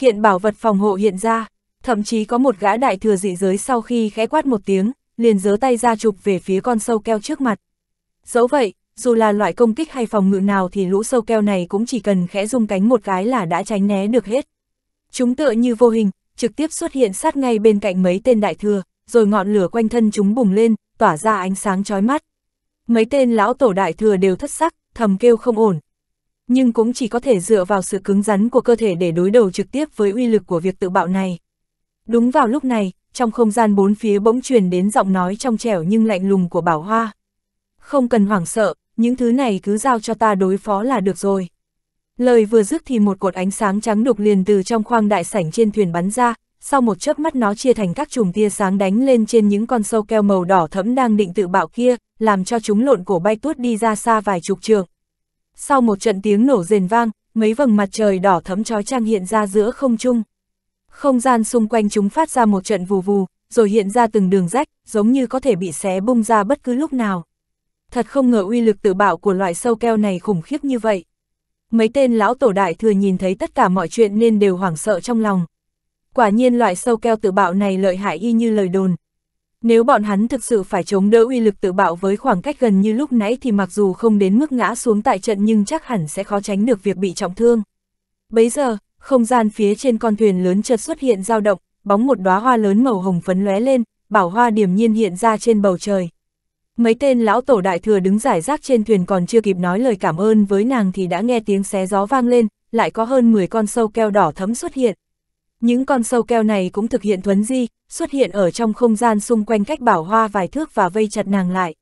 kiện bảo vật phòng hộ hiện ra, thậm chí có một gã đại thừa dị giới sau khi khẽ quát một tiếng, liền giơ tay ra chụp về phía con sâu keo trước mặt. Dẫu vậy, dù là loại công kích hay phòng ngự nào thì lũ sâu keo này cũng chỉ cần khẽ rung cánh một cái là đã tránh né được hết. Chúng tựa như vô hình, trực tiếp xuất hiện sát ngay bên cạnh mấy tên đại thừa, rồi ngọn lửa quanh thân chúng bùng lên, tỏa ra ánh sáng chói mắt. Mấy tên lão tổ đại thừa đều thất sắc, thầm kêu không ổn nhưng cũng chỉ có thể dựa vào sự cứng rắn của cơ thể để đối đầu trực tiếp với uy lực của việc tự bạo này. Đúng vào lúc này, trong không gian bốn phía bỗng truyền đến giọng nói trong trẻo nhưng lạnh lùng của Bảo Hoa. Không cần hoảng sợ, những thứ này cứ giao cho ta đối phó là được rồi. Lời vừa dứt thì một cột ánh sáng trắng đục liền từ trong khoang đại sảnh trên thuyền bắn ra, sau một chớp mắt nó chia thành các chùm tia sáng đánh lên trên những con sâu keo màu đỏ thẫm đang định tự bạo kia, làm cho chúng lộn cổ bay tuốt đi ra xa vài chục trường sau một trận tiếng nổ rền vang, mấy vầng mặt trời đỏ thấm trói trang hiện ra giữa không trung. Không gian xung quanh chúng phát ra một trận vù vù, rồi hiện ra từng đường rách, giống như có thể bị xé bung ra bất cứ lúc nào. Thật không ngờ uy lực tự bạo của loại sâu keo này khủng khiếp như vậy. Mấy tên lão tổ đại thừa nhìn thấy tất cả mọi chuyện nên đều hoảng sợ trong lòng. Quả nhiên loại sâu keo tự bạo này lợi hại y như lời đồn, nếu bọn hắn thực sự phải chống đỡ uy lực tự bạo với khoảng cách gần như lúc nãy thì mặc dù không đến mức ngã xuống tại trận nhưng chắc hẳn sẽ khó tránh được việc bị trọng thương. Bấy giờ, không gian phía trên con thuyền lớn chợt xuất hiện dao động, bóng một đóa hoa lớn màu hồng phấn lóe lên, bảo hoa điểm nhiên hiện ra trên bầu trời. Mấy tên lão tổ đại thừa đứng giải rác trên thuyền còn chưa kịp nói lời cảm ơn với nàng thì đã nghe tiếng xé gió vang lên, lại có hơn 10 con sâu keo đỏ thấm xuất hiện, những con sâu keo này cũng thực hiện thuấn di, xuất hiện ở trong không gian xung quanh cách bảo hoa vài thước và vây chặt nàng lại.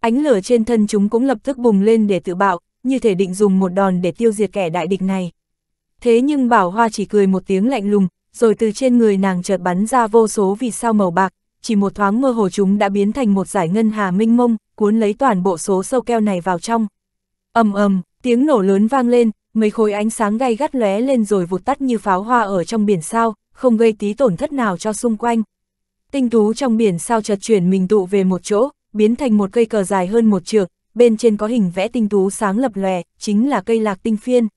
Ánh lửa trên thân chúng cũng lập tức bùng lên để tự bạo, như thể định dùng một đòn để tiêu diệt kẻ đại địch này. Thế nhưng bảo hoa chỉ cười một tiếng lạnh lùng, rồi từ trên người nàng chợt bắn ra vô số vì sao màu bạc, chỉ một thoáng mơ hồ chúng đã biến thành một giải ngân hà minh mông, cuốn lấy toàn bộ số sâu keo này vào trong. ầm ầm, tiếng nổ lớn vang lên, mấy khối ánh sáng gay gắt lóe lên rồi vụt tắt như pháo hoa ở trong biển sao, không gây tí tổn thất nào cho xung quanh. Tinh tú trong biển sao chợt chuyển mình tụ về một chỗ, biến thành một cây cờ dài hơn một trượng, bên trên có hình vẽ tinh tú sáng lập lòe, chính là cây lạc tinh phiên.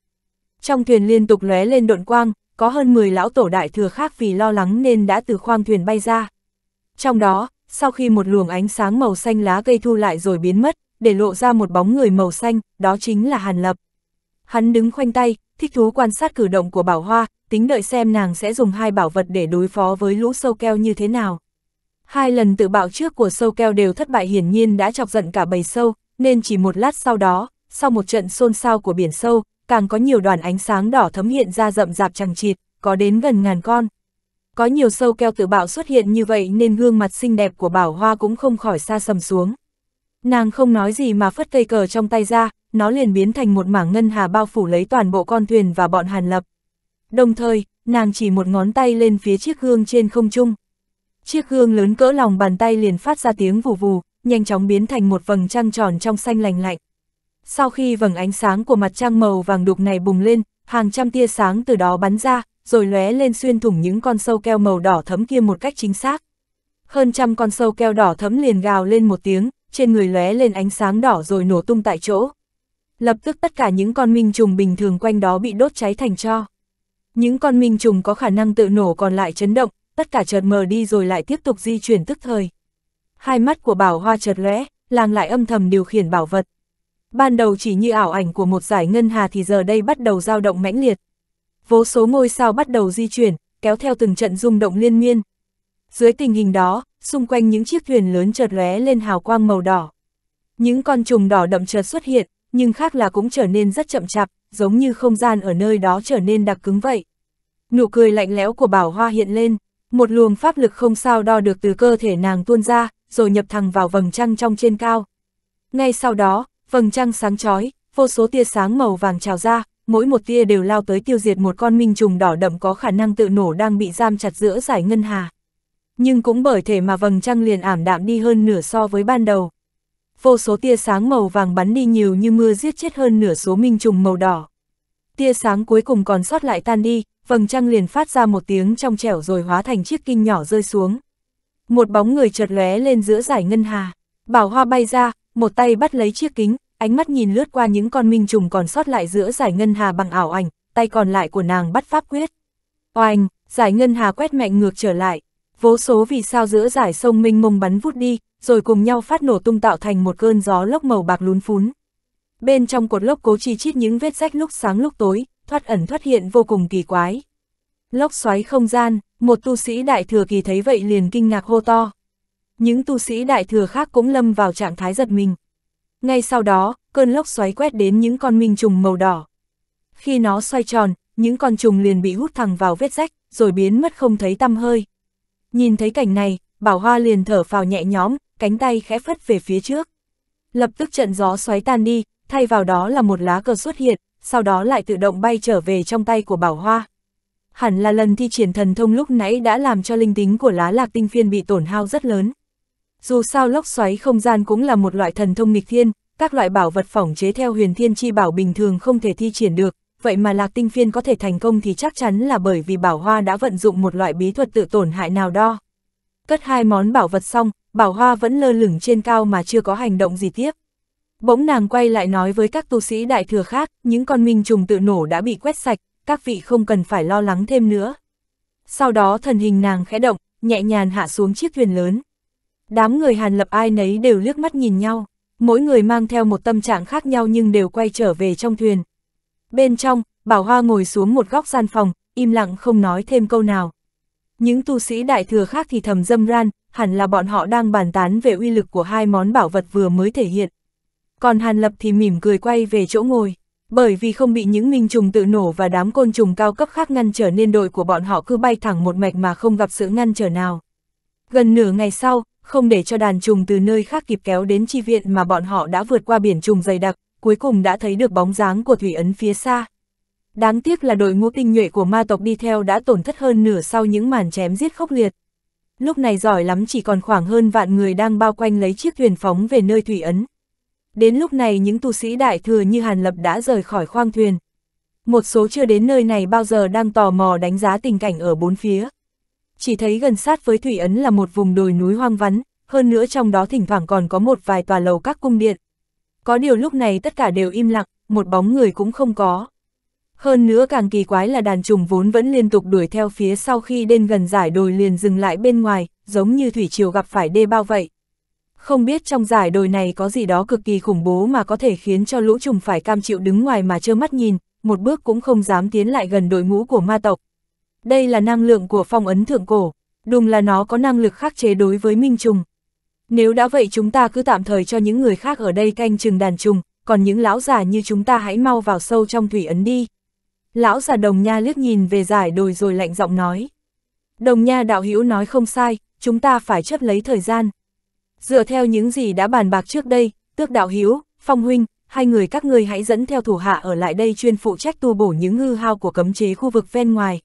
Trong thuyền liên tục lóe lên độn quang, có hơn 10 lão tổ đại thừa khác vì lo lắng nên đã từ khoang thuyền bay ra. Trong đó, sau khi một luồng ánh sáng màu xanh lá cây thu lại rồi biến mất, để lộ ra một bóng người màu xanh, đó chính là Hàn Lập. Hắn đứng khoanh tay, thích thú quan sát cử động của Bảo Hoa, tính đợi xem nàng sẽ dùng hai bảo vật để đối phó với lũ sâu keo như thế nào. Hai lần tự bạo trước của sâu keo đều thất bại hiển nhiên đã chọc giận cả bầy sâu, nên chỉ một lát sau đó, sau một trận xôn xao của biển sâu, càng có nhiều đoàn ánh sáng đỏ thấm hiện ra rậm rạp chẳng chịt, có đến gần ngàn con. Có nhiều sâu keo tự bạo xuất hiện như vậy nên gương mặt xinh đẹp của Bảo Hoa cũng không khỏi xa sầm xuống. Nàng không nói gì mà phất cây cờ trong tay ra, nó liền biến thành một mảng ngân hà bao phủ lấy toàn bộ con thuyền và bọn Hàn Lập. Đồng thời, nàng chỉ một ngón tay lên phía chiếc gương trên không trung. Chiếc gương lớn cỡ lòng bàn tay liền phát ra tiếng vù vù, nhanh chóng biến thành một vầng trăng tròn trong xanh lành lạnh. Sau khi vầng ánh sáng của mặt trăng màu vàng đục này bùng lên, hàng trăm tia sáng từ đó bắn ra, rồi lóe lên xuyên thủng những con sâu keo màu đỏ thấm kia một cách chính xác. Hơn trăm con sâu keo đỏ thấm liền gào lên một tiếng, trên người lóe lên ánh sáng đỏ rồi nổ tung tại chỗ. Lập tức tất cả những con minh trùng bình thường quanh đó bị đốt cháy thành cho. Những con minh trùng có khả năng tự nổ còn lại chấn động, tất cả chợt mờ đi rồi lại tiếp tục di chuyển tức thời. Hai mắt của bảo hoa chợt lóe, làng lại âm thầm điều khiển bảo vật. Ban đầu chỉ như ảo ảnh của một giải ngân hà thì giờ đây bắt đầu dao động mãnh liệt. Vô số ngôi sao bắt đầu di chuyển, kéo theo từng trận rung động liên miên. Dưới tình hình đó, xung quanh những chiếc thuyền lớn chợt lóe lên hào quang màu đỏ. Những con trùng đỏ đậm chợt xuất hiện, nhưng khác là cũng trở nên rất chậm chạp, giống như không gian ở nơi đó trở nên đặc cứng vậy. Nụ cười lạnh lẽo của Bảo Hoa hiện lên, một luồng pháp lực không sao đo được từ cơ thể nàng tuôn ra, rồi nhập thẳng vào vầng trăng trong trên cao. Ngay sau đó, vầng trăng sáng chói, vô số tia sáng màu vàng trào ra, mỗi một tia đều lao tới tiêu diệt một con minh trùng đỏ đậm có khả năng tự nổ đang bị giam chặt giữa giải ngân hà. Nhưng cũng bởi thể mà vầng trăng liền ảm đạm đi hơn nửa so với ban đầu vô số tia sáng màu vàng bắn đi nhiều như mưa giết chết hơn nửa số minh trùng màu đỏ. Tia sáng cuối cùng còn sót lại tan đi, vầng trăng liền phát ra một tiếng trong trẻo rồi hóa thành chiếc kinh nhỏ rơi xuống. Một bóng người chợt lóe lên giữa giải ngân hà, bảo hoa bay ra, một tay bắt lấy chiếc kính, ánh mắt nhìn lướt qua những con minh trùng còn sót lại giữa giải ngân hà bằng ảo ảnh, tay còn lại của nàng bắt pháp quyết. Oanh, giải ngân hà quét mạnh ngược trở lại, vô số vì sao giữa giải sông minh mông bắn vút đi, rồi cùng nhau phát nổ tung tạo thành một cơn gió lốc màu bạc lún phún. Bên trong cột lốc cố chi chít những vết rách lúc sáng lúc tối, thoát ẩn thoát hiện vô cùng kỳ quái. Lốc xoáy không gian, một tu sĩ đại thừa kỳ thấy vậy liền kinh ngạc hô to. Những tu sĩ đại thừa khác cũng lâm vào trạng thái giật mình. Ngay sau đó, cơn lốc xoáy quét đến những con minh trùng màu đỏ. Khi nó xoay tròn, những con trùng liền bị hút thẳng vào vết rách, rồi biến mất không thấy tăm hơi. Nhìn thấy cảnh này, Bảo Hoa liền thở phào nhẹ nhõm, cánh tay khẽ phất về phía trước. Lập tức trận gió xoáy tan đi, thay vào đó là một lá cờ xuất hiện, sau đó lại tự động bay trở về trong tay của Bảo Hoa. Hẳn là lần thi triển thần thông lúc nãy đã làm cho linh tính của lá lạc tinh phiên bị tổn hao rất lớn. Dù sao lốc xoáy không gian cũng là một loại thần thông nghịch thiên, các loại bảo vật phỏng chế theo huyền thiên chi bảo bình thường không thể thi triển được, vậy mà lạc tinh phiên có thể thành công thì chắc chắn là bởi vì bảo hoa đã vận dụng một loại bí thuật tự tổn hại nào đó cất hai món bảo vật xong, bảo hoa vẫn lơ lửng trên cao mà chưa có hành động gì tiếp. Bỗng nàng quay lại nói với các tu sĩ đại thừa khác, những con minh trùng tự nổ đã bị quét sạch, các vị không cần phải lo lắng thêm nữa. Sau đó thần hình nàng khẽ động, nhẹ nhàng hạ xuống chiếc thuyền lớn. Đám người Hàn Lập ai nấy đều liếc mắt nhìn nhau, mỗi người mang theo một tâm trạng khác nhau nhưng đều quay trở về trong thuyền. Bên trong, Bảo Hoa ngồi xuống một góc gian phòng, im lặng không nói thêm câu nào. Những tu sĩ đại thừa khác thì thầm dâm ran, hẳn là bọn họ đang bàn tán về uy lực của hai món bảo vật vừa mới thể hiện. Còn Hàn Lập thì mỉm cười quay về chỗ ngồi, bởi vì không bị những minh trùng tự nổ và đám côn trùng cao cấp khác ngăn trở nên đội của bọn họ cứ bay thẳng một mạch mà không gặp sự ngăn trở nào. Gần nửa ngày sau, không để cho đàn trùng từ nơi khác kịp kéo đến chi viện mà bọn họ đã vượt qua biển trùng dày đặc, cuối cùng đã thấy được bóng dáng của thủy ấn phía xa. Đáng tiếc là đội ngũ tinh nhuệ của ma tộc đi theo đã tổn thất hơn nửa sau những màn chém giết khốc liệt. Lúc này giỏi lắm chỉ còn khoảng hơn vạn người đang bao quanh lấy chiếc thuyền phóng về nơi thủy ấn. Đến lúc này những tu sĩ đại thừa như Hàn Lập đã rời khỏi khoang thuyền. Một số chưa đến nơi này bao giờ đang tò mò đánh giá tình cảnh ở bốn phía. Chỉ thấy gần sát với thủy ấn là một vùng đồi núi hoang vắn, hơn nữa trong đó thỉnh thoảng còn có một vài tòa lầu các cung điện. Có điều lúc này tất cả đều im lặng, một bóng người cũng không có. Hơn nữa càng kỳ quái là đàn trùng vốn vẫn liên tục đuổi theo phía sau khi đến gần giải đồi liền dừng lại bên ngoài, giống như thủy triều gặp phải đê bao vậy. Không biết trong giải đồi này có gì đó cực kỳ khủng bố mà có thể khiến cho lũ trùng phải cam chịu đứng ngoài mà trơ mắt nhìn, một bước cũng không dám tiến lại gần đội ngũ của ma tộc. Đây là năng lượng của phong ấn thượng cổ, đúng là nó có năng lực khắc chế đối với minh trùng. Nếu đã vậy chúng ta cứ tạm thời cho những người khác ở đây canh chừng đàn trùng, còn những lão già như chúng ta hãy mau vào sâu trong thủy ấn đi. Lão già đồng nha liếc nhìn về giải đồi rồi lạnh giọng nói. Đồng nha đạo hữu nói không sai, chúng ta phải chấp lấy thời gian. Dựa theo những gì đã bàn bạc trước đây, tước đạo hữu, phong huynh, hai người các ngươi hãy dẫn theo thủ hạ ở lại đây chuyên phụ trách tu bổ những hư hao của cấm chế khu vực ven ngoài.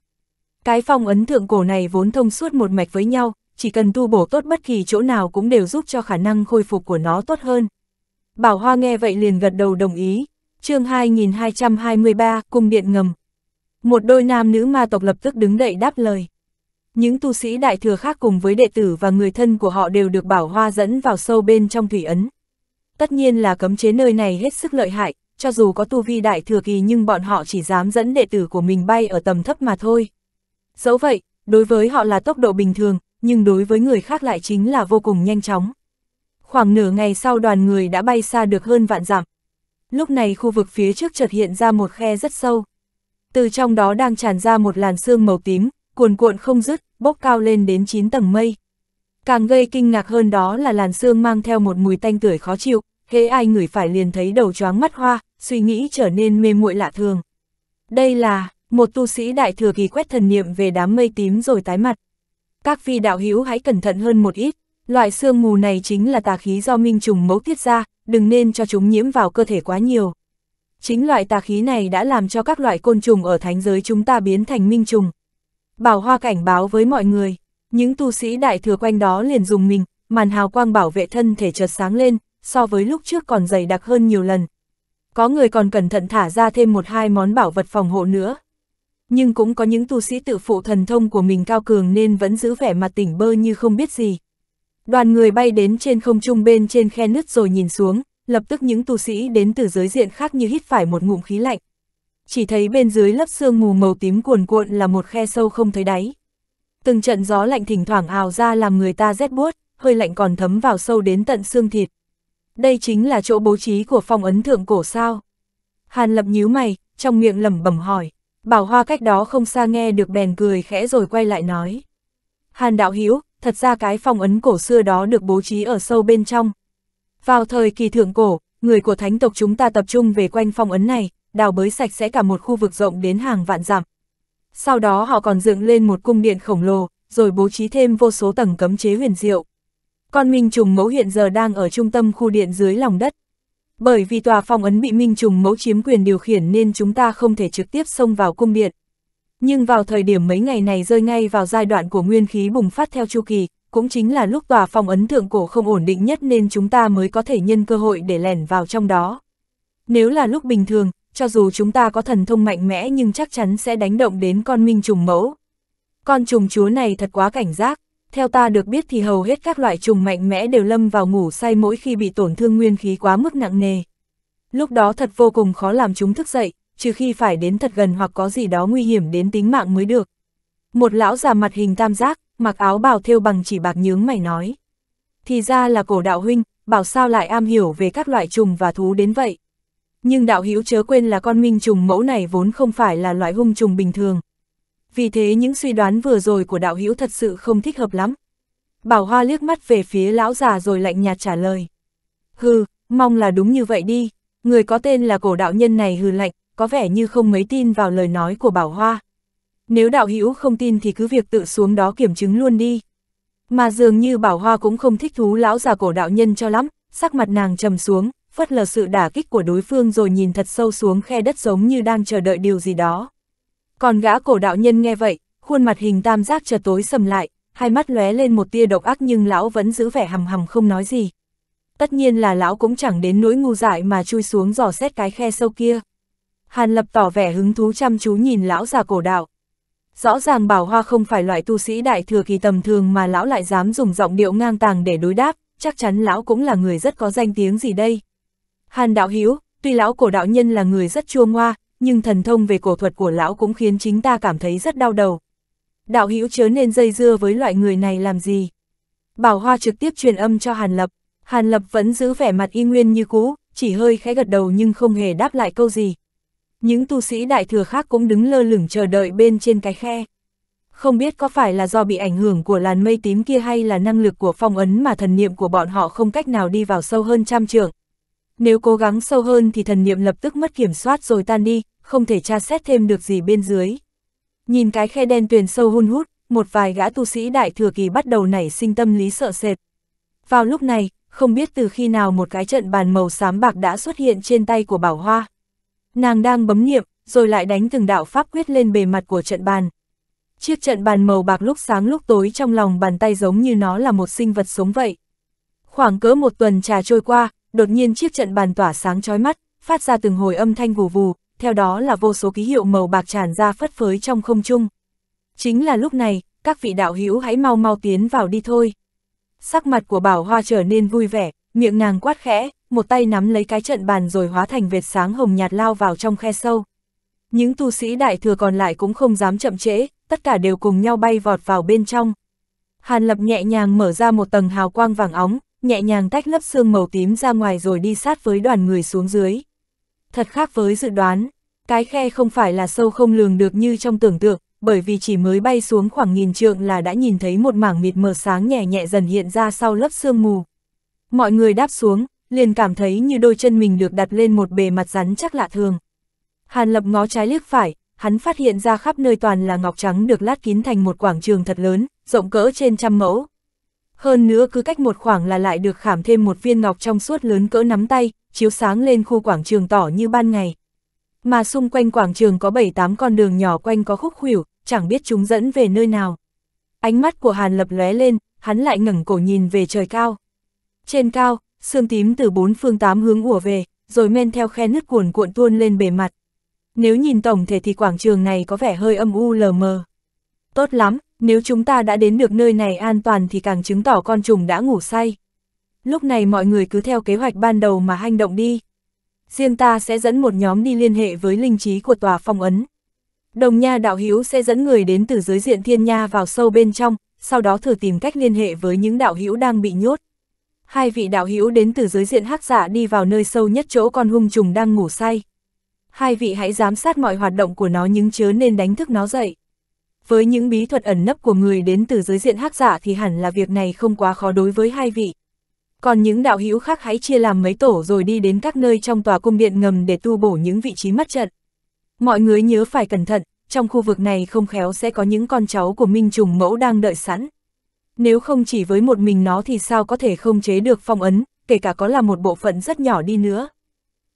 Cái phong ấn thượng cổ này vốn thông suốt một mạch với nhau, chỉ cần tu bổ tốt bất kỳ chỗ nào cũng đều giúp cho khả năng khôi phục của nó tốt hơn. Bảo Hoa nghe vậy liền gật đầu đồng ý, chương 2223, cung điện ngầm. Một đôi nam nữ ma tộc lập tức đứng đậy đáp lời. Những tu sĩ đại thừa khác cùng với đệ tử và người thân của họ đều được bảo hoa dẫn vào sâu bên trong thủy ấn. Tất nhiên là cấm chế nơi này hết sức lợi hại, cho dù có tu vi đại thừa kỳ nhưng bọn họ chỉ dám dẫn đệ tử của mình bay ở tầm thấp mà thôi. Dẫu vậy, đối với họ là tốc độ bình thường, nhưng đối với người khác lại chính là vô cùng nhanh chóng. Khoảng nửa ngày sau đoàn người đã bay xa được hơn vạn dặm, lúc này khu vực phía trước chợt hiện ra một khe rất sâu. Từ trong đó đang tràn ra một làn sương màu tím, cuồn cuộn không dứt, bốc cao lên đến 9 tầng mây. Càng gây kinh ngạc hơn đó là làn sương mang theo một mùi tanh tưởi khó chịu, hễ ai ngửi phải liền thấy đầu choáng mắt hoa, suy nghĩ trở nên mê muội lạ thường. Đây là một tu sĩ đại thừa kỳ quét thần niệm về đám mây tím rồi tái mặt. Các vị đạo hữu hãy cẩn thận hơn một ít, loại sương mù này chính là tà khí do minh trùng mẫu tiết ra, đừng nên cho chúng nhiễm vào cơ thể quá nhiều. Chính loại tà khí này đã làm cho các loại côn trùng ở thánh giới chúng ta biến thành minh trùng. Bảo hoa cảnh báo với mọi người, những tu sĩ đại thừa quanh đó liền dùng mình, màn hào quang bảo vệ thân thể chợt sáng lên, so với lúc trước còn dày đặc hơn nhiều lần. Có người còn cẩn thận thả ra thêm một hai món bảo vật phòng hộ nữa. Nhưng cũng có những tu sĩ tự phụ thần thông của mình cao cường nên vẫn giữ vẻ mặt tỉnh bơ như không biết gì. Đoàn người bay đến trên không trung bên trên khe nứt rồi nhìn xuống, lập tức những tu sĩ đến từ giới diện khác như hít phải một ngụm khí lạnh. Chỉ thấy bên dưới lớp sương mù màu tím cuồn cuộn là một khe sâu không thấy đáy. Từng trận gió lạnh thỉnh thoảng ào ra làm người ta rét buốt, hơi lạnh còn thấm vào sâu đến tận xương thịt. Đây chính là chỗ bố trí của phong ấn thượng cổ sao. Hàn lập nhíu mày, trong miệng lẩm bẩm hỏi. Bảo hoa cách đó không xa nghe được bèn cười khẽ rồi quay lại nói. Hàn đạo hiếu, thật ra cái phong ấn cổ xưa đó được bố trí ở sâu bên trong. Vào thời kỳ thượng cổ, người của thánh tộc chúng ta tập trung về quanh phong ấn này, đào bới sạch sẽ cả một khu vực rộng đến hàng vạn dặm. Sau đó họ còn dựng lên một cung điện khổng lồ, rồi bố trí thêm vô số tầng cấm chế huyền diệu. Con Minh Trùng Mẫu hiện giờ đang ở trung tâm khu điện dưới lòng đất. Bởi vì tòa phong ấn bị Minh Trùng Mẫu chiếm quyền điều khiển nên chúng ta không thể trực tiếp xông vào cung điện, nhưng vào thời điểm mấy ngày này rơi ngay vào giai đoạn của nguyên khí bùng phát theo chu kỳ, cũng chính là lúc tòa phòng ấn thượng cổ không ổn định nhất nên chúng ta mới có thể nhân cơ hội để lẻn vào trong đó. Nếu là lúc bình thường, cho dù chúng ta có thần thông mạnh mẽ nhưng chắc chắn sẽ đánh động đến con minh trùng mẫu. Con trùng chúa này thật quá cảnh giác, theo ta được biết thì hầu hết các loại trùng mạnh mẽ đều lâm vào ngủ say mỗi khi bị tổn thương nguyên khí quá mức nặng nề. Lúc đó thật vô cùng khó làm chúng thức dậy, trừ khi phải đến thật gần hoặc có gì đó nguy hiểm đến tính mạng mới được. Một lão già mặt hình tam giác, mặc áo bào thêu bằng chỉ bạc nhướng mày nói. Thì ra là cổ đạo huynh, bảo sao lại am hiểu về các loại trùng và thú đến vậy. Nhưng đạo hữu chớ quên là con minh trùng mẫu này vốn không phải là loại hung trùng bình thường. Vì thế những suy đoán vừa rồi của đạo hữu thật sự không thích hợp lắm. Bảo Hoa liếc mắt về phía lão già rồi lạnh nhạt trả lời. Hừ, mong là đúng như vậy đi, người có tên là cổ đạo nhân này hừ lạnh, có vẻ như không mấy tin vào lời nói của Bảo Hoa. Nếu đạo hữu không tin thì cứ việc tự xuống đó kiểm chứng luôn đi. Mà dường như Bảo Hoa cũng không thích thú lão già cổ đạo nhân cho lắm, sắc mặt nàng trầm xuống, phất lờ sự đả kích của đối phương rồi nhìn thật sâu xuống khe đất giống như đang chờ đợi điều gì đó. Còn gã cổ đạo nhân nghe vậy, khuôn mặt hình tam giác chợt tối sầm lại, hai mắt lóe lên một tia độc ác nhưng lão vẫn giữ vẻ hầm hầm không nói gì. Tất nhiên là lão cũng chẳng đến nỗi ngu dại mà chui xuống dò xét cái khe sâu kia. Hàn Lập tỏ vẻ hứng thú chăm chú nhìn lão già cổ đạo. Rõ ràng Bảo Hoa không phải loại tu sĩ đại thừa kỳ tầm thường mà lão lại dám dùng giọng điệu ngang tàng để đối đáp, chắc chắn lão cũng là người rất có danh tiếng gì đây. Hàn Đạo Hiếu, tuy lão cổ đạo nhân là người rất chua ngoa, nhưng thần thông về cổ thuật của lão cũng khiến chính ta cảm thấy rất đau đầu. Đạo Hiếu chớ nên dây dưa với loại người này làm gì. Bảo Hoa trực tiếp truyền âm cho Hàn Lập. Hàn Lập vẫn giữ vẻ mặt y nguyên như cũ, chỉ hơi khẽ gật đầu nhưng không hề đáp lại câu gì những tu sĩ đại thừa khác cũng đứng lơ lửng chờ đợi bên trên cái khe. Không biết có phải là do bị ảnh hưởng của làn mây tím kia hay là năng lực của phong ấn mà thần niệm của bọn họ không cách nào đi vào sâu hơn trăm trượng. Nếu cố gắng sâu hơn thì thần niệm lập tức mất kiểm soát rồi tan đi, không thể tra xét thêm được gì bên dưới. Nhìn cái khe đen tuyền sâu hun hút, một vài gã tu sĩ đại thừa kỳ bắt đầu nảy sinh tâm lý sợ sệt. Vào lúc này, không biết từ khi nào một cái trận bàn màu xám bạc đã xuất hiện trên tay của Bảo Hoa. Nàng đang bấm niệm, rồi lại đánh từng đạo pháp quyết lên bề mặt của trận bàn. Chiếc trận bàn màu bạc lúc sáng lúc tối trong lòng bàn tay giống như nó là một sinh vật sống vậy. Khoảng cỡ một tuần trà trôi qua, đột nhiên chiếc trận bàn tỏa sáng chói mắt, phát ra từng hồi âm thanh vù vù, theo đó là vô số ký hiệu màu bạc tràn ra phất phới trong không trung. Chính là lúc này, các vị đạo hữu hãy mau mau tiến vào đi thôi. Sắc mặt của Bảo Hoa trở nên vui vẻ, miệng nàng quát khẽ, một tay nắm lấy cái trận bàn rồi hóa thành vệt sáng hồng nhạt lao vào trong khe sâu. Những tu sĩ đại thừa còn lại cũng không dám chậm trễ, tất cả đều cùng nhau bay vọt vào bên trong. Hàn Lập nhẹ nhàng mở ra một tầng hào quang vàng óng, nhẹ nhàng tách lớp xương màu tím ra ngoài rồi đi sát với đoàn người xuống dưới. Thật khác với dự đoán, cái khe không phải là sâu không lường được như trong tưởng tượng, bởi vì chỉ mới bay xuống khoảng nghìn trượng là đã nhìn thấy một mảng mịt mờ sáng nhẹ nhẹ dần hiện ra sau lớp xương mù. Mọi người đáp xuống, liền cảm thấy như đôi chân mình được đặt lên một bề mặt rắn chắc lạ thường. Hàn Lập ngó trái liếc phải, hắn phát hiện ra khắp nơi toàn là ngọc trắng được lát kín thành một quảng trường thật lớn, rộng cỡ trên trăm mẫu. Hơn nữa cứ cách một khoảng là lại được khảm thêm một viên ngọc trong suốt lớn cỡ nắm tay, chiếu sáng lên khu quảng trường tỏ như ban ngày. Mà xung quanh quảng trường có 7-8 con đường nhỏ quanh có khúc khuỷu, chẳng biết chúng dẫn về nơi nào. Ánh mắt của Hàn Lập lóe lên, hắn lại ngẩng cổ nhìn về trời cao. Trên cao, sương tím từ bốn phương tám hướng ùa về, rồi men theo khe nứt cuồn cuộn tuôn lên bề mặt. Nếu nhìn tổng thể thì quảng trường này có vẻ hơi âm u lờ mờ. Tốt lắm, nếu chúng ta đã đến được nơi này an toàn thì càng chứng tỏ con trùng đã ngủ say. Lúc này mọi người cứ theo kế hoạch ban đầu mà hành động đi. Riêng ta sẽ dẫn một nhóm đi liên hệ với linh trí của tòa phong ấn. Đồng nha đạo hiếu sẽ dẫn người đến từ dưới diện thiên nha vào sâu bên trong, sau đó thử tìm cách liên hệ với những đạo hiếu đang bị nhốt hai vị đạo hữu đến từ dưới diện hắc giả đi vào nơi sâu nhất chỗ con hung trùng đang ngủ say. Hai vị hãy giám sát mọi hoạt động của nó nhưng chớ nên đánh thức nó dậy. Với những bí thuật ẩn nấp của người đến từ dưới diện hắc giả thì hẳn là việc này không quá khó đối với hai vị. Còn những đạo hữu khác hãy chia làm mấy tổ rồi đi đến các nơi trong tòa cung điện ngầm để tu bổ những vị trí mất trận. Mọi người nhớ phải cẩn thận, trong khu vực này không khéo sẽ có những con cháu của Minh Trùng Mẫu đang đợi sẵn. Nếu không chỉ với một mình nó thì sao có thể không chế được phong ấn, kể cả có là một bộ phận rất nhỏ đi nữa.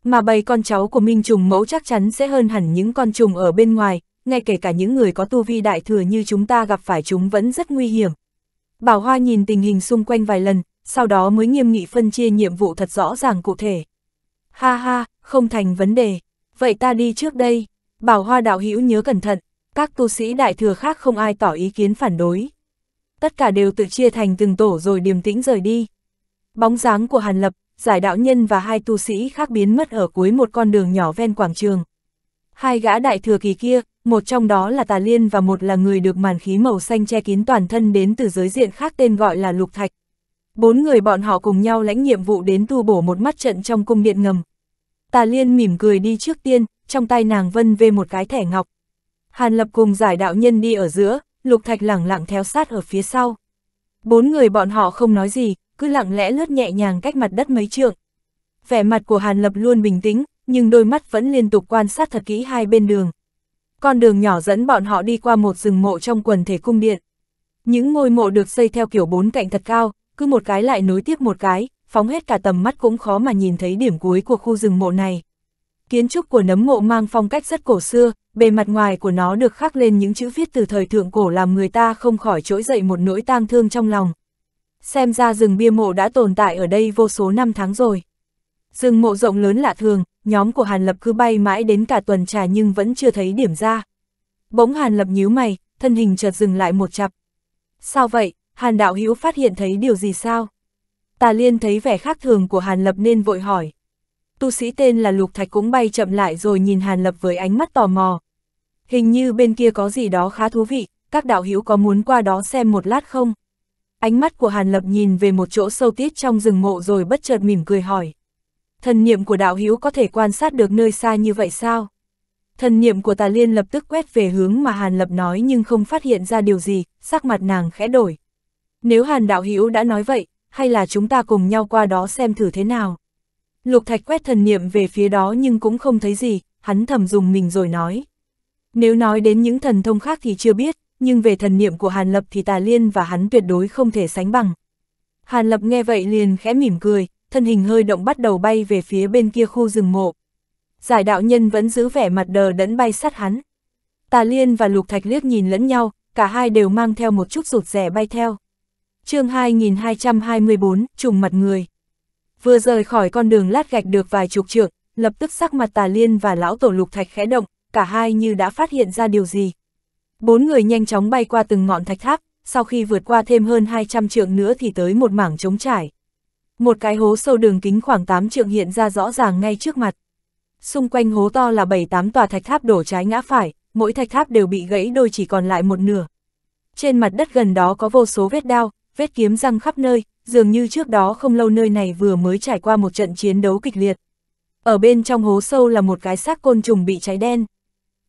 Mà bầy con cháu của Minh Trùng Mẫu chắc chắn sẽ hơn hẳn những con trùng ở bên ngoài, ngay kể cả những người có tu vi đại thừa như chúng ta gặp phải chúng vẫn rất nguy hiểm. Bảo Hoa nhìn tình hình xung quanh vài lần, sau đó mới nghiêm nghị phân chia nhiệm vụ thật rõ ràng cụ thể. Ha ha, không thành vấn đề, vậy ta đi trước đây. Bảo Hoa đạo hữu nhớ cẩn thận, các tu sĩ đại thừa khác không ai tỏ ý kiến phản đối tất cả đều tự chia thành từng tổ rồi điềm tĩnh rời đi. Bóng dáng của Hàn Lập, giải đạo nhân và hai tu sĩ khác biến mất ở cuối một con đường nhỏ ven quảng trường. Hai gã đại thừa kỳ kia, một trong đó là Tà Liên và một là người được màn khí màu xanh che kín toàn thân đến từ giới diện khác tên gọi là Lục Thạch. Bốn người bọn họ cùng nhau lãnh nhiệm vụ đến tu bổ một mắt trận trong cung điện ngầm. Tà Liên mỉm cười đi trước tiên, trong tay nàng vân về một cái thẻ ngọc. Hàn Lập cùng giải đạo nhân đi ở giữa, Lục Thạch lẳng lặng theo sát ở phía sau. Bốn người bọn họ không nói gì, cứ lặng lẽ lướt nhẹ nhàng cách mặt đất mấy trượng. Vẻ mặt của Hàn Lập luôn bình tĩnh, nhưng đôi mắt vẫn liên tục quan sát thật kỹ hai bên đường. Con đường nhỏ dẫn bọn họ đi qua một rừng mộ trong quần thể cung điện. Những ngôi mộ được xây theo kiểu bốn cạnh thật cao, cứ một cái lại nối tiếp một cái, phóng hết cả tầm mắt cũng khó mà nhìn thấy điểm cuối của khu rừng mộ này. Kiến trúc của nấm mộ mang phong cách rất cổ xưa, bề mặt ngoài của nó được khắc lên những chữ viết từ thời thượng cổ làm người ta không khỏi trỗi dậy một nỗi tang thương trong lòng. Xem ra rừng bia mộ đã tồn tại ở đây vô số năm tháng rồi. Rừng mộ rộng lớn lạ thường, nhóm của Hàn Lập cứ bay mãi đến cả tuần trà nhưng vẫn chưa thấy điểm ra. Bỗng Hàn Lập nhíu mày, thân hình chợt dừng lại một chập. Sao vậy, Hàn Đạo Hữu phát hiện thấy điều gì sao? Tà Liên thấy vẻ khác thường của Hàn Lập nên vội hỏi tu sĩ tên là Lục Thạch cũng bay chậm lại rồi nhìn Hàn Lập với ánh mắt tò mò. Hình như bên kia có gì đó khá thú vị, các đạo hữu có muốn qua đó xem một lát không? Ánh mắt của Hàn Lập nhìn về một chỗ sâu tít trong rừng mộ rồi bất chợt mỉm cười hỏi. Thần niệm của đạo hữu có thể quan sát được nơi xa như vậy sao? Thần niệm của tà liên lập tức quét về hướng mà Hàn Lập nói nhưng không phát hiện ra điều gì, sắc mặt nàng khẽ đổi. Nếu Hàn đạo hữu đã nói vậy, hay là chúng ta cùng nhau qua đó xem thử thế nào? Lục Thạch quét thần niệm về phía đó nhưng cũng không thấy gì, hắn thầm dùng mình rồi nói. Nếu nói đến những thần thông khác thì chưa biết, nhưng về thần niệm của Hàn Lập thì Tà Liên và hắn tuyệt đối không thể sánh bằng. Hàn Lập nghe vậy liền khẽ mỉm cười, thân hình hơi động bắt đầu bay về phía bên kia khu rừng mộ. Giải đạo nhân vẫn giữ vẻ mặt đờ đẫn bay sát hắn. Tà Liên và Lục Thạch liếc nhìn lẫn nhau, cả hai đều mang theo một chút rụt rẻ bay theo. chương 2224, trùng mặt người vừa rời khỏi con đường lát gạch được vài chục trượng, lập tức sắc mặt tà liên và lão tổ lục thạch khẽ động, cả hai như đã phát hiện ra điều gì. Bốn người nhanh chóng bay qua từng ngọn thạch tháp, sau khi vượt qua thêm hơn 200 trượng nữa thì tới một mảng trống trải. Một cái hố sâu đường kính khoảng 8 trượng hiện ra rõ ràng ngay trước mặt. Xung quanh hố to là 7-8 tòa thạch tháp đổ trái ngã phải, mỗi thạch tháp đều bị gãy đôi chỉ còn lại một nửa. Trên mặt đất gần đó có vô số vết đao, vết kiếm răng khắp nơi, dường như trước đó không lâu nơi này vừa mới trải qua một trận chiến đấu kịch liệt. Ở bên trong hố sâu là một cái xác côn trùng bị cháy đen.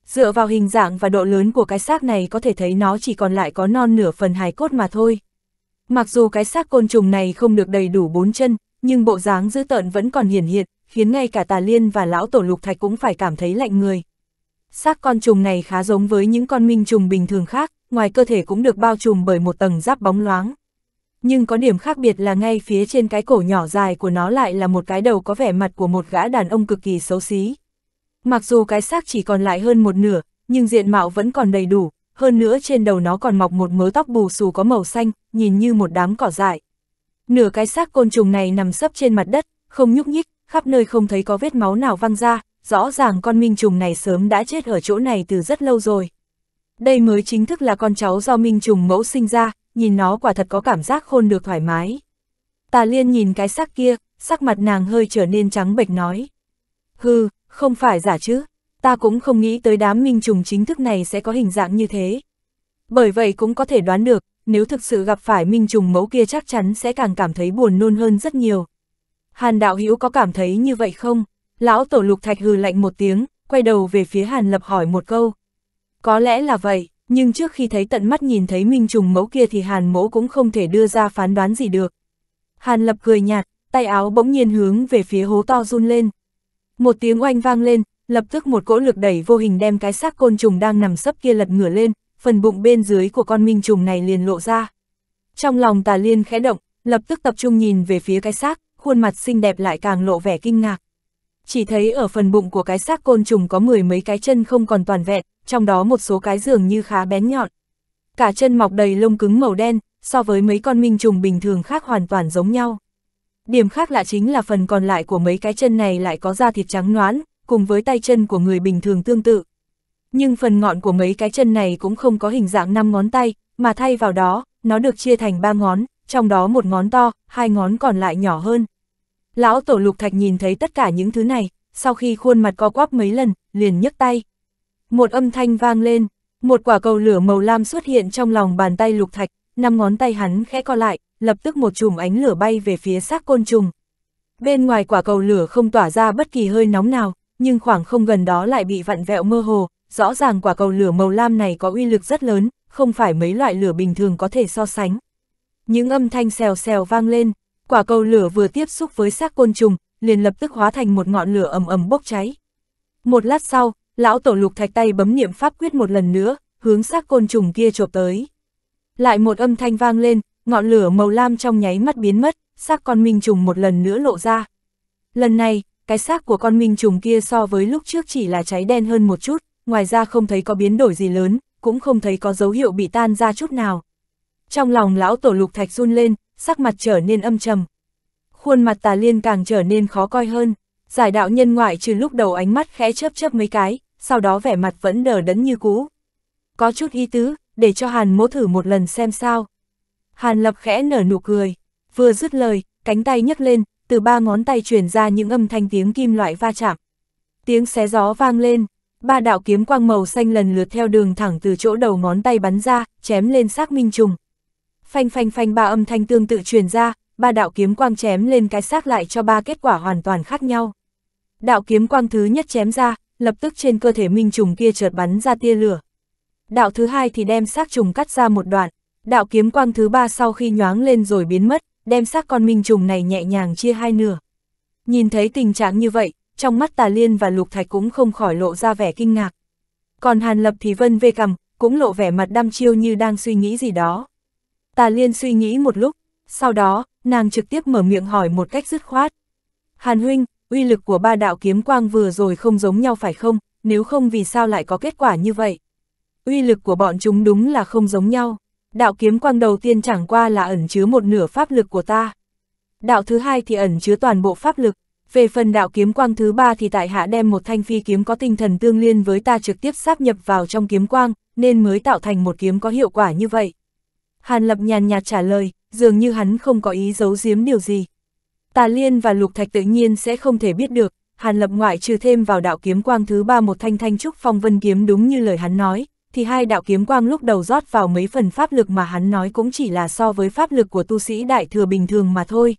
Dựa vào hình dạng và độ lớn của cái xác này có thể thấy nó chỉ còn lại có non nửa phần hài cốt mà thôi. Mặc dù cái xác côn trùng này không được đầy đủ bốn chân, nhưng bộ dáng dữ tợn vẫn còn hiển hiện, khiến ngay cả tà liên và lão tổ lục thạch cũng phải cảm thấy lạnh người. Xác con trùng này khá giống với những con minh trùng bình thường khác, ngoài cơ thể cũng được bao trùm bởi một tầng giáp bóng loáng nhưng có điểm khác biệt là ngay phía trên cái cổ nhỏ dài của nó lại là một cái đầu có vẻ mặt của một gã đàn ông cực kỳ xấu xí. Mặc dù cái xác chỉ còn lại hơn một nửa, nhưng diện mạo vẫn còn đầy đủ, hơn nữa trên đầu nó còn mọc một mớ tóc bù xù có màu xanh, nhìn như một đám cỏ dại. Nửa cái xác côn trùng này nằm sấp trên mặt đất, không nhúc nhích, khắp nơi không thấy có vết máu nào văng ra, rõ ràng con minh trùng này sớm đã chết ở chỗ này từ rất lâu rồi. Đây mới chính thức là con cháu do minh trùng mẫu sinh ra, nhìn nó quả thật có cảm giác khôn được thoải mái. Tà liên nhìn cái xác kia, sắc mặt nàng hơi trở nên trắng bệch nói. Hừ, không phải giả chứ, ta cũng không nghĩ tới đám minh trùng chính thức này sẽ có hình dạng như thế. Bởi vậy cũng có thể đoán được, nếu thực sự gặp phải minh trùng mẫu kia chắc chắn sẽ càng cảm thấy buồn nôn hơn rất nhiều. Hàn đạo hữu có cảm thấy như vậy không? Lão tổ lục thạch hừ lạnh một tiếng, quay đầu về phía Hàn lập hỏi một câu. Có lẽ là vậy nhưng trước khi thấy tận mắt nhìn thấy minh trùng mẫu kia thì hàn mẫu cũng không thể đưa ra phán đoán gì được. Hàn lập cười nhạt, tay áo bỗng nhiên hướng về phía hố to run lên. Một tiếng oanh vang lên, lập tức một cỗ lực đẩy vô hình đem cái xác côn trùng đang nằm sấp kia lật ngửa lên, phần bụng bên dưới của con minh trùng này liền lộ ra. Trong lòng tà liên khẽ động, lập tức tập trung nhìn về phía cái xác, khuôn mặt xinh đẹp lại càng lộ vẻ kinh ngạc. Chỉ thấy ở phần bụng của cái xác côn trùng có mười mấy cái chân không còn toàn vẹn, trong đó một số cái dường như khá bén nhọn. Cả chân mọc đầy lông cứng màu đen, so với mấy con minh trùng bình thường khác hoàn toàn giống nhau. Điểm khác lạ chính là phần còn lại của mấy cái chân này lại có da thịt trắng noãn, cùng với tay chân của người bình thường tương tự. Nhưng phần ngọn của mấy cái chân này cũng không có hình dạng 5 ngón tay, mà thay vào đó, nó được chia thành 3 ngón, trong đó một ngón to, hai ngón còn lại nhỏ hơn. Lão Tổ Lục Thạch nhìn thấy tất cả những thứ này, sau khi khuôn mặt co quắp mấy lần, liền nhấc tay một âm thanh vang lên, một quả cầu lửa màu lam xuất hiện trong lòng bàn tay lục thạch, năm ngón tay hắn khẽ co lại, lập tức một chùm ánh lửa bay về phía xác côn trùng. Bên ngoài quả cầu lửa không tỏa ra bất kỳ hơi nóng nào, nhưng khoảng không gần đó lại bị vặn vẹo mơ hồ, rõ ràng quả cầu lửa màu lam này có uy lực rất lớn, không phải mấy loại lửa bình thường có thể so sánh. Những âm thanh xèo xèo vang lên, quả cầu lửa vừa tiếp xúc với xác côn trùng, liền lập tức hóa thành một ngọn lửa ầm ầm bốc cháy. Một lát sau, Lão tổ lục thạch tay bấm niệm pháp quyết một lần nữa, hướng xác côn trùng kia chộp tới. Lại một âm thanh vang lên, ngọn lửa màu lam trong nháy mắt biến mất, xác con minh trùng một lần nữa lộ ra. Lần này, cái xác của con minh trùng kia so với lúc trước chỉ là cháy đen hơn một chút, ngoài ra không thấy có biến đổi gì lớn, cũng không thấy có dấu hiệu bị tan ra chút nào. Trong lòng lão tổ lục thạch run lên, sắc mặt trở nên âm trầm. Khuôn mặt tà liên càng trở nên khó coi hơn, giải đạo nhân ngoại trừ lúc đầu ánh mắt khẽ chớp chớp mấy cái, sau đó vẻ mặt vẫn đờ đẫn như cũ. Có chút ý tứ, để cho Hàn mỗ thử một lần xem sao. Hàn lập khẽ nở nụ cười, vừa dứt lời, cánh tay nhấc lên, từ ba ngón tay truyền ra những âm thanh tiếng kim loại va chạm. Tiếng xé gió vang lên, ba đạo kiếm quang màu xanh lần lượt theo đường thẳng từ chỗ đầu ngón tay bắn ra, chém lên xác minh trùng. Phanh phanh phanh ba âm thanh tương tự truyền ra, ba đạo kiếm quang chém lên cái xác lại cho ba kết quả hoàn toàn khác nhau. Đạo kiếm quang thứ nhất chém ra, lập tức trên cơ thể minh trùng kia chợt bắn ra tia lửa. Đạo thứ hai thì đem xác trùng cắt ra một đoạn, đạo kiếm quang thứ ba sau khi nhoáng lên rồi biến mất, đem xác con minh trùng này nhẹ nhàng chia hai nửa. Nhìn thấy tình trạng như vậy, trong mắt Tà Liên và Lục Thạch cũng không khỏi lộ ra vẻ kinh ngạc. Còn Hàn Lập thì vân vê cầm, cũng lộ vẻ mặt đăm chiêu như đang suy nghĩ gì đó. Tà Liên suy nghĩ một lúc, sau đó, nàng trực tiếp mở miệng hỏi một cách dứt khoát. Hàn Huynh, uy lực của ba đạo kiếm quang vừa rồi không giống nhau phải không, nếu không vì sao lại có kết quả như vậy? Uy lực của bọn chúng đúng là không giống nhau. Đạo kiếm quang đầu tiên chẳng qua là ẩn chứa một nửa pháp lực của ta. Đạo thứ hai thì ẩn chứa toàn bộ pháp lực. Về phần đạo kiếm quang thứ ba thì tại hạ đem một thanh phi kiếm có tinh thần tương liên với ta trực tiếp sáp nhập vào trong kiếm quang, nên mới tạo thành một kiếm có hiệu quả như vậy. Hàn Lập nhàn nhạt trả lời, dường như hắn không có ý giấu giếm điều gì. Tà Liên và Lục Thạch tự nhiên sẽ không thể biết được, Hàn Lập ngoại trừ thêm vào đạo kiếm quang thứ ba một thanh thanh trúc phong vân kiếm đúng như lời hắn nói, thì hai đạo kiếm quang lúc đầu rót vào mấy phần pháp lực mà hắn nói cũng chỉ là so với pháp lực của tu sĩ đại thừa bình thường mà thôi.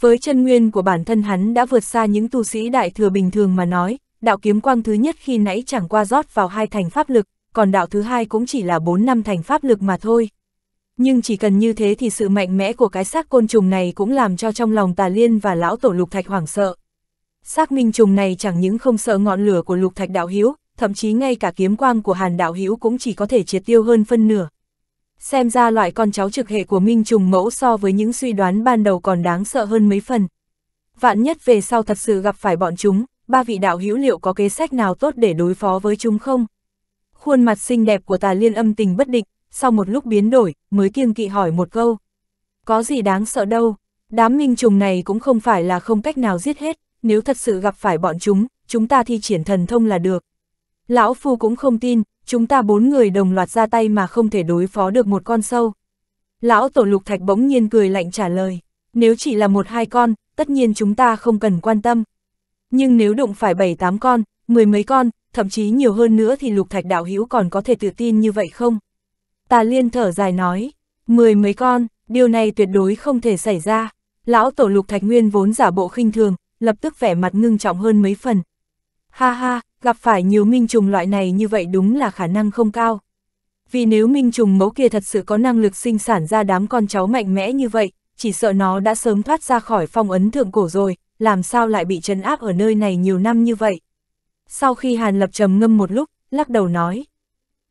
Với chân nguyên của bản thân hắn đã vượt xa những tu sĩ đại thừa bình thường mà nói, đạo kiếm quang thứ nhất khi nãy chẳng qua rót vào hai thành pháp lực, còn đạo thứ hai cũng chỉ là bốn năm thành pháp lực mà thôi nhưng chỉ cần như thế thì sự mạnh mẽ của cái xác côn trùng này cũng làm cho trong lòng tà liên và lão tổ lục thạch hoảng sợ. Xác minh trùng này chẳng những không sợ ngọn lửa của lục thạch đạo hiếu, thậm chí ngay cả kiếm quang của hàn đạo hiếu cũng chỉ có thể triệt tiêu hơn phân nửa. Xem ra loại con cháu trực hệ của minh trùng mẫu so với những suy đoán ban đầu còn đáng sợ hơn mấy phần. Vạn nhất về sau thật sự gặp phải bọn chúng, ba vị đạo hữu liệu có kế sách nào tốt để đối phó với chúng không? Khuôn mặt xinh đẹp của tà liên âm tình bất định, sau một lúc biến đổi, mới kiêng kỵ hỏi một câu. Có gì đáng sợ đâu, đám minh trùng này cũng không phải là không cách nào giết hết, nếu thật sự gặp phải bọn chúng, chúng ta thi triển thần thông là được. Lão Phu cũng không tin, chúng ta bốn người đồng loạt ra tay mà không thể đối phó được một con sâu. Lão Tổ Lục Thạch bỗng nhiên cười lạnh trả lời, nếu chỉ là một hai con, tất nhiên chúng ta không cần quan tâm. Nhưng nếu đụng phải bảy tám con, mười mấy con, thậm chí nhiều hơn nữa thì Lục Thạch đạo hữu còn có thể tự tin như vậy không? Tà liên thở dài nói, mười mấy con, điều này tuyệt đối không thể xảy ra. Lão tổ lục thạch nguyên vốn giả bộ khinh thường, lập tức vẻ mặt ngưng trọng hơn mấy phần. Ha ha, gặp phải nhiều minh trùng loại này như vậy đúng là khả năng không cao. Vì nếu minh trùng mẫu kia thật sự có năng lực sinh sản ra đám con cháu mạnh mẽ như vậy, chỉ sợ nó đã sớm thoát ra khỏi phong ấn thượng cổ rồi, làm sao lại bị trấn áp ở nơi này nhiều năm như vậy. Sau khi Hàn Lập trầm ngâm một lúc, lắc đầu nói,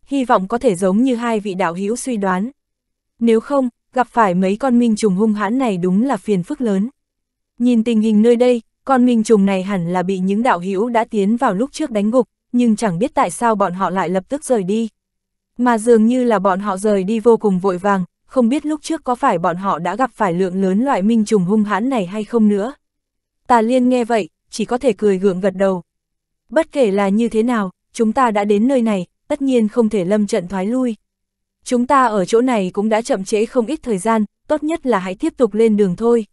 hy vọng có thể giống như hai vị đạo hữu suy đoán. Nếu không, gặp phải mấy con minh trùng hung hãn này đúng là phiền phức lớn. Nhìn tình hình nơi đây, con minh trùng này hẳn là bị những đạo hữu đã tiến vào lúc trước đánh gục, nhưng chẳng biết tại sao bọn họ lại lập tức rời đi. Mà dường như là bọn họ rời đi vô cùng vội vàng, không biết lúc trước có phải bọn họ đã gặp phải lượng lớn loại minh trùng hung hãn này hay không nữa. Tà Liên nghe vậy, chỉ có thể cười gượng gật đầu. Bất kể là như thế nào, chúng ta đã đến nơi này, tất nhiên không thể lâm trận thoái lui. Chúng ta ở chỗ này cũng đã chậm trễ không ít thời gian, tốt nhất là hãy tiếp tục lên đường thôi.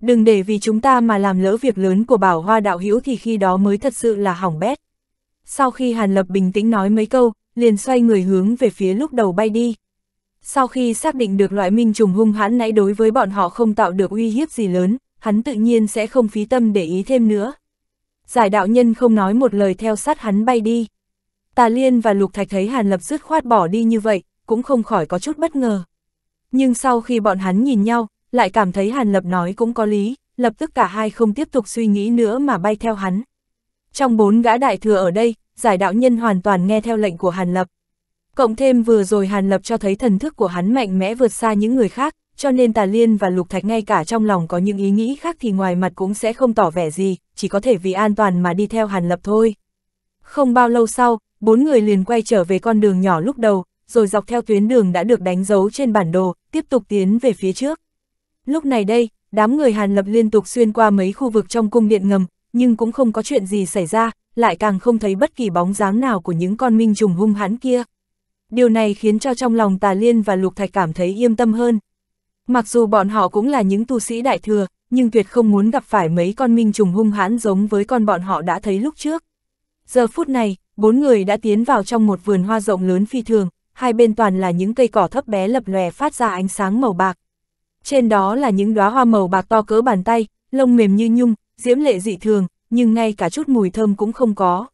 Đừng để vì chúng ta mà làm lỡ việc lớn của bảo hoa đạo hữu thì khi đó mới thật sự là hỏng bét. Sau khi Hàn Lập bình tĩnh nói mấy câu, liền xoay người hướng về phía lúc đầu bay đi. Sau khi xác định được loại minh trùng hung hãn nãy đối với bọn họ không tạo được uy hiếp gì lớn, hắn tự nhiên sẽ không phí tâm để ý thêm nữa. Giải đạo nhân không nói một lời theo sát hắn bay đi. Tà Liên và Lục Thạch thấy Hàn Lập dứt khoát bỏ đi như vậy, cũng không khỏi có chút bất ngờ. Nhưng sau khi bọn hắn nhìn nhau, lại cảm thấy Hàn Lập nói cũng có lý, lập tức cả hai không tiếp tục suy nghĩ nữa mà bay theo hắn. Trong bốn gã đại thừa ở đây, giải đạo nhân hoàn toàn nghe theo lệnh của Hàn Lập. Cộng thêm vừa rồi Hàn Lập cho thấy thần thức của hắn mạnh mẽ vượt xa những người khác, cho nên Tà Liên và Lục Thạch ngay cả trong lòng có những ý nghĩ khác thì ngoài mặt cũng sẽ không tỏ vẻ gì, chỉ có thể vì an toàn mà đi theo Hàn Lập thôi. Không bao lâu sau, bốn người liền quay trở về con đường nhỏ lúc đầu, rồi dọc theo tuyến đường đã được đánh dấu trên bản đồ, tiếp tục tiến về phía trước. Lúc này đây, đám người Hàn Lập liên tục xuyên qua mấy khu vực trong cung điện ngầm, nhưng cũng không có chuyện gì xảy ra, lại càng không thấy bất kỳ bóng dáng nào của những con minh trùng hung hãn kia. Điều này khiến cho trong lòng Tà Liên và Lục Thạch cảm thấy yên tâm hơn. Mặc dù bọn họ cũng là những tu sĩ đại thừa, nhưng tuyệt không muốn gặp phải mấy con minh trùng hung hãn giống với con bọn họ đã thấy lúc trước. Giờ phút này, Bốn người đã tiến vào trong một vườn hoa rộng lớn phi thường, hai bên toàn là những cây cỏ thấp bé lập lòe phát ra ánh sáng màu bạc. Trên đó là những đóa hoa màu bạc to cỡ bàn tay, lông mềm như nhung, diễm lệ dị thường, nhưng ngay cả chút mùi thơm cũng không có.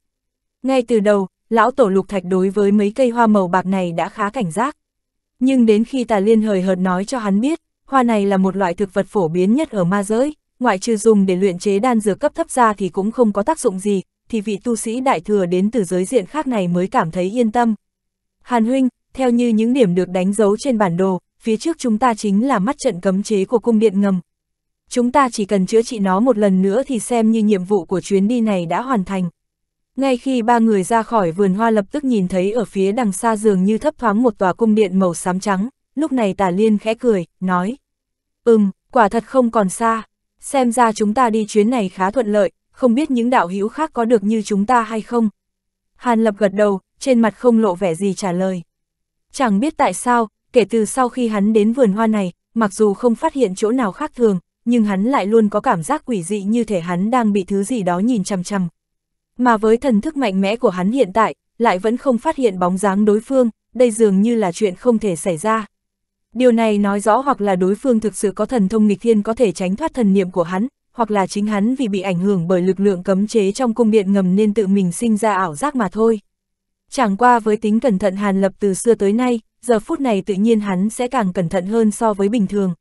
Ngay từ đầu, lão tổ lục thạch đối với mấy cây hoa màu bạc này đã khá cảnh giác. Nhưng đến khi tà liên hời hợt nói cho hắn biết, hoa này là một loại thực vật phổ biến nhất ở ma giới, ngoại trừ dùng để luyện chế đan dược cấp thấp ra thì cũng không có tác dụng gì, thì vị tu sĩ đại thừa đến từ giới diện khác này mới cảm thấy yên tâm. Hàn huynh, theo như những điểm được đánh dấu trên bản đồ, phía trước chúng ta chính là mắt trận cấm chế của cung điện ngầm. Chúng ta chỉ cần chữa trị nó một lần nữa thì xem như nhiệm vụ của chuyến đi này đã hoàn thành. Ngay khi ba người ra khỏi vườn hoa lập tức nhìn thấy ở phía đằng xa dường như thấp thoáng một tòa cung điện màu xám trắng, lúc này tà liên khẽ cười, nói. Ừm, quả thật không còn xa, xem ra chúng ta đi chuyến này khá thuận lợi, không biết những đạo hữu khác có được như chúng ta hay không? Hàn Lập gật đầu, trên mặt không lộ vẻ gì trả lời. Chẳng biết tại sao, kể từ sau khi hắn đến vườn hoa này, mặc dù không phát hiện chỗ nào khác thường, nhưng hắn lại luôn có cảm giác quỷ dị như thể hắn đang bị thứ gì đó nhìn chằm chằm. Mà với thần thức mạnh mẽ của hắn hiện tại, lại vẫn không phát hiện bóng dáng đối phương, đây dường như là chuyện không thể xảy ra. Điều này nói rõ hoặc là đối phương thực sự có thần thông nghịch thiên có thể tránh thoát thần niệm của hắn, hoặc là chính hắn vì bị ảnh hưởng bởi lực lượng cấm chế trong cung điện ngầm nên tự mình sinh ra ảo giác mà thôi. Chẳng qua với tính cẩn thận Hàn Lập từ xưa tới nay, giờ phút này tự nhiên hắn sẽ càng cẩn thận hơn so với bình thường.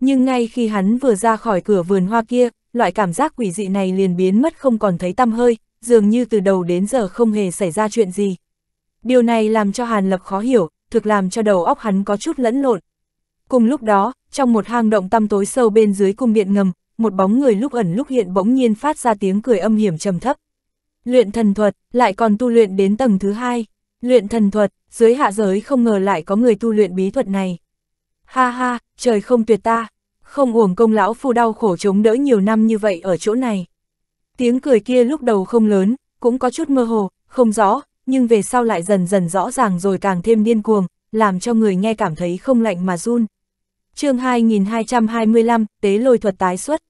Nhưng ngay khi hắn vừa ra khỏi cửa vườn hoa kia, loại cảm giác quỷ dị này liền biến mất không còn thấy tăm hơi, dường như từ đầu đến giờ không hề xảy ra chuyện gì. Điều này làm cho Hàn Lập khó hiểu, thực làm cho đầu óc hắn có chút lẫn lộn. Cùng lúc đó, trong một hang động tăm tối sâu bên dưới cung điện ngầm, một bóng người lúc ẩn lúc hiện bỗng nhiên phát ra tiếng cười âm hiểm trầm thấp. Luyện thần thuật, lại còn tu luyện đến tầng thứ hai. Luyện thần thuật, dưới hạ giới không ngờ lại có người tu luyện bí thuật này. Ha ha, trời không tuyệt ta, không uổng công lão phu đau khổ chống đỡ nhiều năm như vậy ở chỗ này. Tiếng cười kia lúc đầu không lớn, cũng có chút mơ hồ, không rõ, nhưng về sau lại dần dần rõ ràng rồi càng thêm điên cuồng, làm cho người nghe cảm thấy không lạnh mà run. chương 2225, Tế lôi thuật tái xuất.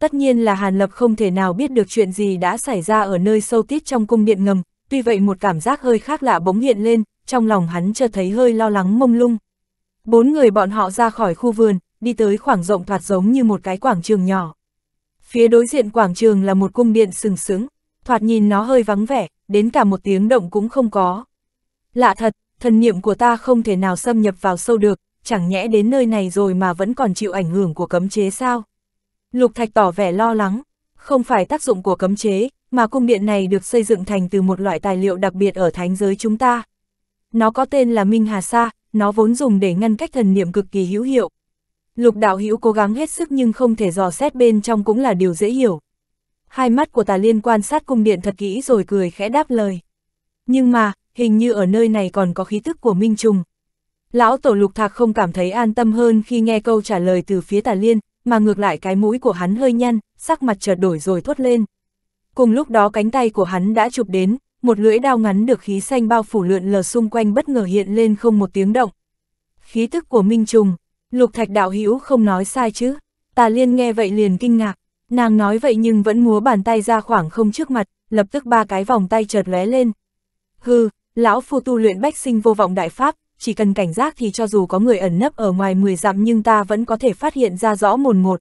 Tất nhiên là Hàn Lập không thể nào biết được chuyện gì đã xảy ra ở nơi sâu tít trong cung điện ngầm, tuy vậy một cảm giác hơi khác lạ bỗng hiện lên, trong lòng hắn cho thấy hơi lo lắng mông lung. Bốn người bọn họ ra khỏi khu vườn, đi tới khoảng rộng thoạt giống như một cái quảng trường nhỏ. Phía đối diện quảng trường là một cung điện sừng sững, thoạt nhìn nó hơi vắng vẻ, đến cả một tiếng động cũng không có. Lạ thật, thần niệm của ta không thể nào xâm nhập vào sâu được, chẳng nhẽ đến nơi này rồi mà vẫn còn chịu ảnh hưởng của cấm chế sao? Lục Thạch tỏ vẻ lo lắng, không phải tác dụng của cấm chế, mà cung điện này được xây dựng thành từ một loại tài liệu đặc biệt ở thánh giới chúng ta. Nó có tên là Minh Hà Sa, nó vốn dùng để ngăn cách thần niệm cực kỳ hữu hiệu. Lục đạo hữu cố gắng hết sức nhưng không thể dò xét bên trong cũng là điều dễ hiểu. Hai mắt của tà liên quan sát cung điện thật kỹ rồi cười khẽ đáp lời. Nhưng mà, hình như ở nơi này còn có khí tức của Minh Trùng. Lão Tổ Lục Thạc không cảm thấy an tâm hơn khi nghe câu trả lời từ phía tà liên, mà ngược lại cái mũi của hắn hơi nhăn, sắc mặt chợt đổi rồi thốt lên. Cùng lúc đó cánh tay của hắn đã chụp đến, một lưỡi đao ngắn được khí xanh bao phủ lượn lờ xung quanh bất ngờ hiện lên không một tiếng động. Khí tức của Minh Trùng, Lục Thạch đạo hữu không nói sai chứ, Tà Liên nghe vậy liền kinh ngạc, nàng nói vậy nhưng vẫn múa bàn tay ra khoảng không trước mặt, lập tức ba cái vòng tay chợt lóe lên. Hừ, lão phu tu luyện bách sinh vô vọng đại pháp, chỉ cần cảnh giác thì cho dù có người ẩn nấp ở ngoài 10 dặm nhưng ta vẫn có thể phát hiện ra rõ mồn một.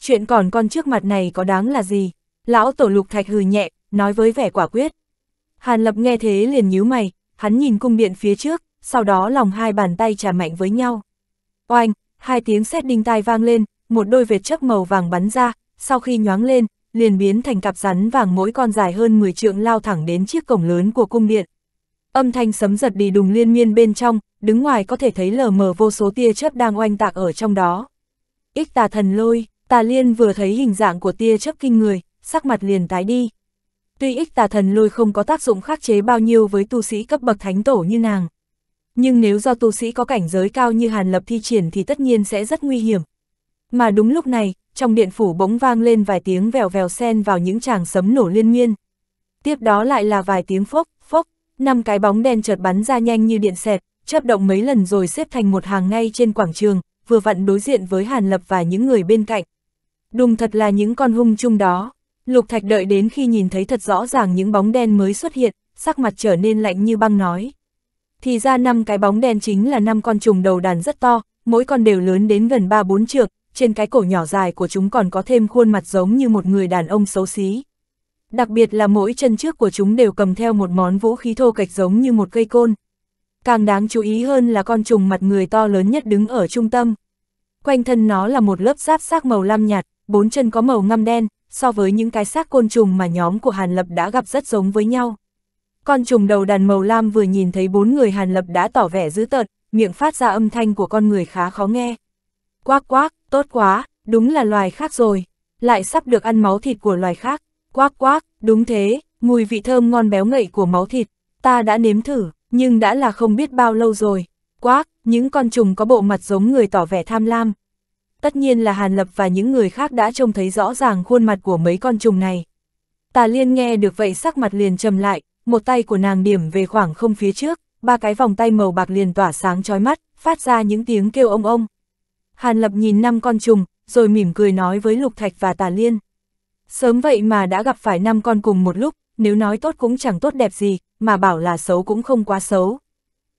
Chuyện còn con trước mặt này có đáng là gì? Lão tổ lục thạch hừ nhẹ, nói với vẻ quả quyết. Hàn lập nghe thế liền nhíu mày, hắn nhìn cung điện phía trước, sau đó lòng hai bàn tay trả mạnh với nhau. Oanh, hai tiếng sét đinh tai vang lên, một đôi vệt chớp màu vàng bắn ra, sau khi nhoáng lên, liền biến thành cặp rắn vàng mỗi con dài hơn 10 trượng lao thẳng đến chiếc cổng lớn của cung điện. Âm thanh sấm giật đi đùng liên miên bên trong, đứng ngoài có thể thấy lờ mờ vô số tia chớp đang oanh tạc ở trong đó. Ích tà thần lôi, tà liên vừa thấy hình dạng của tia chớp kinh người, sắc mặt liền tái đi. Tuy ích tà thần lôi không có tác dụng khắc chế bao nhiêu với tu sĩ cấp bậc thánh tổ như nàng. Nhưng nếu do tu sĩ có cảnh giới cao như Hàn Lập thi triển thì tất nhiên sẽ rất nguy hiểm. Mà đúng lúc này, trong điện phủ bỗng vang lên vài tiếng vèo vèo sen vào những tràng sấm nổ liên miên. Tiếp đó lại là vài tiếng phốc, năm cái bóng đen chợt bắn ra nhanh như điện xẹt, chớp động mấy lần rồi xếp thành một hàng ngay trên quảng trường, vừa vặn đối diện với Hàn Lập và những người bên cạnh. Đùng thật là những con hung chung đó. Lục Thạch đợi đến khi nhìn thấy thật rõ ràng những bóng đen mới xuất hiện, sắc mặt trở nên lạnh như băng nói. Thì ra năm cái bóng đen chính là năm con trùng đầu đàn rất to, mỗi con đều lớn đến gần 3-4 trượng, trên cái cổ nhỏ dài của chúng còn có thêm khuôn mặt giống như một người đàn ông xấu xí. Đặc biệt là mỗi chân trước của chúng đều cầm theo một món vũ khí thô kệch giống như một cây côn. Càng đáng chú ý hơn là con trùng mặt người to lớn nhất đứng ở trung tâm. Quanh thân nó là một lớp giáp xác màu lam nhạt, bốn chân có màu ngăm đen, so với những cái xác côn trùng mà nhóm của Hàn Lập đã gặp rất giống với nhau. Con trùng đầu đàn màu lam vừa nhìn thấy bốn người Hàn Lập đã tỏ vẻ dữ tợn, miệng phát ra âm thanh của con người khá khó nghe. Quác quác, tốt quá, đúng là loài khác rồi, lại sắp được ăn máu thịt của loài khác. Quác quác, đúng thế, mùi vị thơm ngon béo ngậy của máu thịt, ta đã nếm thử, nhưng đã là không biết bao lâu rồi. Quác, những con trùng có bộ mặt giống người tỏ vẻ tham lam. Tất nhiên là Hàn Lập và những người khác đã trông thấy rõ ràng khuôn mặt của mấy con trùng này. Tà Liên nghe được vậy sắc mặt liền trầm lại, một tay của nàng điểm về khoảng không phía trước, ba cái vòng tay màu bạc liền tỏa sáng chói mắt, phát ra những tiếng kêu ông ông. Hàn Lập nhìn năm con trùng, rồi mỉm cười nói với Lục Thạch và Tà Liên. Sớm vậy mà đã gặp phải năm con cùng một lúc, nếu nói tốt cũng chẳng tốt đẹp gì, mà bảo là xấu cũng không quá xấu.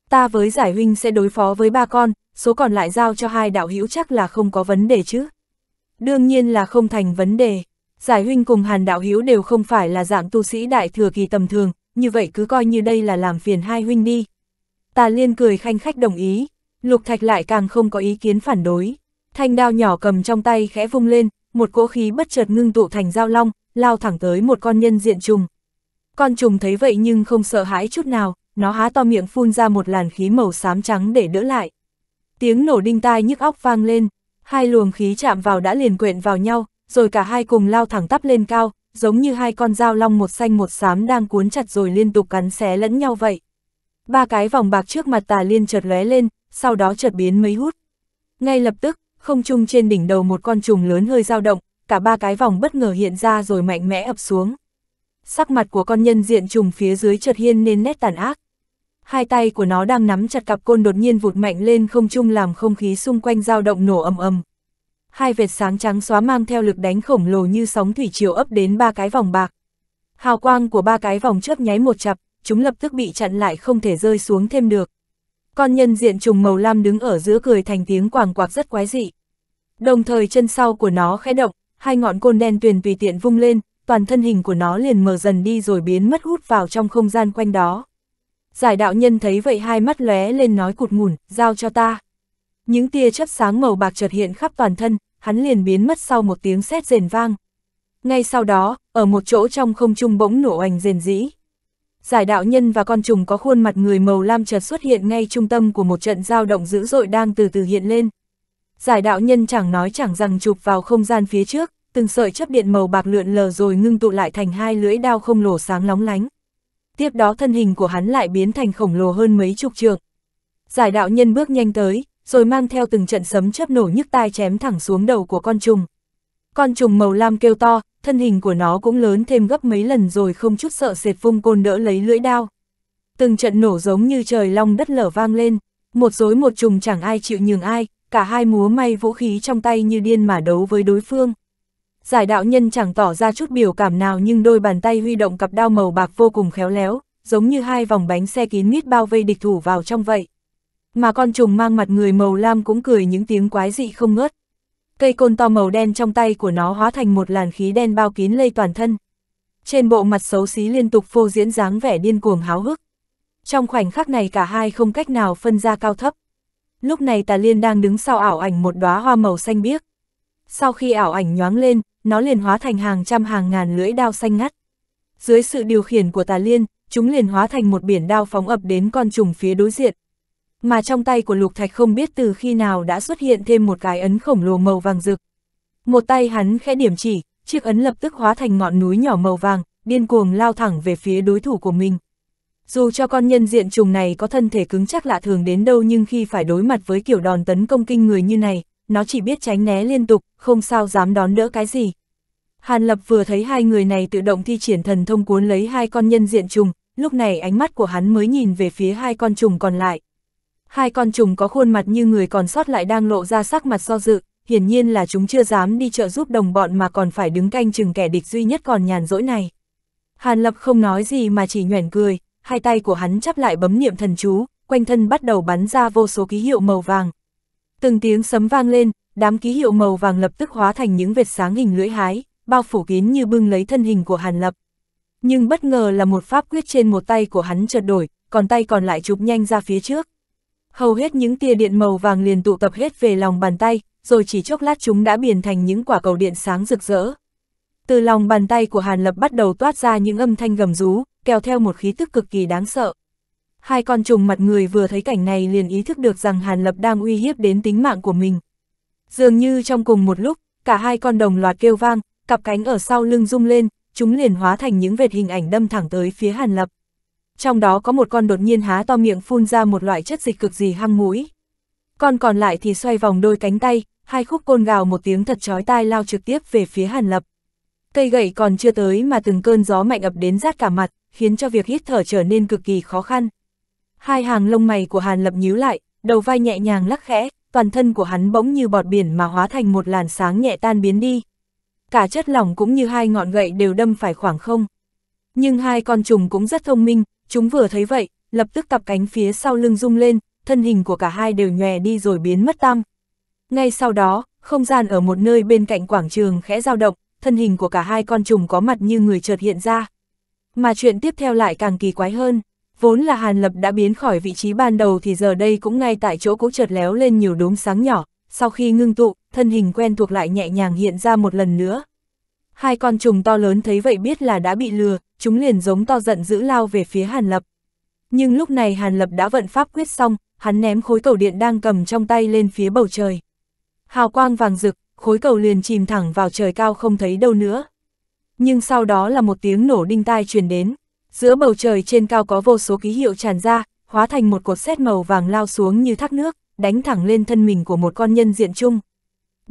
Ta với giải huynh sẽ đối phó với ba con, số còn lại giao cho hai đạo hữu chắc là không có vấn đề chứ. Đương nhiên là không thành vấn đề. Giải huynh cùng hàn đạo hữu đều không phải là dạng tu sĩ đại thừa kỳ tầm thường, như vậy cứ coi như đây là làm phiền hai huynh đi. Ta liên cười khanh khách đồng ý, lục thạch lại càng không có ý kiến phản đối. Thanh đao nhỏ cầm trong tay khẽ vung lên, một cỗ khí bất chợt ngưng tụ thành dao long, lao thẳng tới một con nhân diện trùng. Con trùng thấy vậy nhưng không sợ hãi chút nào, nó há to miệng phun ra một làn khí màu xám trắng để đỡ lại. Tiếng nổ đinh tai nhức óc vang lên, hai luồng khí chạm vào đã liền quyện vào nhau, rồi cả hai cùng lao thẳng tắp lên cao, giống như hai con dao long một xanh một xám đang cuốn chặt rồi liên tục cắn xé lẫn nhau vậy. Ba cái vòng bạc trước mặt tà liên chợt lóe lên, sau đó chợt biến mấy hút. Ngay lập tức, không trung trên đỉnh đầu một con trùng lớn hơi dao động, cả ba cái vòng bất ngờ hiện ra rồi mạnh mẽ ập xuống. Sắc mặt của con nhân diện trùng phía dưới chợt hiên nên nét tàn ác. Hai tay của nó đang nắm chặt cặp côn đột nhiên vụt mạnh lên không trung làm không khí xung quanh dao động nổ ầm ầm. Hai vệt sáng trắng xóa mang theo lực đánh khổng lồ như sóng thủy triều ấp đến ba cái vòng bạc. Hào quang của ba cái vòng chớp nháy một chập, chúng lập tức bị chặn lại không thể rơi xuống thêm được. Con nhân diện trùng màu lam đứng ở giữa cười thành tiếng quàng quạc rất quái dị. Đồng thời chân sau của nó khẽ động, hai ngọn côn đen tuyền tùy tiện vung lên, toàn thân hình của nó liền mở dần đi rồi biến mất hút vào trong không gian quanh đó. Giải đạo nhân thấy vậy hai mắt lóe lên nói cụt ngủn, giao cho ta. Những tia chớp sáng màu bạc chợt hiện khắp toàn thân, hắn liền biến mất sau một tiếng sét rền vang. Ngay sau đó, ở một chỗ trong không trung bỗng nổ oành rền rĩ giải đạo nhân và con trùng có khuôn mặt người màu lam chợt xuất hiện ngay trung tâm của một trận giao động dữ dội đang từ từ hiện lên. Giải đạo nhân chẳng nói chẳng rằng chụp vào không gian phía trước, từng sợi chấp điện màu bạc lượn lờ rồi ngưng tụ lại thành hai lưỡi đao không lổ sáng lóng lánh. Tiếp đó thân hình của hắn lại biến thành khổng lồ hơn mấy chục trượng. Giải đạo nhân bước nhanh tới, rồi mang theo từng trận sấm chớp nổ nhức tai chém thẳng xuống đầu của con trùng. Con trùng màu lam kêu to, thân hình của nó cũng lớn thêm gấp mấy lần rồi không chút sợ sệt vung côn đỡ lấy lưỡi đao. Từng trận nổ giống như trời long đất lở vang lên, một rối một trùng chẳng ai chịu nhường ai, cả hai múa may vũ khí trong tay như điên mà đấu với đối phương. Giải đạo nhân chẳng tỏ ra chút biểu cảm nào nhưng đôi bàn tay huy động cặp đao màu bạc vô cùng khéo léo, giống như hai vòng bánh xe kín mít bao vây địch thủ vào trong vậy. Mà con trùng mang mặt người màu lam cũng cười những tiếng quái dị không ngớt cây côn to màu đen trong tay của nó hóa thành một làn khí đen bao kín lây toàn thân. Trên bộ mặt xấu xí liên tục phô diễn dáng vẻ điên cuồng háo hức. Trong khoảnh khắc này cả hai không cách nào phân ra cao thấp. Lúc này tà liên đang đứng sau ảo ảnh một đóa hoa màu xanh biếc. Sau khi ảo ảnh nhoáng lên, nó liền hóa thành hàng trăm hàng ngàn lưỡi đao xanh ngắt. Dưới sự điều khiển của tà liên, chúng liền hóa thành một biển đao phóng ập đến con trùng phía đối diện, mà trong tay của lục thạch không biết từ khi nào đã xuất hiện thêm một cái ấn khổng lồ màu vàng rực. Một tay hắn khẽ điểm chỉ, chiếc ấn lập tức hóa thành ngọn núi nhỏ màu vàng, điên cuồng lao thẳng về phía đối thủ của mình. Dù cho con nhân diện trùng này có thân thể cứng chắc lạ thường đến đâu nhưng khi phải đối mặt với kiểu đòn tấn công kinh người như này, nó chỉ biết tránh né liên tục, không sao dám đón đỡ cái gì. Hàn Lập vừa thấy hai người này tự động thi triển thần thông cuốn lấy hai con nhân diện trùng, lúc này ánh mắt của hắn mới nhìn về phía hai con trùng còn lại hai con trùng có khuôn mặt như người còn sót lại đang lộ ra sắc mặt do dự, hiển nhiên là chúng chưa dám đi trợ giúp đồng bọn mà còn phải đứng canh chừng kẻ địch duy nhất còn nhàn rỗi này. Hàn Lập không nói gì mà chỉ nhoẻn cười, hai tay của hắn chắp lại bấm niệm thần chú, quanh thân bắt đầu bắn ra vô số ký hiệu màu vàng. Từng tiếng sấm vang lên, đám ký hiệu màu vàng lập tức hóa thành những vệt sáng hình lưỡi hái, bao phủ kín như bưng lấy thân hình của Hàn Lập. Nhưng bất ngờ là một pháp quyết trên một tay của hắn chợt đổi, còn tay còn lại chụp nhanh ra phía trước, hầu hết những tia điện màu vàng liền tụ tập hết về lòng bàn tay, rồi chỉ chốc lát chúng đã biến thành những quả cầu điện sáng rực rỡ. Từ lòng bàn tay của Hàn Lập bắt đầu toát ra những âm thanh gầm rú, kèo theo một khí tức cực kỳ đáng sợ. Hai con trùng mặt người vừa thấy cảnh này liền ý thức được rằng Hàn Lập đang uy hiếp đến tính mạng của mình. Dường như trong cùng một lúc, cả hai con đồng loạt kêu vang, cặp cánh ở sau lưng rung lên, chúng liền hóa thành những vệt hình ảnh đâm thẳng tới phía Hàn Lập trong đó có một con đột nhiên há to miệng phun ra một loại chất dịch cực gì hăng mũi. Con còn lại thì xoay vòng đôi cánh tay, hai khúc côn gào một tiếng thật chói tai lao trực tiếp về phía Hàn Lập. Cây gậy còn chưa tới mà từng cơn gió mạnh ập đến rát cả mặt, khiến cho việc hít thở trở nên cực kỳ khó khăn. Hai hàng lông mày của Hàn Lập nhíu lại, đầu vai nhẹ nhàng lắc khẽ, toàn thân của hắn bỗng như bọt biển mà hóa thành một làn sáng nhẹ tan biến đi. Cả chất lỏng cũng như hai ngọn gậy đều đâm phải khoảng không. Nhưng hai con trùng cũng rất thông minh, Chúng vừa thấy vậy, lập tức cặp cánh phía sau lưng rung lên, thân hình của cả hai đều nhòe đi rồi biến mất tăm. Ngay sau đó, không gian ở một nơi bên cạnh quảng trường khẽ dao động, thân hình của cả hai con trùng có mặt như người chợt hiện ra. Mà chuyện tiếp theo lại càng kỳ quái hơn, vốn là Hàn Lập đã biến khỏi vị trí ban đầu thì giờ đây cũng ngay tại chỗ cũng chợt léo lên nhiều đốm sáng nhỏ, sau khi ngưng tụ, thân hình quen thuộc lại nhẹ nhàng hiện ra một lần nữa. Hai con trùng to lớn thấy vậy biết là đã bị lừa, chúng liền giống to giận dữ lao về phía Hàn Lập. Nhưng lúc này Hàn Lập đã vận pháp quyết xong, hắn ném khối cầu điện đang cầm trong tay lên phía bầu trời. Hào quang vàng rực, khối cầu liền chìm thẳng vào trời cao không thấy đâu nữa. Nhưng sau đó là một tiếng nổ đinh tai truyền đến, giữa bầu trời trên cao có vô số ký hiệu tràn ra, hóa thành một cột xét màu vàng lao xuống như thác nước, đánh thẳng lên thân mình của một con nhân diện chung.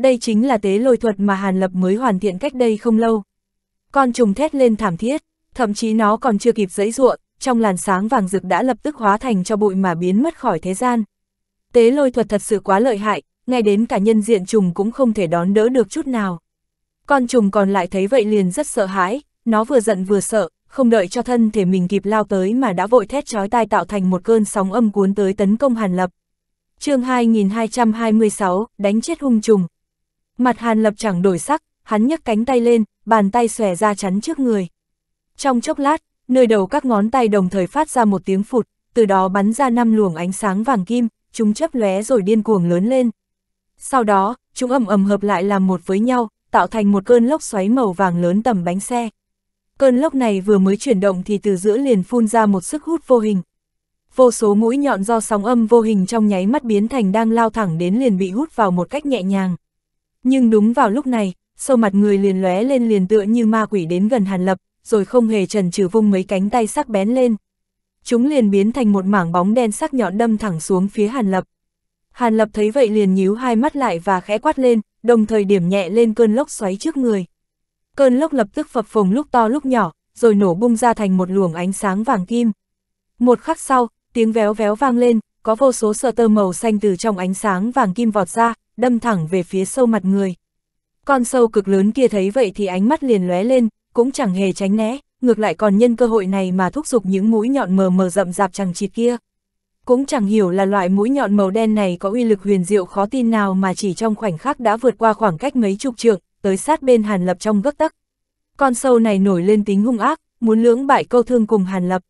Đây chính là tế lôi thuật mà Hàn Lập mới hoàn thiện cách đây không lâu. Con trùng thét lên thảm thiết, thậm chí nó còn chưa kịp dẫy ruộng, trong làn sáng vàng rực đã lập tức hóa thành cho bụi mà biến mất khỏi thế gian. Tế lôi thuật thật sự quá lợi hại, ngay đến cả nhân diện trùng cũng không thể đón đỡ được chút nào. Con trùng còn lại thấy vậy liền rất sợ hãi, nó vừa giận vừa sợ, không đợi cho thân thể mình kịp lao tới mà đã vội thét chói tai tạo thành một cơn sóng âm cuốn tới tấn công Hàn Lập. chương 2226, đánh chết hung trùng. Mặt Hàn Lập chẳng đổi sắc, hắn nhấc cánh tay lên, bàn tay xòe ra chắn trước người. Trong chốc lát, nơi đầu các ngón tay đồng thời phát ra một tiếng phụt, từ đó bắn ra năm luồng ánh sáng vàng kim, chúng chớp lóe rồi điên cuồng lớn lên. Sau đó, chúng ầm ầm hợp lại làm một với nhau, tạo thành một cơn lốc xoáy màu vàng lớn tầm bánh xe. Cơn lốc này vừa mới chuyển động thì từ giữa liền phun ra một sức hút vô hình. Vô số mũi nhọn do sóng âm vô hình trong nháy mắt biến thành đang lao thẳng đến liền bị hút vào một cách nhẹ nhàng. Nhưng đúng vào lúc này, sâu mặt người liền lóe lên liền tựa như ma quỷ đến gần Hàn Lập, rồi không hề trần trừ vung mấy cánh tay sắc bén lên. Chúng liền biến thành một mảng bóng đen sắc nhọn đâm thẳng xuống phía Hàn Lập. Hàn Lập thấy vậy liền nhíu hai mắt lại và khẽ quát lên, đồng thời điểm nhẹ lên cơn lốc xoáy trước người. Cơn lốc lập tức phập phồng lúc to lúc nhỏ, rồi nổ bung ra thành một luồng ánh sáng vàng kim. Một khắc sau, tiếng véo véo vang lên, có vô số sợi tơ màu xanh từ trong ánh sáng vàng kim vọt ra, đâm thẳng về phía sâu mặt người. Con sâu cực lớn kia thấy vậy thì ánh mắt liền lóe lên, cũng chẳng hề tránh né, ngược lại còn nhân cơ hội này mà thúc giục những mũi nhọn mờ mờ rậm rạp chẳng chịt kia. Cũng chẳng hiểu là loại mũi nhọn màu đen này có uy lực huyền diệu khó tin nào mà chỉ trong khoảnh khắc đã vượt qua khoảng cách mấy chục trượng, tới sát bên Hàn Lập trong gấc tắc. Con sâu này nổi lên tính hung ác, muốn lưỡng bại câu thương cùng Hàn Lập.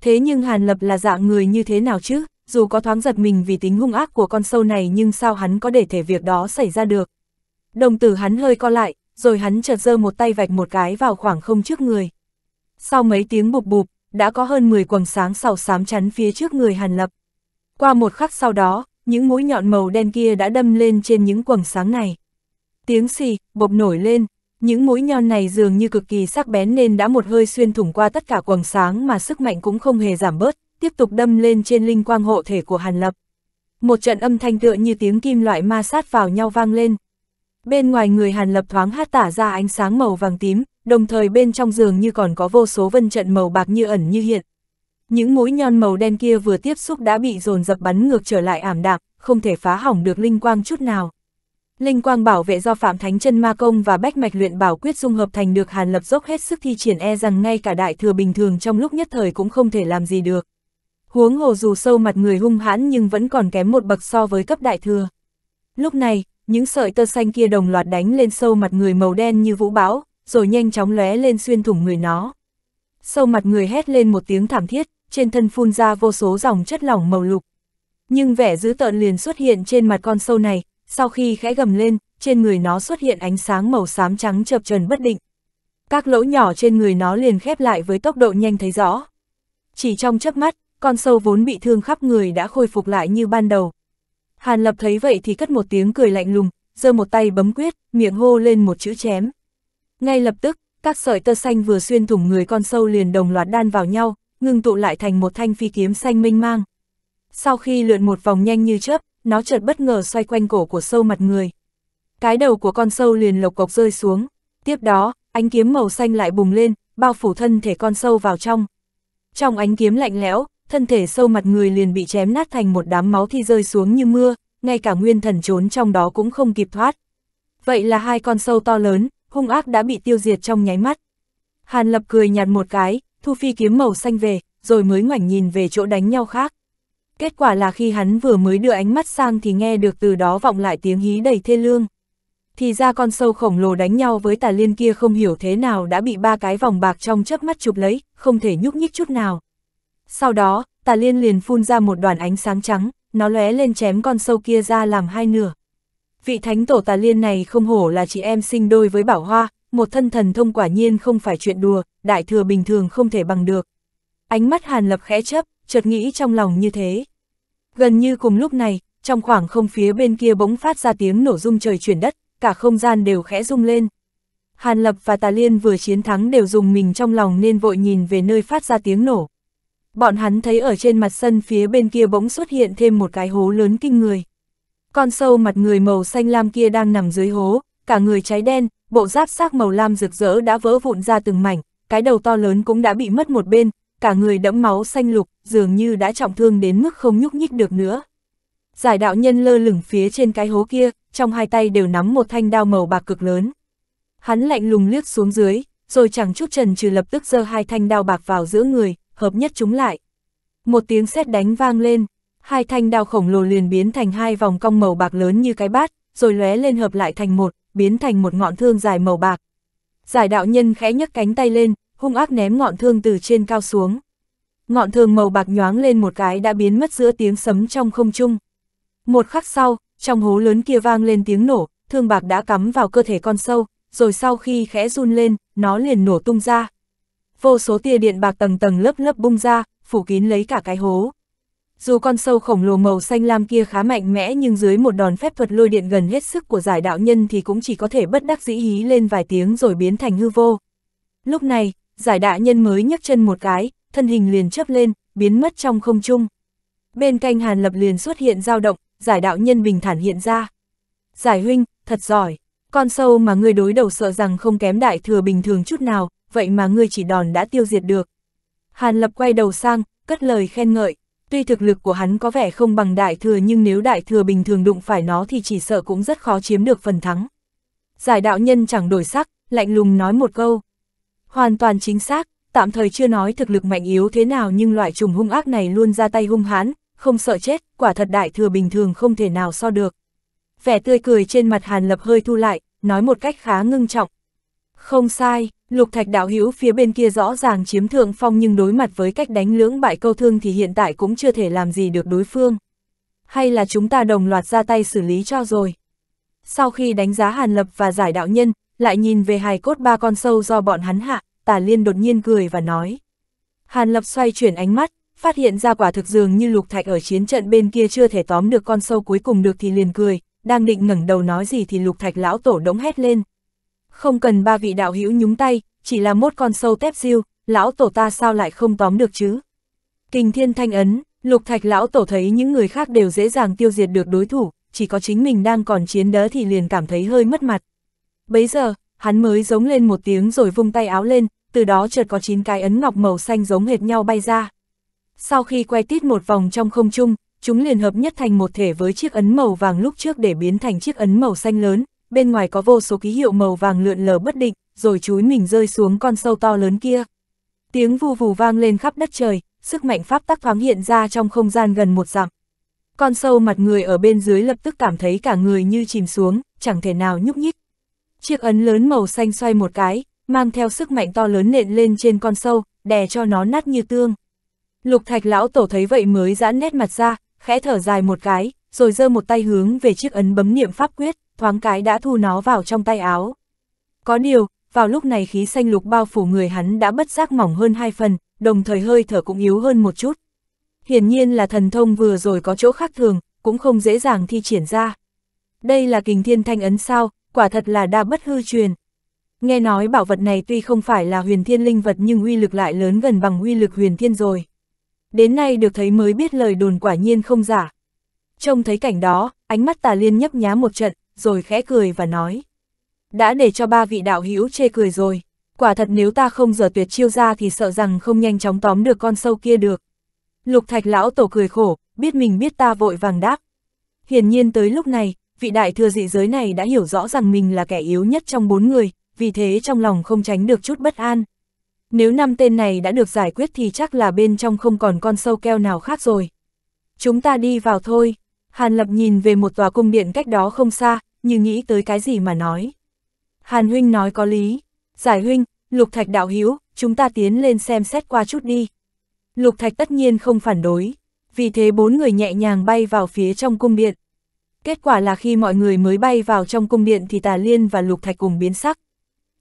Thế nhưng Hàn Lập là dạng người như thế nào chứ? dù có thoáng giật mình vì tính hung ác của con sâu này nhưng sao hắn có để thể việc đó xảy ra được. Đồng tử hắn hơi co lại, rồi hắn chợt giơ một tay vạch một cái vào khoảng không trước người. Sau mấy tiếng bụp bụp, đã có hơn 10 quầng sáng sàu xám chắn phía trước người Hàn Lập. Qua một khắc sau đó, những mũi nhọn màu đen kia đã đâm lên trên những quầng sáng này. Tiếng xì, bộc nổi lên, những mũi nhọn này dường như cực kỳ sắc bén nên đã một hơi xuyên thủng qua tất cả quầng sáng mà sức mạnh cũng không hề giảm bớt, tiếp tục đâm lên trên linh quang hộ thể của Hàn Lập. Một trận âm thanh tựa như tiếng kim loại ma sát vào nhau vang lên. Bên ngoài người Hàn Lập thoáng hát tả ra ánh sáng màu vàng tím, đồng thời bên trong giường như còn có vô số vân trận màu bạc như ẩn như hiện. Những mũi nhon màu đen kia vừa tiếp xúc đã bị dồn dập bắn ngược trở lại ảm đạm, không thể phá hỏng được linh quang chút nào. Linh quang bảo vệ do Phạm Thánh Chân Ma Công và Bách Mạch Luyện Bảo Quyết dung hợp thành được Hàn Lập dốc hết sức thi triển e rằng ngay cả đại thừa bình thường trong lúc nhất thời cũng không thể làm gì được huống hồ dù sâu mặt người hung hãn nhưng vẫn còn kém một bậc so với cấp đại thừa. Lúc này, những sợi tơ xanh kia đồng loạt đánh lên sâu mặt người màu đen như vũ bão, rồi nhanh chóng lóe lên xuyên thủng người nó. Sâu mặt người hét lên một tiếng thảm thiết, trên thân phun ra vô số dòng chất lỏng màu lục. Nhưng vẻ dữ tợn liền xuất hiện trên mặt con sâu này, sau khi khẽ gầm lên, trên người nó xuất hiện ánh sáng màu xám trắng chập trần bất định. Các lỗ nhỏ trên người nó liền khép lại với tốc độ nhanh thấy rõ. Chỉ trong chớp mắt, con sâu vốn bị thương khắp người đã khôi phục lại như ban đầu. Hàn Lập thấy vậy thì cất một tiếng cười lạnh lùng, giơ một tay bấm quyết, miệng hô lên một chữ chém. Ngay lập tức, các sợi tơ xanh vừa xuyên thủng người con sâu liền đồng loạt đan vào nhau, ngưng tụ lại thành một thanh phi kiếm xanh mênh mang. Sau khi lượn một vòng nhanh như chớp, nó chợt bất ngờ xoay quanh cổ của sâu mặt người. Cái đầu của con sâu liền lộc cộc rơi xuống, tiếp đó, ánh kiếm màu xanh lại bùng lên, bao phủ thân thể con sâu vào trong. Trong ánh kiếm lạnh lẽo, thân thể sâu mặt người liền bị chém nát thành một đám máu thi rơi xuống như mưa, ngay cả nguyên thần trốn trong đó cũng không kịp thoát. Vậy là hai con sâu to lớn, hung ác đã bị tiêu diệt trong nháy mắt. Hàn Lập cười nhạt một cái, thu phi kiếm màu xanh về, rồi mới ngoảnh nhìn về chỗ đánh nhau khác. Kết quả là khi hắn vừa mới đưa ánh mắt sang thì nghe được từ đó vọng lại tiếng hí đầy thê lương. Thì ra con sâu khổng lồ đánh nhau với tà liên kia không hiểu thế nào đã bị ba cái vòng bạc trong chớp mắt chụp lấy, không thể nhúc nhích chút nào. Sau đó, tà liên liền phun ra một đoàn ánh sáng trắng, nó lóe lên chém con sâu kia ra làm hai nửa. Vị thánh tổ tà liên này không hổ là chị em sinh đôi với bảo hoa, một thân thần thông quả nhiên không phải chuyện đùa, đại thừa bình thường không thể bằng được. Ánh mắt hàn lập khẽ chấp, chợt nghĩ trong lòng như thế. Gần như cùng lúc này, trong khoảng không phía bên kia bỗng phát ra tiếng nổ rung trời chuyển đất, cả không gian đều khẽ rung lên. Hàn Lập và Tà Liên vừa chiến thắng đều dùng mình trong lòng nên vội nhìn về nơi phát ra tiếng nổ. Bọn hắn thấy ở trên mặt sân phía bên kia bỗng xuất hiện thêm một cái hố lớn kinh người. Con sâu mặt người màu xanh lam kia đang nằm dưới hố, cả người cháy đen, bộ giáp xác màu lam rực rỡ đã vỡ vụn ra từng mảnh, cái đầu to lớn cũng đã bị mất một bên, cả người đẫm máu xanh lục, dường như đã trọng thương đến mức không nhúc nhích được nữa. Giải đạo nhân lơ lửng phía trên cái hố kia, trong hai tay đều nắm một thanh đao màu bạc cực lớn. Hắn lạnh lùng liếc xuống dưới, rồi chẳng chút trần trừ lập tức giơ hai thanh đao bạc vào giữa người, hợp nhất chúng lại. Một tiếng sét đánh vang lên, hai thanh đao khổng lồ liền biến thành hai vòng cong màu bạc lớn như cái bát, rồi lóe lên hợp lại thành một, biến thành một ngọn thương dài màu bạc. Giải đạo nhân khẽ nhấc cánh tay lên, hung ác ném ngọn thương từ trên cao xuống. Ngọn thương màu bạc nhoáng lên một cái đã biến mất giữa tiếng sấm trong không trung. Một khắc sau, trong hố lớn kia vang lên tiếng nổ, thương bạc đã cắm vào cơ thể con sâu, rồi sau khi khẽ run lên, nó liền nổ tung ra vô số tia điện bạc tầng tầng lớp lớp bung ra, phủ kín lấy cả cái hố. Dù con sâu khổng lồ màu xanh lam kia khá mạnh mẽ nhưng dưới một đòn phép thuật lôi điện gần hết sức của giải đạo nhân thì cũng chỉ có thể bất đắc dĩ hí lên vài tiếng rồi biến thành hư vô. Lúc này, giải đạo nhân mới nhấc chân một cái, thân hình liền chớp lên, biến mất trong không trung. Bên canh Hàn Lập liền xuất hiện dao động, giải đạo nhân bình thản hiện ra. Giải huynh, thật giỏi, con sâu mà ngươi đối đầu sợ rằng không kém đại thừa bình thường chút nào, vậy mà ngươi chỉ đòn đã tiêu diệt được. Hàn Lập quay đầu sang, cất lời khen ngợi, tuy thực lực của hắn có vẻ không bằng đại thừa nhưng nếu đại thừa bình thường đụng phải nó thì chỉ sợ cũng rất khó chiếm được phần thắng. Giải đạo nhân chẳng đổi sắc, lạnh lùng nói một câu. Hoàn toàn chính xác, tạm thời chưa nói thực lực mạnh yếu thế nào nhưng loại trùng hung ác này luôn ra tay hung hãn, không sợ chết, quả thật đại thừa bình thường không thể nào so được. Vẻ tươi cười trên mặt Hàn Lập hơi thu lại, nói một cách khá ngưng trọng, không sai, lục thạch đạo hữu phía bên kia rõ ràng chiếm thượng phong nhưng đối mặt với cách đánh lưỡng bại câu thương thì hiện tại cũng chưa thể làm gì được đối phương. Hay là chúng ta đồng loạt ra tay xử lý cho rồi. Sau khi đánh giá Hàn Lập và giải đạo nhân, lại nhìn về hài cốt ba con sâu do bọn hắn hạ, tà liên đột nhiên cười và nói. Hàn Lập xoay chuyển ánh mắt, phát hiện ra quả thực dường như lục thạch ở chiến trận bên kia chưa thể tóm được con sâu cuối cùng được thì liền cười, đang định ngẩng đầu nói gì thì lục thạch lão tổ đống hét lên, không cần ba vị đạo hữu nhúng tay, chỉ là một con sâu tép diêu, lão tổ ta sao lại không tóm được chứ? Kình thiên thanh ấn, lục thạch lão tổ thấy những người khác đều dễ dàng tiêu diệt được đối thủ, chỉ có chính mình đang còn chiến đớ thì liền cảm thấy hơi mất mặt. Bấy giờ, hắn mới giống lên một tiếng rồi vung tay áo lên, từ đó chợt có chín cái ấn ngọc màu xanh giống hệt nhau bay ra. Sau khi quay tít một vòng trong không trung, chúng liền hợp nhất thành một thể với chiếc ấn màu vàng lúc trước để biến thành chiếc ấn màu xanh lớn, bên ngoài có vô số ký hiệu màu vàng lượn lờ bất định, rồi chúi mình rơi xuống con sâu to lớn kia. Tiếng vù vù vang lên khắp đất trời, sức mạnh pháp tắc thoáng hiện ra trong không gian gần một dặm. Con sâu mặt người ở bên dưới lập tức cảm thấy cả người như chìm xuống, chẳng thể nào nhúc nhích. Chiếc ấn lớn màu xanh xoay một cái, mang theo sức mạnh to lớn nện lên trên con sâu, đè cho nó nát như tương. Lục thạch lão tổ thấy vậy mới giãn nét mặt ra, khẽ thở dài một cái, rồi giơ một tay hướng về chiếc ấn bấm niệm pháp quyết thoáng cái đã thu nó vào trong tay áo. Có điều, vào lúc này khí xanh lục bao phủ người hắn đã bất giác mỏng hơn hai phần, đồng thời hơi thở cũng yếu hơn một chút. Hiển nhiên là thần thông vừa rồi có chỗ khác thường, cũng không dễ dàng thi triển ra. Đây là kình thiên thanh ấn sao, quả thật là đa bất hư truyền. Nghe nói bảo vật này tuy không phải là huyền thiên linh vật nhưng uy lực lại lớn gần bằng uy lực huyền thiên rồi. Đến nay được thấy mới biết lời đồn quả nhiên không giả. Trông thấy cảnh đó, ánh mắt tà liên nhấp nhá một trận, rồi khẽ cười và nói. Đã để cho ba vị đạo hữu chê cười rồi, quả thật nếu ta không giờ tuyệt chiêu ra thì sợ rằng không nhanh chóng tóm được con sâu kia được. Lục thạch lão tổ cười khổ, biết mình biết ta vội vàng đáp. Hiển nhiên tới lúc này, vị đại thừa dị giới này đã hiểu rõ rằng mình là kẻ yếu nhất trong bốn người, vì thế trong lòng không tránh được chút bất an. Nếu năm tên này đã được giải quyết thì chắc là bên trong không còn con sâu keo nào khác rồi. Chúng ta đi vào thôi. Hàn Lập nhìn về một tòa cung điện cách đó không xa, như nghĩ tới cái gì mà nói. Hàn huynh nói có lý, giải huynh, lục thạch đạo hiếu, chúng ta tiến lên xem xét qua chút đi. Lục thạch tất nhiên không phản đối, vì thế bốn người nhẹ nhàng bay vào phía trong cung điện. Kết quả là khi mọi người mới bay vào trong cung điện thì tà liên và lục thạch cùng biến sắc.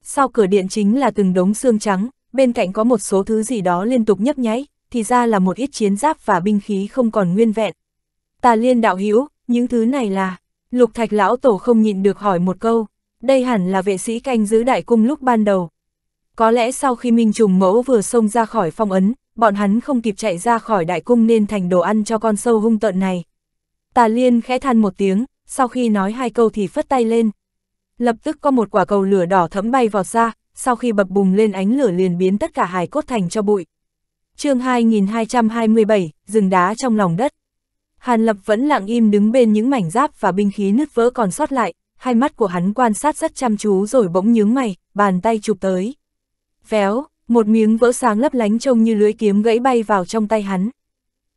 Sau cửa điện chính là từng đống xương trắng, bên cạnh có một số thứ gì đó liên tục nhấp nháy, thì ra là một ít chiến giáp và binh khí không còn nguyên vẹn. Tà liên đạo hữu những thứ này là... Lục thạch lão tổ không nhịn được hỏi một câu, đây hẳn là vệ sĩ canh giữ đại cung lúc ban đầu. Có lẽ sau khi Minh Trùng Mẫu vừa xông ra khỏi phong ấn, bọn hắn không kịp chạy ra khỏi đại cung nên thành đồ ăn cho con sâu hung tợn này. Tà Liên khẽ than một tiếng, sau khi nói hai câu thì phất tay lên. Lập tức có một quả cầu lửa đỏ thẫm bay vọt ra, sau khi bập bùng lên ánh lửa liền biến tất cả hài cốt thành cho bụi. chương 2227, rừng đá trong lòng đất. Hàn Lập vẫn lặng im đứng bên những mảnh giáp và binh khí nứt vỡ còn sót lại, hai mắt của hắn quan sát rất chăm chú rồi bỗng nhướng mày, bàn tay chụp tới. Véo, một miếng vỡ sáng lấp lánh trông như lưỡi kiếm gãy bay vào trong tay hắn.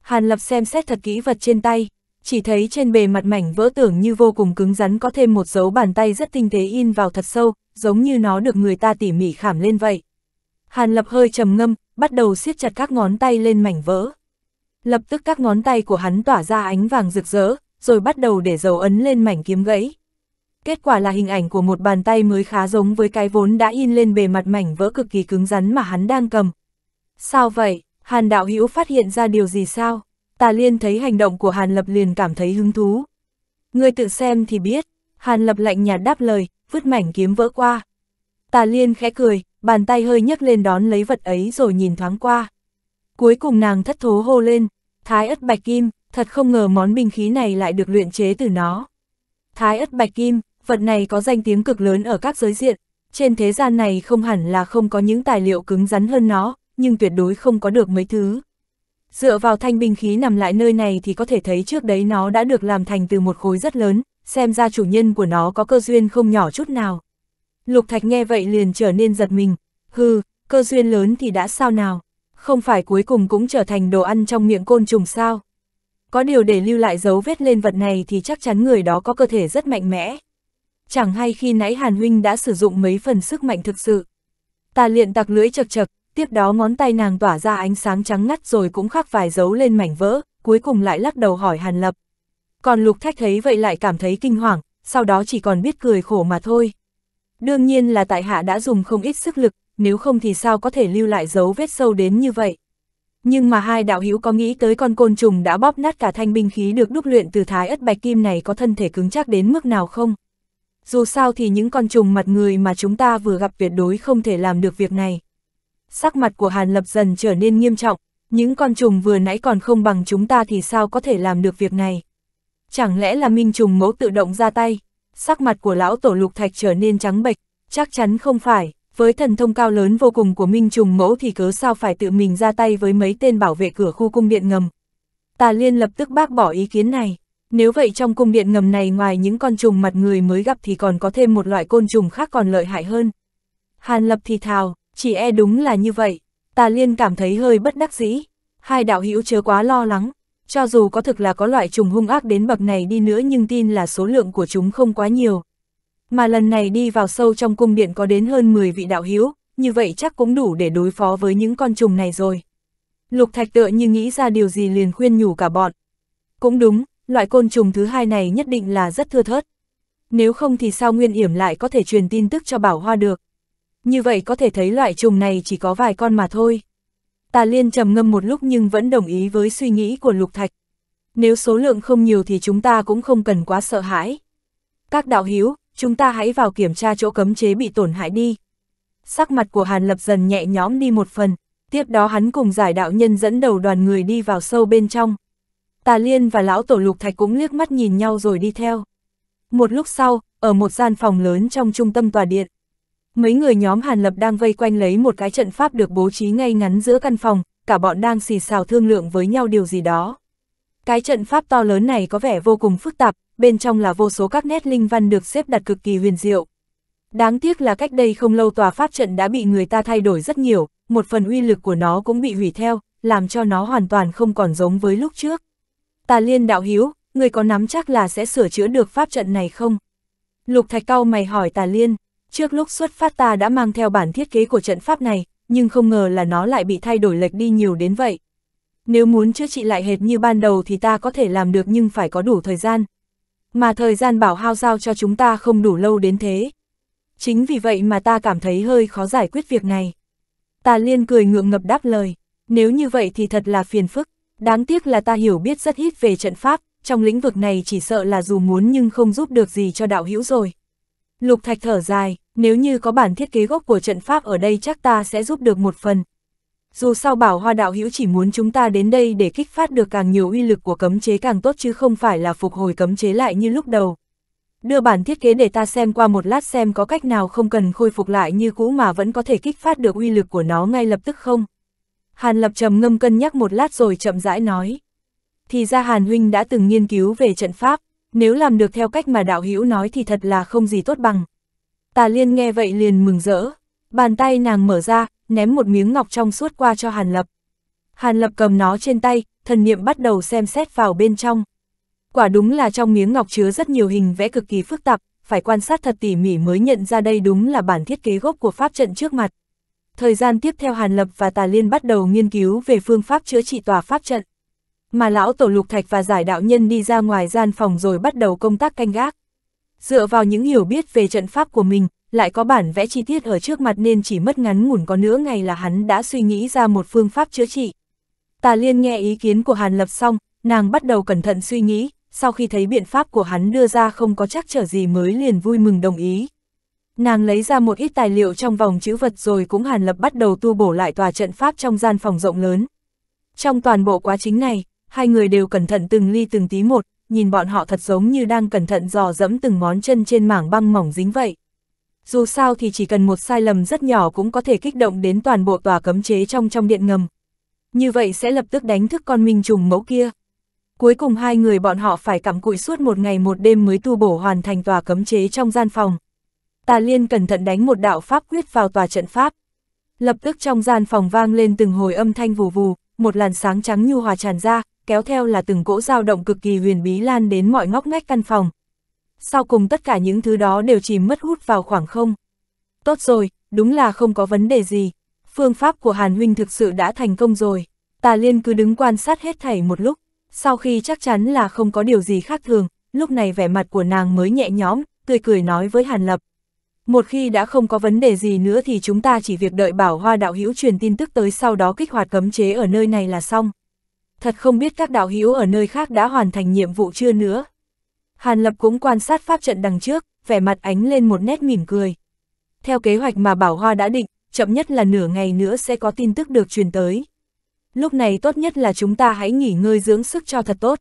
Hàn Lập xem xét thật kỹ vật trên tay, chỉ thấy trên bề mặt mảnh vỡ tưởng như vô cùng cứng rắn có thêm một dấu bàn tay rất tinh tế in vào thật sâu, giống như nó được người ta tỉ mỉ khảm lên vậy. Hàn Lập hơi trầm ngâm, bắt đầu siết chặt các ngón tay lên mảnh vỡ. Lập tức các ngón tay của hắn tỏa ra ánh vàng rực rỡ, rồi bắt đầu để dấu ấn lên mảnh kiếm gãy. Kết quả là hình ảnh của một bàn tay mới khá giống với cái vốn đã in lên bề mặt mảnh vỡ cực kỳ cứng rắn mà hắn đang cầm. Sao vậy? Hàn đạo hữu phát hiện ra điều gì sao? Tà liên thấy hành động của Hàn lập liền cảm thấy hứng thú. người tự xem thì biết. Hàn lập lạnh nhạt đáp lời, vứt mảnh kiếm vỡ qua. Tà liên khẽ cười, bàn tay hơi nhấc lên đón lấy vật ấy rồi nhìn thoáng qua. Cuối cùng nàng thất thố hô lên, Thái ất bạch kim, thật không ngờ món binh khí này lại được luyện chế từ nó. Thái ất bạch kim, vật này có danh tiếng cực lớn ở các giới diện, trên thế gian này không hẳn là không có những tài liệu cứng rắn hơn nó, nhưng tuyệt đối không có được mấy thứ. Dựa vào thanh binh khí nằm lại nơi này thì có thể thấy trước đấy nó đã được làm thành từ một khối rất lớn, xem ra chủ nhân của nó có cơ duyên không nhỏ chút nào. Lục Thạch nghe vậy liền trở nên giật mình, hừ, cơ duyên lớn thì đã sao nào không phải cuối cùng cũng trở thành đồ ăn trong miệng côn trùng sao. Có điều để lưu lại dấu vết lên vật này thì chắc chắn người đó có cơ thể rất mạnh mẽ. Chẳng hay khi nãy Hàn Huynh đã sử dụng mấy phần sức mạnh thực sự. Ta liền tặc lưỡi chật chật, tiếp đó ngón tay nàng tỏa ra ánh sáng trắng ngắt rồi cũng khắc vài dấu lên mảnh vỡ, cuối cùng lại lắc đầu hỏi Hàn Lập. Còn Lục Thách thấy vậy lại cảm thấy kinh hoàng, sau đó chỉ còn biết cười khổ mà thôi. Đương nhiên là tại hạ đã dùng không ít sức lực, nếu không thì sao có thể lưu lại dấu vết sâu đến như vậy. Nhưng mà hai đạo hữu có nghĩ tới con côn trùng đã bóp nát cả thanh binh khí được đúc luyện từ thái ất bạch kim này có thân thể cứng chắc đến mức nào không? Dù sao thì những con trùng mặt người mà chúng ta vừa gặp tuyệt đối không thể làm được việc này. Sắc mặt của Hàn Lập dần trở nên nghiêm trọng, những con trùng vừa nãy còn không bằng chúng ta thì sao có thể làm được việc này? Chẳng lẽ là minh trùng mẫu tự động ra tay? Sắc mặt của lão tổ lục thạch trở nên trắng bệch, chắc chắn không phải với thần thông cao lớn vô cùng của Minh Trùng Mẫu thì cớ sao phải tự mình ra tay với mấy tên bảo vệ cửa khu cung điện ngầm. Tà Liên lập tức bác bỏ ý kiến này. Nếu vậy trong cung điện ngầm này ngoài những con trùng mặt người mới gặp thì còn có thêm một loại côn trùng khác còn lợi hại hơn. Hàn Lập thì thào, chỉ e đúng là như vậy. Tà Liên cảm thấy hơi bất đắc dĩ. Hai đạo hữu chớ quá lo lắng. Cho dù có thực là có loại trùng hung ác đến bậc này đi nữa nhưng tin là số lượng của chúng không quá nhiều, mà lần này đi vào sâu trong cung điện có đến hơn 10 vị đạo hữu, như vậy chắc cũng đủ để đối phó với những con trùng này rồi. Lục Thạch tựa như nghĩ ra điều gì liền khuyên nhủ cả bọn. Cũng đúng, loại côn trùng thứ hai này nhất định là rất thưa thớt. Nếu không thì sao Nguyên Yểm lại có thể truyền tin tức cho Bảo Hoa được. Như vậy có thể thấy loại trùng này chỉ có vài con mà thôi. Tà Liên trầm ngâm một lúc nhưng vẫn đồng ý với suy nghĩ của Lục Thạch. Nếu số lượng không nhiều thì chúng ta cũng không cần quá sợ hãi. Các đạo hiếu, chúng ta hãy vào kiểm tra chỗ cấm chế bị tổn hại đi. Sắc mặt của Hàn Lập dần nhẹ nhõm đi một phần, tiếp đó hắn cùng giải đạo nhân dẫn đầu đoàn người đi vào sâu bên trong. Tà Liên và lão tổ lục thạch cũng liếc mắt nhìn nhau rồi đi theo. Một lúc sau, ở một gian phòng lớn trong trung tâm tòa điện, mấy người nhóm Hàn Lập đang vây quanh lấy một cái trận pháp được bố trí ngay ngắn giữa căn phòng, cả bọn đang xì xào thương lượng với nhau điều gì đó. Cái trận pháp to lớn này có vẻ vô cùng phức tạp, bên trong là vô số các nét linh văn được xếp đặt cực kỳ huyền diệu. Đáng tiếc là cách đây không lâu tòa pháp trận đã bị người ta thay đổi rất nhiều, một phần uy lực của nó cũng bị hủy theo, làm cho nó hoàn toàn không còn giống với lúc trước. Tà liên đạo hiếu, người có nắm chắc là sẽ sửa chữa được pháp trận này không? Lục thạch cao mày hỏi tà liên, trước lúc xuất phát ta đã mang theo bản thiết kế của trận pháp này, nhưng không ngờ là nó lại bị thay đổi lệch đi nhiều đến vậy. Nếu muốn chữa trị lại hệt như ban đầu thì ta có thể làm được nhưng phải có đủ thời gian, mà thời gian bảo hao giao cho chúng ta không đủ lâu đến thế. Chính vì vậy mà ta cảm thấy hơi khó giải quyết việc này. Tà liên cười ngượng ngập đáp lời, nếu như vậy thì thật là phiền phức, đáng tiếc là ta hiểu biết rất ít về trận pháp, trong lĩnh vực này chỉ sợ là dù muốn nhưng không giúp được gì cho đạo hữu rồi. Lục Thạch thở dài, nếu như có bản thiết kế gốc của trận pháp ở đây chắc ta sẽ giúp được một phần, dù sao bảo hoa đạo hữu chỉ muốn chúng ta đến đây để kích phát được càng nhiều uy lực của cấm chế càng tốt chứ không phải là phục hồi cấm chế lại như lúc đầu. Đưa bản thiết kế để ta xem qua một lát xem có cách nào không cần khôi phục lại như cũ mà vẫn có thể kích phát được uy lực của nó ngay lập tức không. Hàn lập trầm ngâm cân nhắc một lát rồi chậm rãi nói. Thì ra Hàn Huynh đã từng nghiên cứu về trận pháp, nếu làm được theo cách mà đạo hữu nói thì thật là không gì tốt bằng. Tà liên nghe vậy liền mừng rỡ, bàn tay nàng mở ra, ném một miếng ngọc trong suốt qua cho Hàn Lập. Hàn Lập cầm nó trên tay, thần niệm bắt đầu xem xét vào bên trong. Quả đúng là trong miếng ngọc chứa rất nhiều hình vẽ cực kỳ phức tạp, phải quan sát thật tỉ mỉ mới nhận ra đây đúng là bản thiết kế gốc của pháp trận trước mặt. Thời gian tiếp theo Hàn Lập và Tà Liên bắt đầu nghiên cứu về phương pháp chữa trị tòa pháp trận. Mà lão tổ lục thạch và giải đạo nhân đi ra ngoài gian phòng rồi bắt đầu công tác canh gác. Dựa vào những hiểu biết về trận pháp của mình, lại có bản vẽ chi tiết ở trước mặt nên chỉ mất ngắn ngủn có nửa ngày là hắn đã suy nghĩ ra một phương pháp chữa trị. Tà Liên nghe ý kiến của Hàn Lập xong, nàng bắt đầu cẩn thận suy nghĩ, sau khi thấy biện pháp của hắn đưa ra không có chắc trở gì mới liền vui mừng đồng ý. Nàng lấy ra một ít tài liệu trong vòng chữ vật rồi cũng Hàn Lập bắt đầu tu bổ lại tòa trận pháp trong gian phòng rộng lớn. Trong toàn bộ quá trình này, hai người đều cẩn thận từng ly từng tí một, nhìn bọn họ thật giống như đang cẩn thận dò dẫm từng ngón chân trên mảng băng mỏng dính vậy dù sao thì chỉ cần một sai lầm rất nhỏ cũng có thể kích động đến toàn bộ tòa cấm chế trong trong điện ngầm. Như vậy sẽ lập tức đánh thức con minh trùng mẫu kia. Cuối cùng hai người bọn họ phải cặm cụi suốt một ngày một đêm mới tu bổ hoàn thành tòa cấm chế trong gian phòng. Tà Liên cẩn thận đánh một đạo pháp quyết vào tòa trận pháp. Lập tức trong gian phòng vang lên từng hồi âm thanh vù vù, một làn sáng trắng nhu hòa tràn ra, kéo theo là từng cỗ dao động cực kỳ huyền bí lan đến mọi ngóc ngách căn phòng, sau cùng tất cả những thứ đó đều chìm mất hút vào khoảng không. Tốt rồi, đúng là không có vấn đề gì. Phương pháp của Hàn Huynh thực sự đã thành công rồi. Tà Liên cứ đứng quan sát hết thảy một lúc, sau khi chắc chắn là không có điều gì khác thường, lúc này vẻ mặt của nàng mới nhẹ nhõm, tươi cười nói với Hàn Lập. Một khi đã không có vấn đề gì nữa thì chúng ta chỉ việc đợi bảo hoa đạo hữu truyền tin tức tới sau đó kích hoạt cấm chế ở nơi này là xong. Thật không biết các đạo hữu ở nơi khác đã hoàn thành nhiệm vụ chưa nữa. Hàn Lập cũng quan sát pháp trận đằng trước, vẻ mặt ánh lên một nét mỉm cười. Theo kế hoạch mà Bảo Hoa đã định, chậm nhất là nửa ngày nữa sẽ có tin tức được truyền tới. Lúc này tốt nhất là chúng ta hãy nghỉ ngơi dưỡng sức cho thật tốt.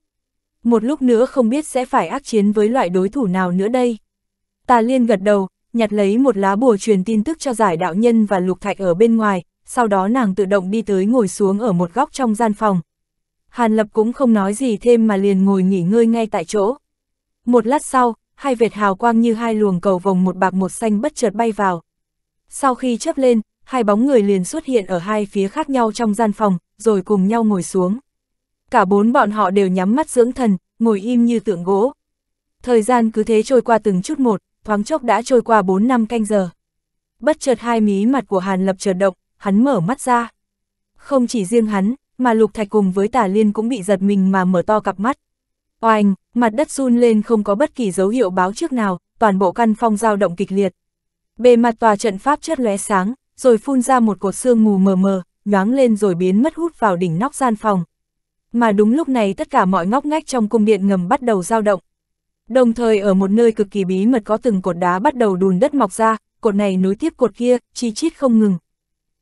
Một lúc nữa không biết sẽ phải ác chiến với loại đối thủ nào nữa đây. Tà Liên gật đầu, nhặt lấy một lá bùa truyền tin tức cho giải đạo nhân và lục thạch ở bên ngoài, sau đó nàng tự động đi tới ngồi xuống ở một góc trong gian phòng. Hàn Lập cũng không nói gì thêm mà liền ngồi nghỉ ngơi ngay tại chỗ. Một lát sau, hai vệt hào quang như hai luồng cầu vồng một bạc một xanh bất chợt bay vào. Sau khi chớp lên, hai bóng người liền xuất hiện ở hai phía khác nhau trong gian phòng, rồi cùng nhau ngồi xuống. Cả bốn bọn họ đều nhắm mắt dưỡng thần, ngồi im như tượng gỗ. Thời gian cứ thế trôi qua từng chút một, thoáng chốc đã trôi qua bốn năm canh giờ. Bất chợt hai mí mặt của Hàn Lập chợt động, hắn mở mắt ra. Không chỉ riêng hắn, mà Lục Thạch cùng với Tả Liên cũng bị giật mình mà mở to cặp mắt, Oanh, mặt đất run lên không có bất kỳ dấu hiệu báo trước nào, toàn bộ căn phong dao động kịch liệt. Bề mặt tòa trận pháp chất lóe sáng, rồi phun ra một cột xương mù mờ mờ, nhoáng lên rồi biến mất hút vào đỉnh nóc gian phòng. Mà đúng lúc này tất cả mọi ngóc ngách trong cung điện ngầm bắt đầu dao động. Đồng thời ở một nơi cực kỳ bí mật có từng cột đá bắt đầu đùn đất mọc ra, cột này nối tiếp cột kia, chi chít không ngừng.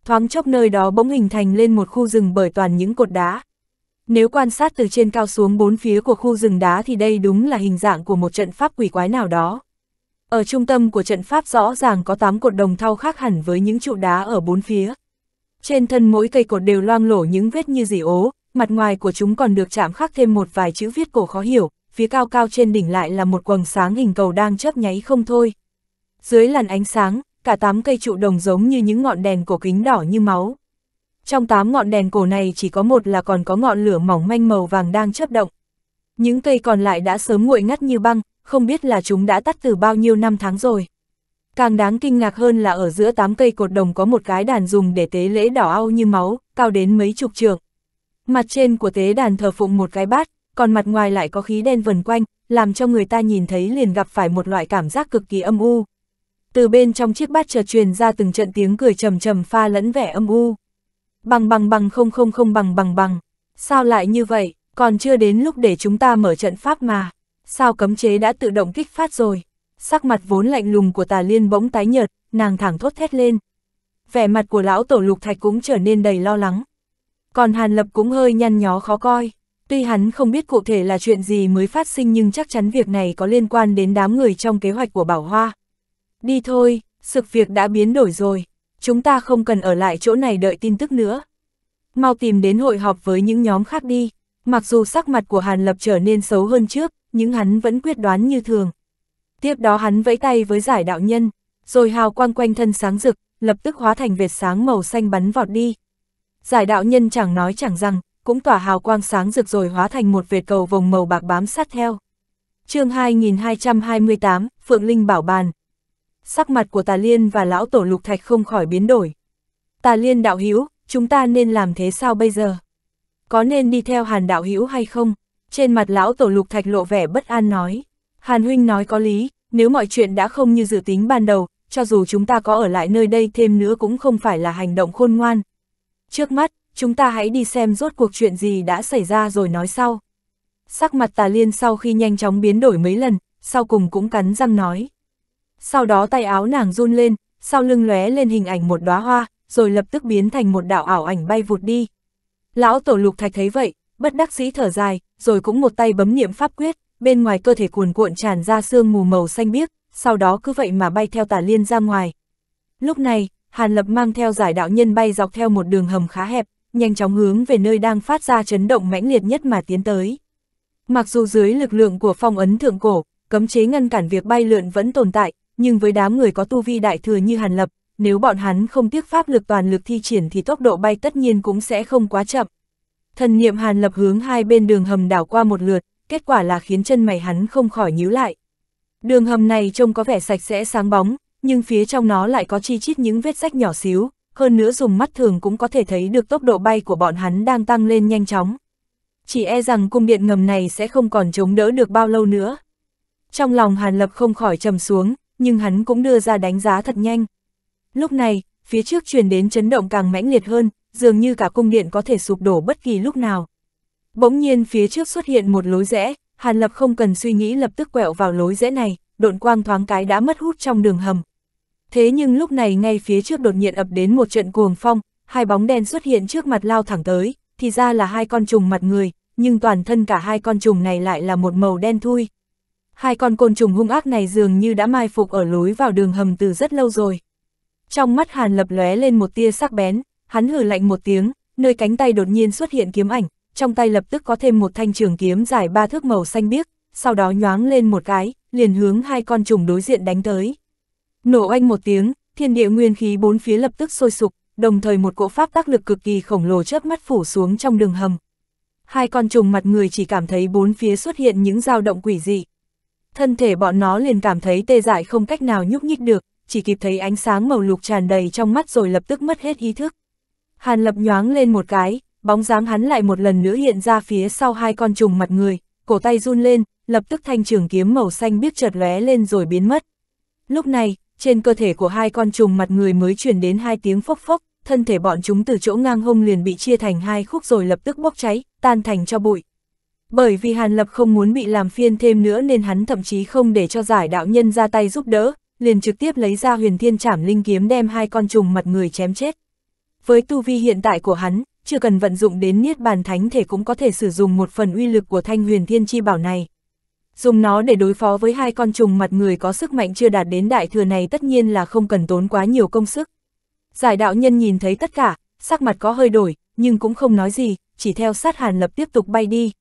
Thoáng chốc nơi đó bỗng hình thành lên một khu rừng bởi toàn những cột đá. Nếu quan sát từ trên cao xuống bốn phía của khu rừng đá thì đây đúng là hình dạng của một trận pháp quỷ quái nào đó. Ở trung tâm của trận pháp rõ ràng có tám cột đồng thau khác hẳn với những trụ đá ở bốn phía. Trên thân mỗi cây cột đều loang lổ những vết như dỉ ố, mặt ngoài của chúng còn được chạm khắc thêm một vài chữ viết cổ khó hiểu, phía cao cao trên đỉnh lại là một quầng sáng hình cầu đang chớp nháy không thôi. Dưới làn ánh sáng, cả tám cây trụ đồng giống như những ngọn đèn cổ kính đỏ như máu. Trong tám ngọn đèn cổ này chỉ có một là còn có ngọn lửa mỏng manh màu vàng đang chớp động. Những cây còn lại đã sớm nguội ngắt như băng, không biết là chúng đã tắt từ bao nhiêu năm tháng rồi. Càng đáng kinh ngạc hơn là ở giữa tám cây cột đồng có một cái đàn dùng để tế lễ đỏ ao như máu, cao đến mấy chục trượng. Mặt trên của tế đàn thờ phụng một cái bát, còn mặt ngoài lại có khí đen vần quanh, làm cho người ta nhìn thấy liền gặp phải một loại cảm giác cực kỳ âm u. Từ bên trong chiếc bát chợt truyền ra từng trận tiếng cười trầm trầm pha lẫn vẻ âm u. Bằng bằng bằng không không không bằng bằng bằng. Sao lại như vậy, còn chưa đến lúc để chúng ta mở trận pháp mà. Sao cấm chế đã tự động kích phát rồi. Sắc mặt vốn lạnh lùng của tà liên bỗng tái nhợt, nàng thẳng thốt thét lên. Vẻ mặt của lão tổ lục thạch cũng trở nên đầy lo lắng. Còn Hàn Lập cũng hơi nhăn nhó khó coi. Tuy hắn không biết cụ thể là chuyện gì mới phát sinh nhưng chắc chắn việc này có liên quan đến đám người trong kế hoạch của Bảo Hoa. Đi thôi, sự việc đã biến đổi rồi chúng ta không cần ở lại chỗ này đợi tin tức nữa. Mau tìm đến hội họp với những nhóm khác đi, mặc dù sắc mặt của Hàn Lập trở nên xấu hơn trước, nhưng hắn vẫn quyết đoán như thường. Tiếp đó hắn vẫy tay với giải đạo nhân, rồi hào quang quanh thân sáng rực, lập tức hóa thành vệt sáng màu xanh bắn vọt đi. Giải đạo nhân chẳng nói chẳng rằng, cũng tỏa hào quang sáng rực rồi hóa thành một vệt cầu vòng màu bạc bám sát theo. chương 2228, Phượng Linh bảo bàn sắc mặt của tà liên và lão tổ lục thạch không khỏi biến đổi. Tà liên đạo hữu chúng ta nên làm thế sao bây giờ? Có nên đi theo hàn đạo hữu hay không? Trên mặt lão tổ lục thạch lộ vẻ bất an nói. Hàn huynh nói có lý, nếu mọi chuyện đã không như dự tính ban đầu, cho dù chúng ta có ở lại nơi đây thêm nữa cũng không phải là hành động khôn ngoan. Trước mắt, chúng ta hãy đi xem rốt cuộc chuyện gì đã xảy ra rồi nói sau. Sắc mặt tà liên sau khi nhanh chóng biến đổi mấy lần, sau cùng cũng cắn răng nói sau đó tay áo nàng run lên, sau lưng lóe lên hình ảnh một đóa hoa, rồi lập tức biến thành một đạo ảo ảnh bay vụt đi. Lão tổ lục thạch thấy vậy, bất đắc dĩ thở dài, rồi cũng một tay bấm niệm pháp quyết, bên ngoài cơ thể cuồn cuộn tràn ra sương mù màu xanh biếc, sau đó cứ vậy mà bay theo tà liên ra ngoài. Lúc này, Hàn Lập mang theo giải đạo nhân bay dọc theo một đường hầm khá hẹp, nhanh chóng hướng về nơi đang phát ra chấn động mãnh liệt nhất mà tiến tới. Mặc dù dưới lực lượng của phong ấn thượng cổ, cấm chế ngăn cản việc bay lượn vẫn tồn tại, nhưng với đám người có tu vi đại thừa như Hàn Lập, nếu bọn hắn không tiếc pháp lực toàn lực thi triển thì tốc độ bay tất nhiên cũng sẽ không quá chậm. Thần niệm Hàn Lập hướng hai bên đường hầm đảo qua một lượt, kết quả là khiến chân mày hắn không khỏi nhíu lại. Đường hầm này trông có vẻ sạch sẽ sáng bóng, nhưng phía trong nó lại có chi chít những vết rách nhỏ xíu, hơn nữa dùng mắt thường cũng có thể thấy được tốc độ bay của bọn hắn đang tăng lên nhanh chóng. Chỉ e rằng cung điện ngầm này sẽ không còn chống đỡ được bao lâu nữa. Trong lòng Hàn Lập không khỏi trầm xuống, nhưng hắn cũng đưa ra đánh giá thật nhanh. Lúc này, phía trước truyền đến chấn động càng mãnh liệt hơn, dường như cả cung điện có thể sụp đổ bất kỳ lúc nào. Bỗng nhiên phía trước xuất hiện một lối rẽ, Hàn Lập không cần suy nghĩ lập tức quẹo vào lối rẽ này, độn quang thoáng cái đã mất hút trong đường hầm. Thế nhưng lúc này ngay phía trước đột nhiên ập đến một trận cuồng phong, hai bóng đen xuất hiện trước mặt lao thẳng tới, thì ra là hai con trùng mặt người, nhưng toàn thân cả hai con trùng này lại là một màu đen thui, Hai con côn trùng hung ác này dường như đã mai phục ở lối vào đường hầm từ rất lâu rồi. Trong mắt Hàn lập lóe lên một tia sắc bén, hắn hử lạnh một tiếng, nơi cánh tay đột nhiên xuất hiện kiếm ảnh, trong tay lập tức có thêm một thanh trường kiếm dài ba thước màu xanh biếc, sau đó nhoáng lên một cái, liền hướng hai con trùng đối diện đánh tới. Nổ oanh một tiếng, thiên địa nguyên khí bốn phía lập tức sôi sục, đồng thời một cỗ pháp tác lực cực kỳ khổng lồ chớp mắt phủ xuống trong đường hầm. Hai con trùng mặt người chỉ cảm thấy bốn phía xuất hiện những dao động quỷ dị, thân thể bọn nó liền cảm thấy tê dại không cách nào nhúc nhích được, chỉ kịp thấy ánh sáng màu lục tràn đầy trong mắt rồi lập tức mất hết ý thức. Hàn lập nhoáng lên một cái, bóng dáng hắn lại một lần nữa hiện ra phía sau hai con trùng mặt người, cổ tay run lên, lập tức thanh trường kiếm màu xanh biết chợt lóe lên rồi biến mất. Lúc này, trên cơ thể của hai con trùng mặt người mới chuyển đến hai tiếng phốc phốc, thân thể bọn chúng từ chỗ ngang hông liền bị chia thành hai khúc rồi lập tức bốc cháy, tan thành cho bụi. Bởi vì Hàn Lập không muốn bị làm phiên thêm nữa nên hắn thậm chí không để cho giải đạo nhân ra tay giúp đỡ, liền trực tiếp lấy ra huyền thiên trảm linh kiếm đem hai con trùng mặt người chém chết. Với tu vi hiện tại của hắn, chưa cần vận dụng đến niết bàn thánh thể cũng có thể sử dụng một phần uy lực của thanh huyền thiên chi bảo này. Dùng nó để đối phó với hai con trùng mặt người có sức mạnh chưa đạt đến đại thừa này tất nhiên là không cần tốn quá nhiều công sức. Giải đạo nhân nhìn thấy tất cả, sắc mặt có hơi đổi, nhưng cũng không nói gì, chỉ theo sát hàn lập tiếp tục bay đi.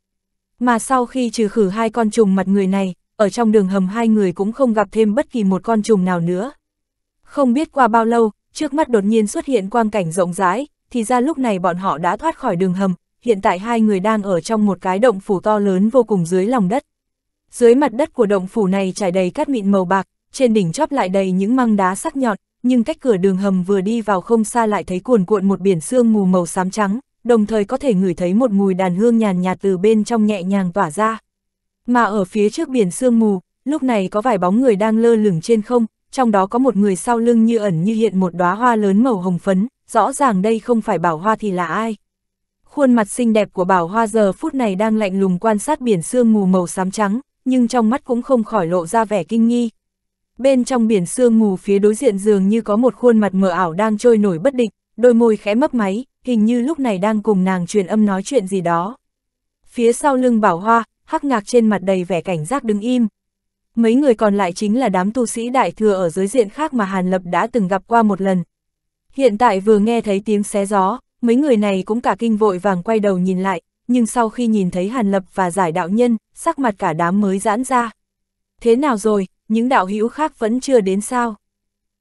Mà sau khi trừ khử hai con trùng mặt người này, ở trong đường hầm hai người cũng không gặp thêm bất kỳ một con trùng nào nữa. Không biết qua bao lâu, trước mắt đột nhiên xuất hiện quang cảnh rộng rãi, thì ra lúc này bọn họ đã thoát khỏi đường hầm, hiện tại hai người đang ở trong một cái động phủ to lớn vô cùng dưới lòng đất. Dưới mặt đất của động phủ này trải đầy cát mịn màu bạc, trên đỉnh chóp lại đầy những măng đá sắc nhọn, nhưng cách cửa đường hầm vừa đi vào không xa lại thấy cuồn cuộn một biển sương mù màu xám trắng, đồng thời có thể ngửi thấy một mùi đàn hương nhàn nhạt từ bên trong nhẹ nhàng tỏa ra. Mà ở phía trước biển sương mù, lúc này có vài bóng người đang lơ lửng trên không, trong đó có một người sau lưng như ẩn như hiện một đóa hoa lớn màu hồng phấn, rõ ràng đây không phải bảo hoa thì là ai. Khuôn mặt xinh đẹp của bảo hoa giờ phút này đang lạnh lùng quan sát biển sương mù màu xám trắng, nhưng trong mắt cũng không khỏi lộ ra vẻ kinh nghi. Bên trong biển sương mù phía đối diện dường như có một khuôn mặt mờ ảo đang trôi nổi bất định, đôi môi khẽ mấp máy, hình như lúc này đang cùng nàng truyền âm nói chuyện gì đó. Phía sau lưng bảo hoa, hắc ngạc trên mặt đầy vẻ cảnh giác đứng im. Mấy người còn lại chính là đám tu sĩ đại thừa ở dưới diện khác mà Hàn Lập đã từng gặp qua một lần. Hiện tại vừa nghe thấy tiếng xé gió, mấy người này cũng cả kinh vội vàng quay đầu nhìn lại, nhưng sau khi nhìn thấy Hàn Lập và giải đạo nhân, sắc mặt cả đám mới giãn ra. Thế nào rồi, những đạo hữu khác vẫn chưa đến sao?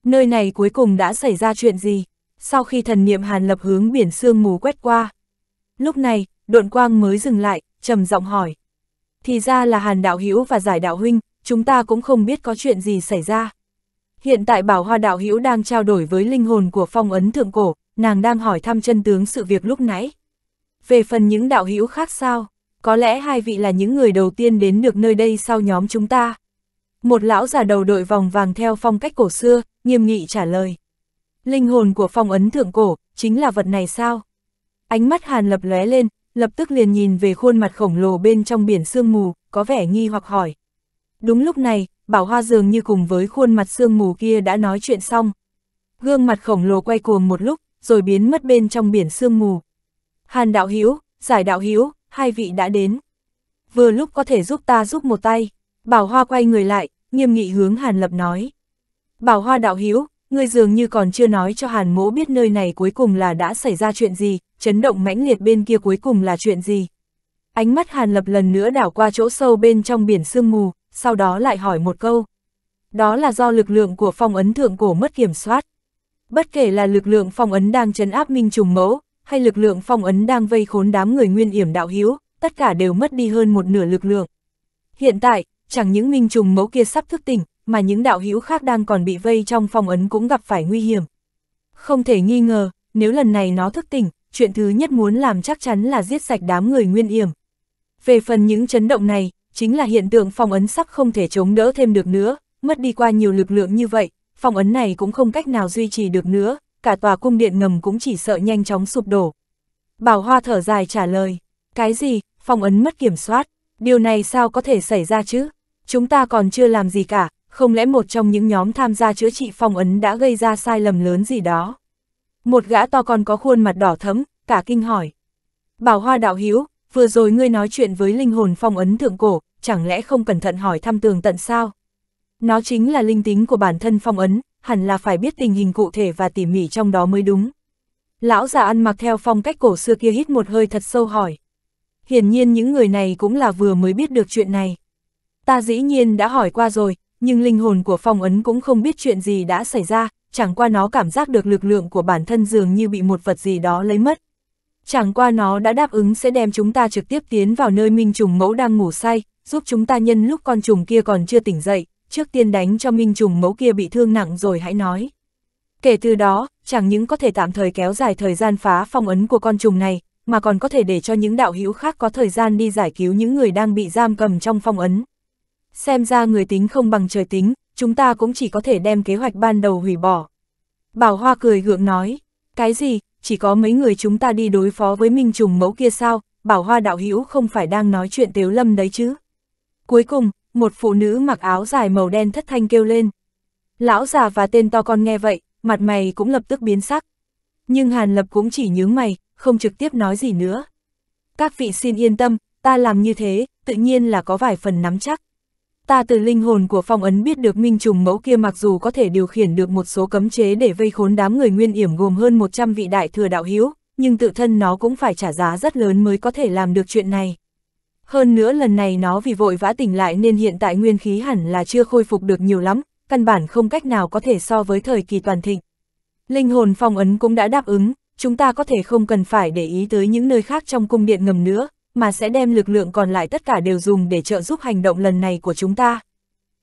Nơi này cuối cùng đã xảy ra chuyện gì? sau khi thần niệm hàn lập hướng biển sương mù quét qua. Lúc này, độn quang mới dừng lại, trầm giọng hỏi. Thì ra là hàn đạo hữu và giải đạo huynh, chúng ta cũng không biết có chuyện gì xảy ra. Hiện tại bảo hoa đạo hữu đang trao đổi với linh hồn của phong ấn thượng cổ, nàng đang hỏi thăm chân tướng sự việc lúc nãy. Về phần những đạo hữu khác sao, có lẽ hai vị là những người đầu tiên đến được nơi đây sau nhóm chúng ta. Một lão già đầu đội vòng vàng theo phong cách cổ xưa, nghiêm nghị trả lời. Linh hồn của phong ấn thượng cổ, chính là vật này sao? Ánh mắt Hàn Lập lóe lên, lập tức liền nhìn về khuôn mặt khổng lồ bên trong biển sương mù, có vẻ nghi hoặc hỏi. Đúng lúc này, Bảo Hoa dường như cùng với khuôn mặt sương mù kia đã nói chuyện xong. Gương mặt khổng lồ quay cuồng một lúc, rồi biến mất bên trong biển sương mù. Hàn đạo Hiếu, giải đạo Hiếu, hai vị đã đến. Vừa lúc có thể giúp ta giúp một tay. Bảo Hoa quay người lại, nghiêm nghị hướng Hàn Lập nói. Bảo Hoa đạo Hiếu, ngươi dường như còn chưa nói cho Hàn Mỗ biết nơi này cuối cùng là đã xảy ra chuyện gì, chấn động mãnh liệt bên kia cuối cùng là chuyện gì. Ánh mắt Hàn Lập lần nữa đảo qua chỗ sâu bên trong biển sương mù, sau đó lại hỏi một câu. Đó là do lực lượng của phong ấn thượng cổ mất kiểm soát. Bất kể là lực lượng phong ấn đang chấn áp minh trùng mẫu, hay lực lượng phong ấn đang vây khốn đám người nguyên yểm đạo hiếu, tất cả đều mất đi hơn một nửa lực lượng. Hiện tại, chẳng những minh trùng mẫu kia sắp thức tỉnh, mà những đạo hữu khác đang còn bị vây trong phòng ấn cũng gặp phải nguy hiểm. Không thể nghi ngờ, nếu lần này nó thức tỉnh, chuyện thứ nhất muốn làm chắc chắn là giết sạch đám người nguyên yểm. Về phần những chấn động này, chính là hiện tượng phòng ấn sắp không thể chống đỡ thêm được nữa, mất đi qua nhiều lực lượng như vậy, phòng ấn này cũng không cách nào duy trì được nữa, cả tòa cung điện ngầm cũng chỉ sợ nhanh chóng sụp đổ. Bảo Hoa thở dài trả lời, cái gì, phòng ấn mất kiểm soát, điều này sao có thể xảy ra chứ? Chúng ta còn chưa làm gì cả, không lẽ một trong những nhóm tham gia chữa trị phong ấn đã gây ra sai lầm lớn gì đó? Một gã to con có khuôn mặt đỏ thấm, cả kinh hỏi. Bảo Hoa Đạo Hiếu, vừa rồi ngươi nói chuyện với linh hồn phong ấn thượng cổ, chẳng lẽ không cẩn thận hỏi thăm tường tận sao? Nó chính là linh tính của bản thân phong ấn, hẳn là phải biết tình hình cụ thể và tỉ mỉ trong đó mới đúng. Lão già ăn mặc theo phong cách cổ xưa kia hít một hơi thật sâu hỏi. Hiển nhiên những người này cũng là vừa mới biết được chuyện này. Ta dĩ nhiên đã hỏi qua rồi, nhưng linh hồn của phong ấn cũng không biết chuyện gì đã xảy ra, chẳng qua nó cảm giác được lực lượng của bản thân dường như bị một vật gì đó lấy mất. Chẳng qua nó đã đáp ứng sẽ đem chúng ta trực tiếp tiến vào nơi Minh Trùng Mẫu đang ngủ say, giúp chúng ta nhân lúc con trùng kia còn chưa tỉnh dậy, trước tiên đánh cho Minh Trùng Mẫu kia bị thương nặng rồi hãy nói. Kể từ đó, chẳng những có thể tạm thời kéo dài thời gian phá phong ấn của con trùng này, mà còn có thể để cho những đạo hữu khác có thời gian đi giải cứu những người đang bị giam cầm trong phong ấn xem ra người tính không bằng trời tính, chúng ta cũng chỉ có thể đem kế hoạch ban đầu hủy bỏ. Bảo Hoa cười gượng nói, cái gì, chỉ có mấy người chúng ta đi đối phó với Minh Trùng mẫu kia sao, Bảo Hoa đạo hữu không phải đang nói chuyện Tiếu Lâm đấy chứ. Cuối cùng, một phụ nữ mặc áo dài màu đen thất thanh kêu lên. Lão già và tên to con nghe vậy, mặt mày cũng lập tức biến sắc. Nhưng Hàn Lập cũng chỉ nhướng mày, không trực tiếp nói gì nữa. Các vị xin yên tâm, ta làm như thế, tự nhiên là có vài phần nắm chắc. Ta từ linh hồn của phong ấn biết được minh trùng mẫu kia mặc dù có thể điều khiển được một số cấm chế để vây khốn đám người nguyên yểm gồm hơn 100 vị đại thừa đạo hữu nhưng tự thân nó cũng phải trả giá rất lớn mới có thể làm được chuyện này. Hơn nữa lần này nó vì vội vã tỉnh lại nên hiện tại nguyên khí hẳn là chưa khôi phục được nhiều lắm, căn bản không cách nào có thể so với thời kỳ toàn thịnh. Linh hồn phong ấn cũng đã đáp ứng, chúng ta có thể không cần phải để ý tới những nơi khác trong cung điện ngầm nữa, mà sẽ đem lực lượng còn lại tất cả đều dùng để trợ giúp hành động lần này của chúng ta.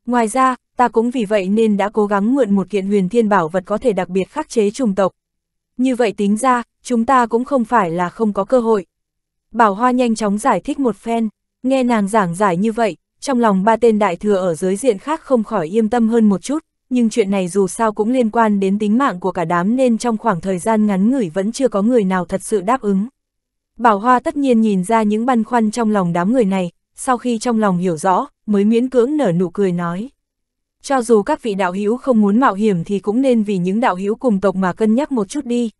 Ngoài ra, ta cũng vì vậy nên đã cố gắng mượn một kiện huyền thiên bảo vật có thể đặc biệt khắc chế trùng tộc. Như vậy tính ra, chúng ta cũng không phải là không có cơ hội. Bảo Hoa nhanh chóng giải thích một phen, nghe nàng giảng giải như vậy, trong lòng ba tên đại thừa ở giới diện khác không khỏi yên tâm hơn một chút, nhưng chuyện này dù sao cũng liên quan đến tính mạng của cả đám nên trong khoảng thời gian ngắn ngủi vẫn chưa có người nào thật sự đáp ứng. Bảo Hoa tất nhiên nhìn ra những băn khoăn trong lòng đám người này, sau khi trong lòng hiểu rõ, mới miễn cưỡng nở nụ cười nói. Cho dù các vị đạo hữu không muốn mạo hiểm thì cũng nên vì những đạo hữu cùng tộc mà cân nhắc một chút đi.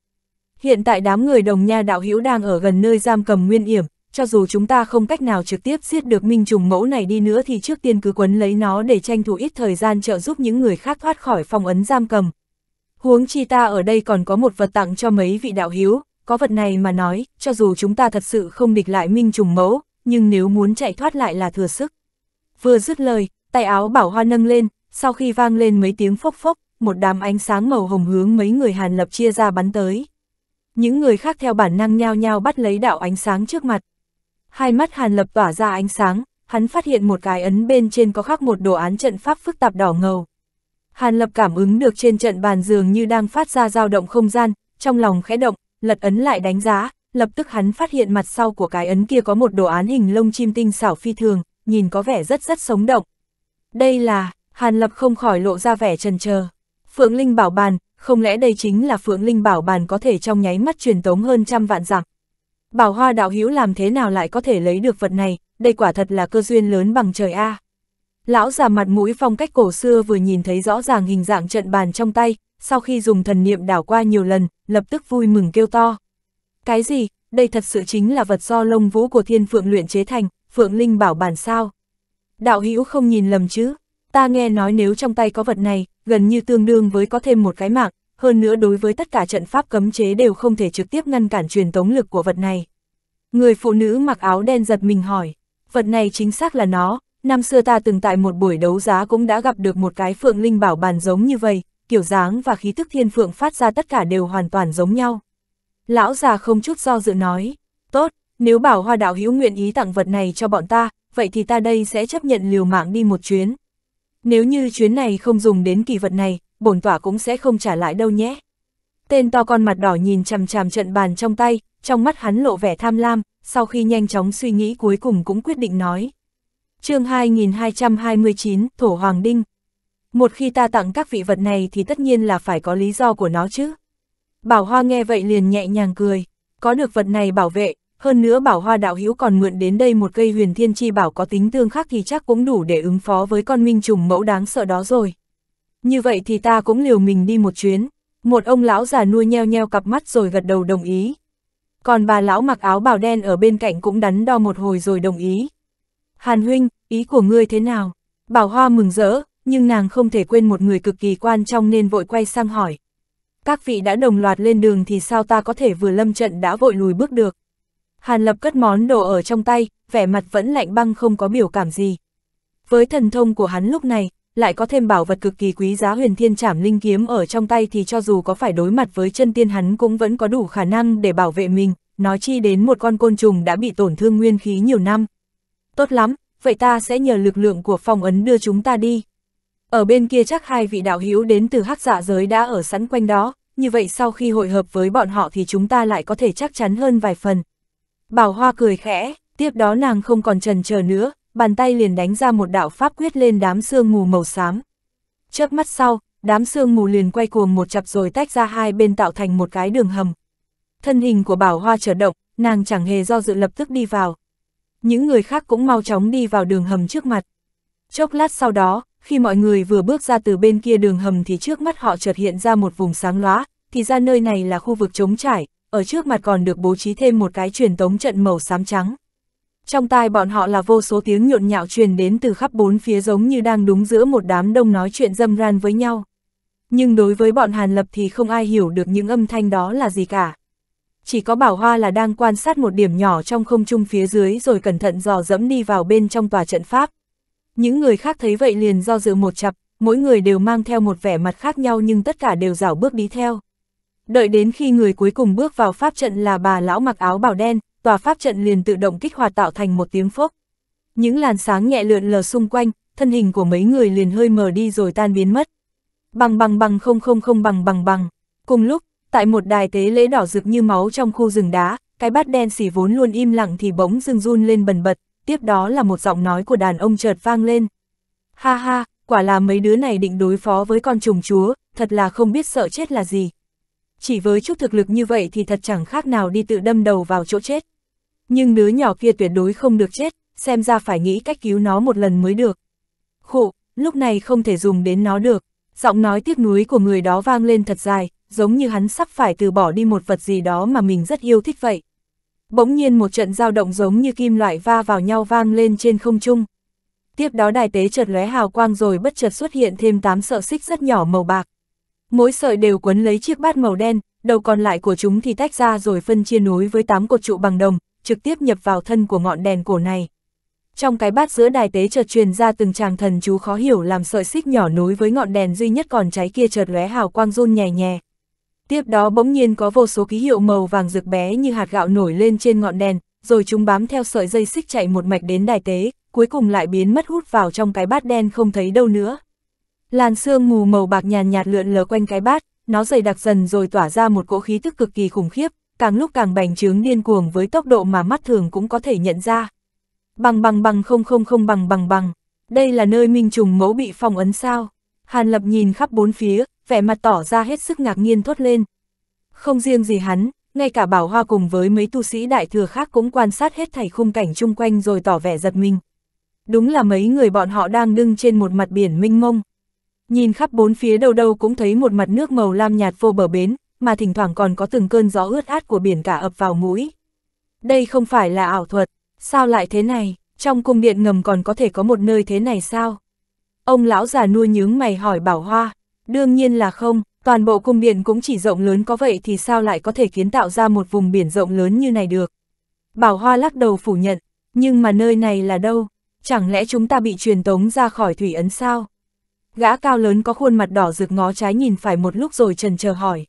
Hiện tại đám người đồng nha đạo hữu đang ở gần nơi giam cầm nguyên yểm, cho dù chúng ta không cách nào trực tiếp giết được minh trùng mẫu này đi nữa thì trước tiên cứ quấn lấy nó để tranh thủ ít thời gian trợ giúp những người khác thoát khỏi phong ấn giam cầm. Huống chi ta ở đây còn có một vật tặng cho mấy vị đạo hữu, có vật này mà nói, cho dù chúng ta thật sự không địch lại minh trùng mẫu, nhưng nếu muốn chạy thoát lại là thừa sức. Vừa dứt lời, tay áo bảo hoa nâng lên, sau khi vang lên mấy tiếng phốc phốc, một đám ánh sáng màu hồng hướng mấy người Hàn Lập chia ra bắn tới. Những người khác theo bản năng nhao nhao bắt lấy đạo ánh sáng trước mặt. Hai mắt Hàn Lập tỏa ra ánh sáng, hắn phát hiện một cái ấn bên trên có khắc một đồ án trận pháp phức tạp đỏ ngầu. Hàn Lập cảm ứng được trên trận bàn dường như đang phát ra dao động không gian, trong lòng khẽ động, lật ấn lại đánh giá, lập tức hắn phát hiện mặt sau của cái ấn kia có một đồ án hình lông chim tinh xảo phi thường, nhìn có vẻ rất rất sống động. Đây là, Hàn Lập không khỏi lộ ra vẻ trần chờ Phượng Linh bảo bàn, không lẽ đây chính là Phượng Linh bảo bàn có thể trong nháy mắt truyền tống hơn trăm vạn dặm. Bảo Hoa đạo hữu làm thế nào lại có thể lấy được vật này, đây quả thật là cơ duyên lớn bằng trời a. Lão già mặt mũi phong cách cổ xưa vừa nhìn thấy rõ ràng hình dạng trận bàn trong tay, sau khi dùng thần niệm đảo qua nhiều lần, lập tức vui mừng kêu to. Cái gì, đây thật sự chính là vật do lông vũ của thiên phượng luyện chế thành, phượng linh bảo bản sao. Đạo hữu không nhìn lầm chứ, ta nghe nói nếu trong tay có vật này, gần như tương đương với có thêm một cái mạng, hơn nữa đối với tất cả trận pháp cấm chế đều không thể trực tiếp ngăn cản truyền tống lực của vật này. Người phụ nữ mặc áo đen giật mình hỏi, vật này chính xác là nó, năm xưa ta từng tại một buổi đấu giá cũng đã gặp được một cái phượng linh bảo bàn giống như vậy, kiểu dáng và khí tức thiên phượng phát ra tất cả đều hoàn toàn giống nhau. Lão già không chút do dự nói, tốt, nếu bảo hoa đạo hữu nguyện ý tặng vật này cho bọn ta, vậy thì ta đây sẽ chấp nhận liều mạng đi một chuyến. Nếu như chuyến này không dùng đến kỳ vật này, bổn tỏa cũng sẽ không trả lại đâu nhé. Tên to con mặt đỏ nhìn chằm chằm trận bàn trong tay, trong mắt hắn lộ vẻ tham lam, sau khi nhanh chóng suy nghĩ cuối cùng cũng quyết định nói. chương 2229, Thổ Hoàng Đinh một khi ta tặng các vị vật này thì tất nhiên là phải có lý do của nó chứ. Bảo Hoa nghe vậy liền nhẹ nhàng cười, có được vật này bảo vệ, hơn nữa Bảo Hoa đạo hữu còn mượn đến đây một cây huyền thiên chi bảo có tính tương khắc thì chắc cũng đủ để ứng phó với con minh trùng mẫu đáng sợ đó rồi. Như vậy thì ta cũng liều mình đi một chuyến, một ông lão già nuôi nheo nheo cặp mắt rồi gật đầu đồng ý. Còn bà lão mặc áo bào đen ở bên cạnh cũng đắn đo một hồi rồi đồng ý. Hàn huynh, ý của ngươi thế nào? Bảo Hoa mừng rỡ, nhưng nàng không thể quên một người cực kỳ quan trọng nên vội quay sang hỏi. Các vị đã đồng loạt lên đường thì sao ta có thể vừa lâm trận đã vội lùi bước được. Hàn lập cất món đồ ở trong tay, vẻ mặt vẫn lạnh băng không có biểu cảm gì. Với thần thông của hắn lúc này, lại có thêm bảo vật cực kỳ quý giá huyền thiên trảm linh kiếm ở trong tay thì cho dù có phải đối mặt với chân tiên hắn cũng vẫn có đủ khả năng để bảo vệ mình, nói chi đến một con côn trùng đã bị tổn thương nguyên khí nhiều năm. Tốt lắm, vậy ta sẽ nhờ lực lượng của phòng ấn đưa chúng ta đi. Ở bên kia chắc hai vị đạo hữu đến từ hắc dạ giới đã ở sẵn quanh đó, như vậy sau khi hội hợp với bọn họ thì chúng ta lại có thể chắc chắn hơn vài phần. Bảo Hoa cười khẽ, tiếp đó nàng không còn trần chờ nữa, bàn tay liền đánh ra một đạo pháp quyết lên đám sương mù màu xám. Chớp mắt sau, đám sương mù liền quay cuồng một chập rồi tách ra hai bên tạo thành một cái đường hầm. Thân hình của Bảo Hoa trở động, nàng chẳng hề do dự lập tức đi vào. Những người khác cũng mau chóng đi vào đường hầm trước mặt. Chốc lát sau đó, khi mọi người vừa bước ra từ bên kia đường hầm thì trước mắt họ chợt hiện ra một vùng sáng lóa, thì ra nơi này là khu vực trống trải, ở trước mặt còn được bố trí thêm một cái truyền tống trận màu xám trắng. Trong tai bọn họ là vô số tiếng nhộn nhạo truyền đến từ khắp bốn phía giống như đang đúng giữa một đám đông nói chuyện dâm ran với nhau. Nhưng đối với bọn Hàn Lập thì không ai hiểu được những âm thanh đó là gì cả. Chỉ có Bảo Hoa là đang quan sát một điểm nhỏ trong không trung phía dưới rồi cẩn thận dò dẫm đi vào bên trong tòa trận pháp. Những người khác thấy vậy liền do dự một chập, mỗi người đều mang theo một vẻ mặt khác nhau nhưng tất cả đều rảo bước đi theo. Đợi đến khi người cuối cùng bước vào pháp trận là bà lão mặc áo bào đen, tòa pháp trận liền tự động kích hoạt tạo thành một tiếng phốc. Những làn sáng nhẹ lượn lờ xung quanh, thân hình của mấy người liền hơi mờ đi rồi tan biến mất. Bằng bằng bằng không không không bằng bằng bằng. Cùng lúc, tại một đài tế lễ đỏ rực như máu trong khu rừng đá, cái bát đen xỉ vốn luôn im lặng thì bỗng dưng run lên bần bật, tiếp đó là một giọng nói của đàn ông chợt vang lên. Ha ha, quả là mấy đứa này định đối phó với con trùng chúa, thật là không biết sợ chết là gì. Chỉ với chút thực lực như vậy thì thật chẳng khác nào đi tự đâm đầu vào chỗ chết. Nhưng đứa nhỏ kia tuyệt đối không được chết, xem ra phải nghĩ cách cứu nó một lần mới được. khổ lúc này không thể dùng đến nó được. Giọng nói tiếc nuối của người đó vang lên thật dài, giống như hắn sắp phải từ bỏ đi một vật gì đó mà mình rất yêu thích vậy. Bỗng nhiên một trận dao động giống như kim loại va vào nhau vang lên trên không trung. Tiếp đó đài tế chợt lóe hào quang rồi bất chợt xuất hiện thêm 8 sợi xích rất nhỏ màu bạc. Mỗi sợi đều quấn lấy chiếc bát màu đen, đầu còn lại của chúng thì tách ra rồi phân chia nối với 8 cột trụ bằng đồng, trực tiếp nhập vào thân của ngọn đèn cổ này. Trong cái bát giữa đài tế chợt truyền ra từng chàng thần chú khó hiểu làm sợi xích nhỏ nối với ngọn đèn duy nhất còn cháy kia chợt lóe hào quang run nhè nhè, Tiếp đó bỗng nhiên có vô số ký hiệu màu vàng rực bé như hạt gạo nổi lên trên ngọn đèn, rồi chúng bám theo sợi dây xích chạy một mạch đến đài tế, cuối cùng lại biến mất hút vào trong cái bát đen không thấy đâu nữa. Làn sương mù màu bạc nhàn nhạt lượn lờ quanh cái bát, nó dày đặc dần rồi tỏa ra một cỗ khí tức cực kỳ khủng khiếp, càng lúc càng bành trướng điên cuồng với tốc độ mà mắt thường cũng có thể nhận ra. Bằng bằng bằng không không không bằng bằng bằng, đây là nơi minh trùng mẫu bị phong ấn sao. Hàn lập nhìn khắp bốn phía, vẻ mặt tỏ ra hết sức ngạc nhiên thốt lên. Không riêng gì hắn, ngay cả Bảo Hoa cùng với mấy tu sĩ đại thừa khác cũng quan sát hết thảy khung cảnh chung quanh rồi tỏ vẻ giật mình. Đúng là mấy người bọn họ đang đứng trên một mặt biển minh mông. Nhìn khắp bốn phía đâu đâu cũng thấy một mặt nước màu lam nhạt vô bờ bến, mà thỉnh thoảng còn có từng cơn gió ướt át của biển cả ập vào mũi. Đây không phải là ảo thuật, sao lại thế này, trong cung điện ngầm còn có thể có một nơi thế này sao? Ông lão già nuôi nhướng mày hỏi Bảo Hoa. Đương nhiên là không, toàn bộ cung điện cũng chỉ rộng lớn có vậy thì sao lại có thể kiến tạo ra một vùng biển rộng lớn như này được. Bảo Hoa lắc đầu phủ nhận, nhưng mà nơi này là đâu? Chẳng lẽ chúng ta bị truyền tống ra khỏi thủy ấn sao? Gã cao lớn có khuôn mặt đỏ rực ngó trái nhìn phải một lúc rồi trần chờ hỏi.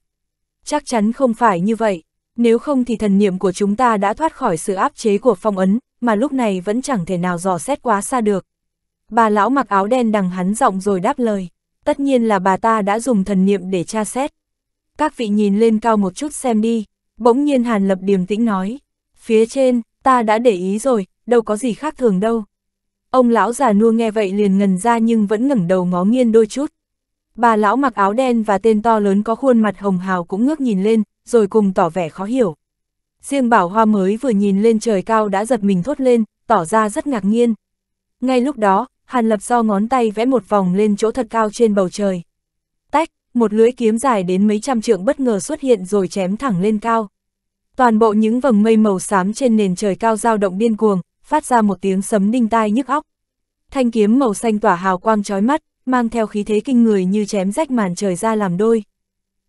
Chắc chắn không phải như vậy, nếu không thì thần niệm của chúng ta đã thoát khỏi sự áp chế của phong ấn, mà lúc này vẫn chẳng thể nào dò xét quá xa được. Bà lão mặc áo đen đằng hắn giọng rồi đáp lời. Tất nhiên là bà ta đã dùng thần niệm để tra xét. Các vị nhìn lên cao một chút xem đi, bỗng nhiên Hàn Lập điềm tĩnh nói. Phía trên, ta đã để ý rồi, đâu có gì khác thường đâu. Ông lão già nua nghe vậy liền ngần ra nhưng vẫn ngẩng đầu ngó nghiêng đôi chút. Bà lão mặc áo đen và tên to lớn có khuôn mặt hồng hào cũng ngước nhìn lên, rồi cùng tỏ vẻ khó hiểu. Riêng bảo hoa mới vừa nhìn lên trời cao đã giật mình thốt lên, tỏ ra rất ngạc nhiên. Ngay lúc đó, Hàn Lập do ngón tay vẽ một vòng lên chỗ thật cao trên bầu trời. Tách, một lưỡi kiếm dài đến mấy trăm trượng bất ngờ xuất hiện rồi chém thẳng lên cao. Toàn bộ những vầng mây màu xám trên nền trời cao dao động điên cuồng, phát ra một tiếng sấm đinh tai nhức óc. Thanh kiếm màu xanh tỏa hào quang chói mắt, mang theo khí thế kinh người như chém rách màn trời ra làm đôi.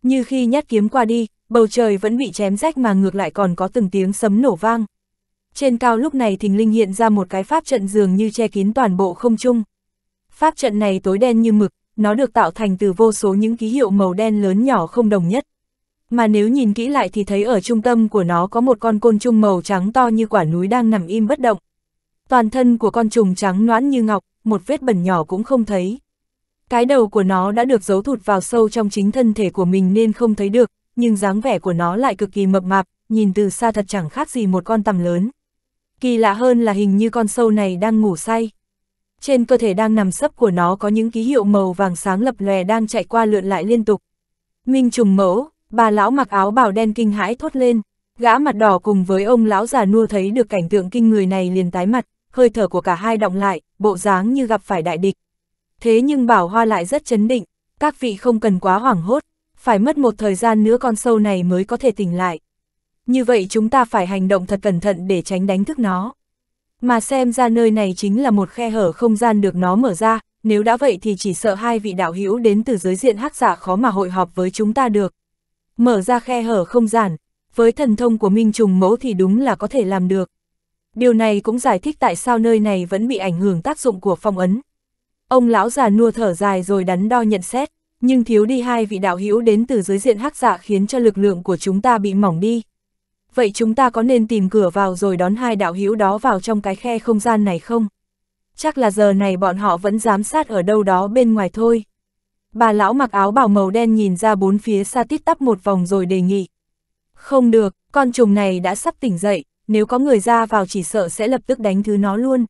Như khi nhát kiếm qua đi, bầu trời vẫn bị chém rách mà ngược lại còn có từng tiếng sấm nổ vang. Trên cao lúc này thình linh hiện ra một cái pháp trận dường như che kín toàn bộ không trung. Pháp trận này tối đen như mực, nó được tạo thành từ vô số những ký hiệu màu đen lớn nhỏ không đồng nhất. Mà nếu nhìn kỹ lại thì thấy ở trung tâm của nó có một con côn trùng màu trắng to như quả núi đang nằm im bất động. Toàn thân của con trùng trắng noãn như ngọc, một vết bẩn nhỏ cũng không thấy. Cái đầu của nó đã được giấu thụt vào sâu trong chính thân thể của mình nên không thấy được, nhưng dáng vẻ của nó lại cực kỳ mập mạp, nhìn từ xa thật chẳng khác gì một con tầm lớn. Kỳ lạ hơn là hình như con sâu này đang ngủ say. Trên cơ thể đang nằm sấp của nó có những ký hiệu màu vàng sáng lập lòe đang chạy qua lượn lại liên tục. Minh trùng mẫu, bà lão mặc áo bào đen kinh hãi thốt lên. Gã mặt đỏ cùng với ông lão già nua thấy được cảnh tượng kinh người này liền tái mặt, hơi thở của cả hai động lại, bộ dáng như gặp phải đại địch. Thế nhưng bảo hoa lại rất chấn định, các vị không cần quá hoảng hốt, phải mất một thời gian nữa con sâu này mới có thể tỉnh lại như vậy chúng ta phải hành động thật cẩn thận để tránh đánh thức nó. Mà xem ra nơi này chính là một khe hở không gian được nó mở ra, nếu đã vậy thì chỉ sợ hai vị đạo hữu đến từ giới diện hắc giả khó mà hội họp với chúng ta được. Mở ra khe hở không gian với thần thông của Minh Trùng Mẫu thì đúng là có thể làm được. Điều này cũng giải thích tại sao nơi này vẫn bị ảnh hưởng tác dụng của phong ấn. Ông lão già nua thở dài rồi đắn đo nhận xét, nhưng thiếu đi hai vị đạo hữu đến từ giới diện hắc giả khiến cho lực lượng của chúng ta bị mỏng đi vậy chúng ta có nên tìm cửa vào rồi đón hai đạo hữu đó vào trong cái khe không gian này không? Chắc là giờ này bọn họ vẫn giám sát ở đâu đó bên ngoài thôi. Bà lão mặc áo bảo màu đen nhìn ra bốn phía xa tít tắp một vòng rồi đề nghị. Không được, con trùng này đã sắp tỉnh dậy, nếu có người ra vào chỉ sợ sẽ lập tức đánh thứ nó luôn.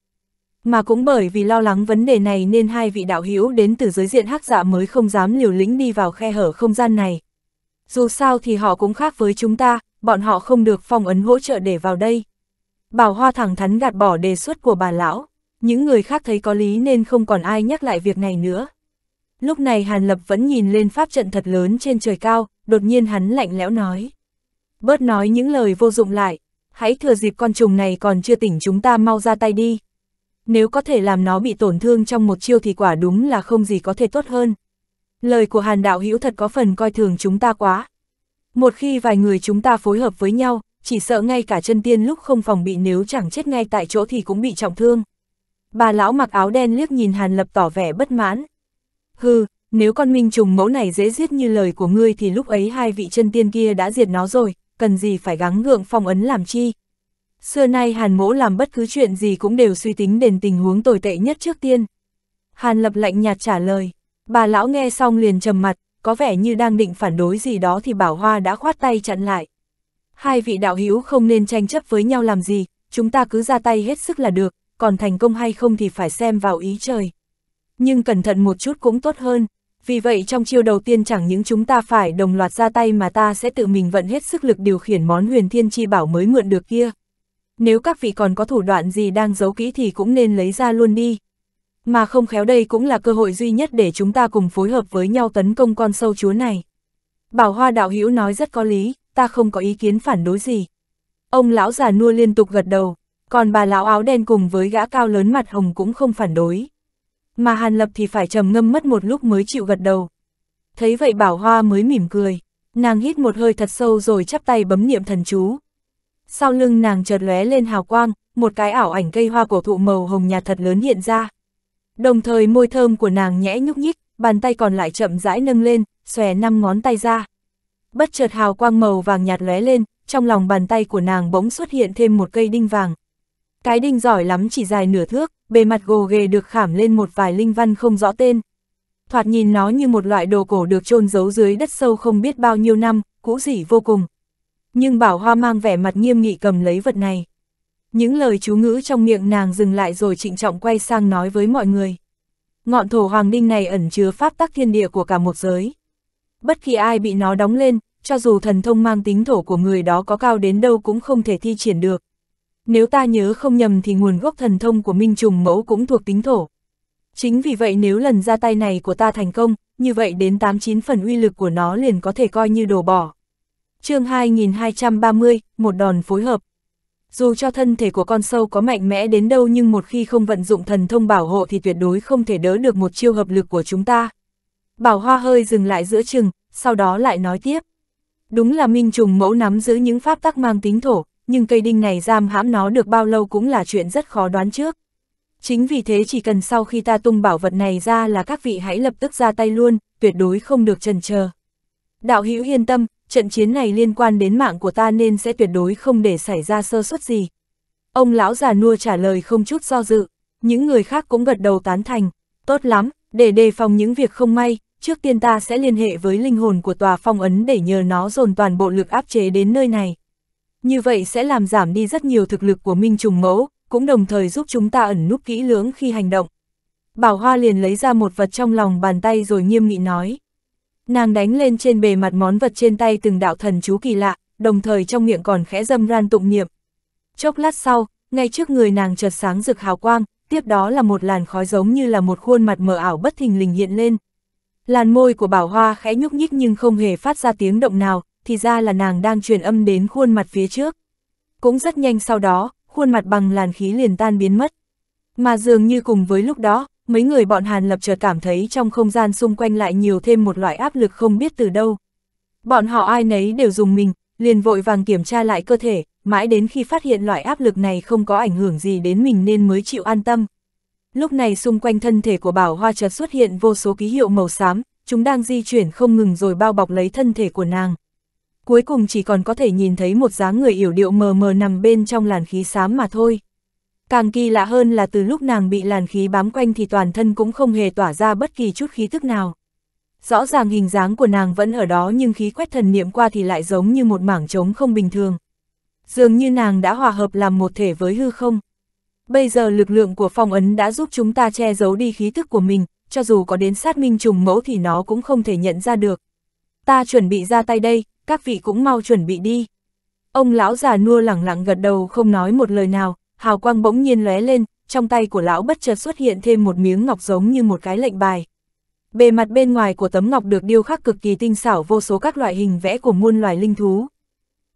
Mà cũng bởi vì lo lắng vấn đề này nên hai vị đạo hữu đến từ giới diện hắc dạ mới không dám liều lĩnh đi vào khe hở không gian này. Dù sao thì họ cũng khác với chúng ta, bọn họ không được phong ấn hỗ trợ để vào đây. Bảo Hoa thẳng thắn gạt bỏ đề xuất của bà lão, những người khác thấy có lý nên không còn ai nhắc lại việc này nữa. Lúc này Hàn Lập vẫn nhìn lên pháp trận thật lớn trên trời cao, đột nhiên hắn lạnh lẽo nói. Bớt nói những lời vô dụng lại, hãy thừa dịp con trùng này còn chưa tỉnh chúng ta mau ra tay đi. Nếu có thể làm nó bị tổn thương trong một chiêu thì quả đúng là không gì có thể tốt hơn. Lời của Hàn Đạo Hữu thật có phần coi thường chúng ta quá. Một khi vài người chúng ta phối hợp với nhau, chỉ sợ ngay cả chân tiên lúc không phòng bị nếu chẳng chết ngay tại chỗ thì cũng bị trọng thương. Bà lão mặc áo đen liếc nhìn Hàn Lập tỏ vẻ bất mãn. Hừ, nếu con minh trùng mẫu này dễ giết như lời của ngươi thì lúc ấy hai vị chân tiên kia đã diệt nó rồi, cần gì phải gắng gượng phong ấn làm chi. Xưa nay Hàn mẫu làm bất cứ chuyện gì cũng đều suy tính đến tình huống tồi tệ nhất trước tiên. Hàn Lập lạnh nhạt trả lời, bà lão nghe xong liền trầm mặt, có vẻ như đang định phản đối gì đó thì Bảo Hoa đã khoát tay chặn lại. Hai vị đạo hữu không nên tranh chấp với nhau làm gì, chúng ta cứ ra tay hết sức là được, còn thành công hay không thì phải xem vào ý trời. Nhưng cẩn thận một chút cũng tốt hơn, vì vậy trong chiêu đầu tiên chẳng những chúng ta phải đồng loạt ra tay mà ta sẽ tự mình vận hết sức lực điều khiển món huyền thiên chi bảo mới mượn được kia. Nếu các vị còn có thủ đoạn gì đang giấu kỹ thì cũng nên lấy ra luôn đi, mà không khéo đây cũng là cơ hội duy nhất để chúng ta cùng phối hợp với nhau tấn công con sâu chúa này. Bảo Hoa đạo hữu nói rất có lý, ta không có ý kiến phản đối gì. Ông lão già nua liên tục gật đầu, còn bà lão áo đen cùng với gã cao lớn mặt hồng cũng không phản đối. Mà Hàn Lập thì phải trầm ngâm mất một lúc mới chịu gật đầu. Thấy vậy Bảo Hoa mới mỉm cười, nàng hít một hơi thật sâu rồi chắp tay bấm niệm thần chú. Sau lưng nàng chợt lóe lên hào quang, một cái ảo ảnh cây hoa cổ thụ màu hồng nhạt thật lớn hiện ra đồng thời môi thơm của nàng nhẽ nhúc nhích, bàn tay còn lại chậm rãi nâng lên, xòe năm ngón tay ra. Bất chợt hào quang màu vàng nhạt lóe lên, trong lòng bàn tay của nàng bỗng xuất hiện thêm một cây đinh vàng. Cái đinh giỏi lắm chỉ dài nửa thước, bề mặt gồ ghề được khảm lên một vài linh văn không rõ tên. Thoạt nhìn nó như một loại đồ cổ được chôn giấu dưới đất sâu không biết bao nhiêu năm, cũ rỉ vô cùng. Nhưng Bảo Hoa mang vẻ mặt nghiêm nghị cầm lấy vật này. Những lời chú ngữ trong miệng nàng dừng lại rồi trịnh trọng quay sang nói với mọi người. Ngọn thổ hoàng đinh này ẩn chứa pháp tắc thiên địa của cả một giới. Bất kỳ ai bị nó đóng lên, cho dù thần thông mang tính thổ của người đó có cao đến đâu cũng không thể thi triển được. Nếu ta nhớ không nhầm thì nguồn gốc thần thông của Minh Trùng Mẫu cũng thuộc tính thổ. Chính vì vậy nếu lần ra tay này của ta thành công, như vậy đến 89 phần uy lực của nó liền có thể coi như đồ bỏ. chương 2230, một đòn phối hợp. Dù cho thân thể của con sâu có mạnh mẽ đến đâu nhưng một khi không vận dụng thần thông bảo hộ thì tuyệt đối không thể đỡ được một chiêu hợp lực của chúng ta. Bảo hoa hơi dừng lại giữa chừng, sau đó lại nói tiếp. Đúng là minh trùng mẫu nắm giữ những pháp tắc mang tính thổ, nhưng cây đinh này giam hãm nó được bao lâu cũng là chuyện rất khó đoán trước. Chính vì thế chỉ cần sau khi ta tung bảo vật này ra là các vị hãy lập tức ra tay luôn, tuyệt đối không được chần chờ. Đạo hữu yên tâm, trận chiến này liên quan đến mạng của ta nên sẽ tuyệt đối không để xảy ra sơ suất gì. Ông lão già nua trả lời không chút do dự, những người khác cũng gật đầu tán thành, tốt lắm, để đề phòng những việc không may, trước tiên ta sẽ liên hệ với linh hồn của tòa phong ấn để nhờ nó dồn toàn bộ lực áp chế đến nơi này. Như vậy sẽ làm giảm đi rất nhiều thực lực của Minh Trùng Mẫu, cũng đồng thời giúp chúng ta ẩn núp kỹ lưỡng khi hành động. Bảo Hoa liền lấy ra một vật trong lòng bàn tay rồi nghiêm nghị nói. Nàng đánh lên trên bề mặt món vật trên tay từng đạo thần chú kỳ lạ, đồng thời trong miệng còn khẽ dâm ran tụng niệm. Chốc lát sau, ngay trước người nàng chợt sáng rực hào quang, tiếp đó là một làn khói giống như là một khuôn mặt mờ ảo bất thình lình hiện lên. Làn môi của Bảo Hoa khẽ nhúc nhích nhưng không hề phát ra tiếng động nào, thì ra là nàng đang truyền âm đến khuôn mặt phía trước. Cũng rất nhanh sau đó, khuôn mặt bằng làn khí liền tan biến mất. Mà dường như cùng với lúc đó, mấy người bọn Hàn Lập chợt cảm thấy trong không gian xung quanh lại nhiều thêm một loại áp lực không biết từ đâu. Bọn họ ai nấy đều dùng mình, liền vội vàng kiểm tra lại cơ thể, mãi đến khi phát hiện loại áp lực này không có ảnh hưởng gì đến mình nên mới chịu an tâm. Lúc này xung quanh thân thể của Bảo Hoa chợt xuất hiện vô số ký hiệu màu xám, chúng đang di chuyển không ngừng rồi bao bọc lấy thân thể của nàng. Cuối cùng chỉ còn có thể nhìn thấy một dáng người yểu điệu mờ mờ nằm bên trong làn khí xám mà thôi. Càng kỳ lạ hơn là từ lúc nàng bị làn khí bám quanh thì toàn thân cũng không hề tỏa ra bất kỳ chút khí thức nào. Rõ ràng hình dáng của nàng vẫn ở đó nhưng khí quét thần niệm qua thì lại giống như một mảng trống không bình thường. Dường như nàng đã hòa hợp làm một thể với hư không. Bây giờ lực lượng của phong ấn đã giúp chúng ta che giấu đi khí thức của mình, cho dù có đến sát minh trùng mẫu thì nó cũng không thể nhận ra được. Ta chuẩn bị ra tay đây, các vị cũng mau chuẩn bị đi. Ông lão già nua lẳng lặng gật đầu không nói một lời nào, hào quang bỗng nhiên lóe lên, trong tay của lão bất chợt xuất hiện thêm một miếng ngọc giống như một cái lệnh bài. Bề mặt bên ngoài của tấm ngọc được điêu khắc cực kỳ tinh xảo vô số các loại hình vẽ của muôn loài linh thú.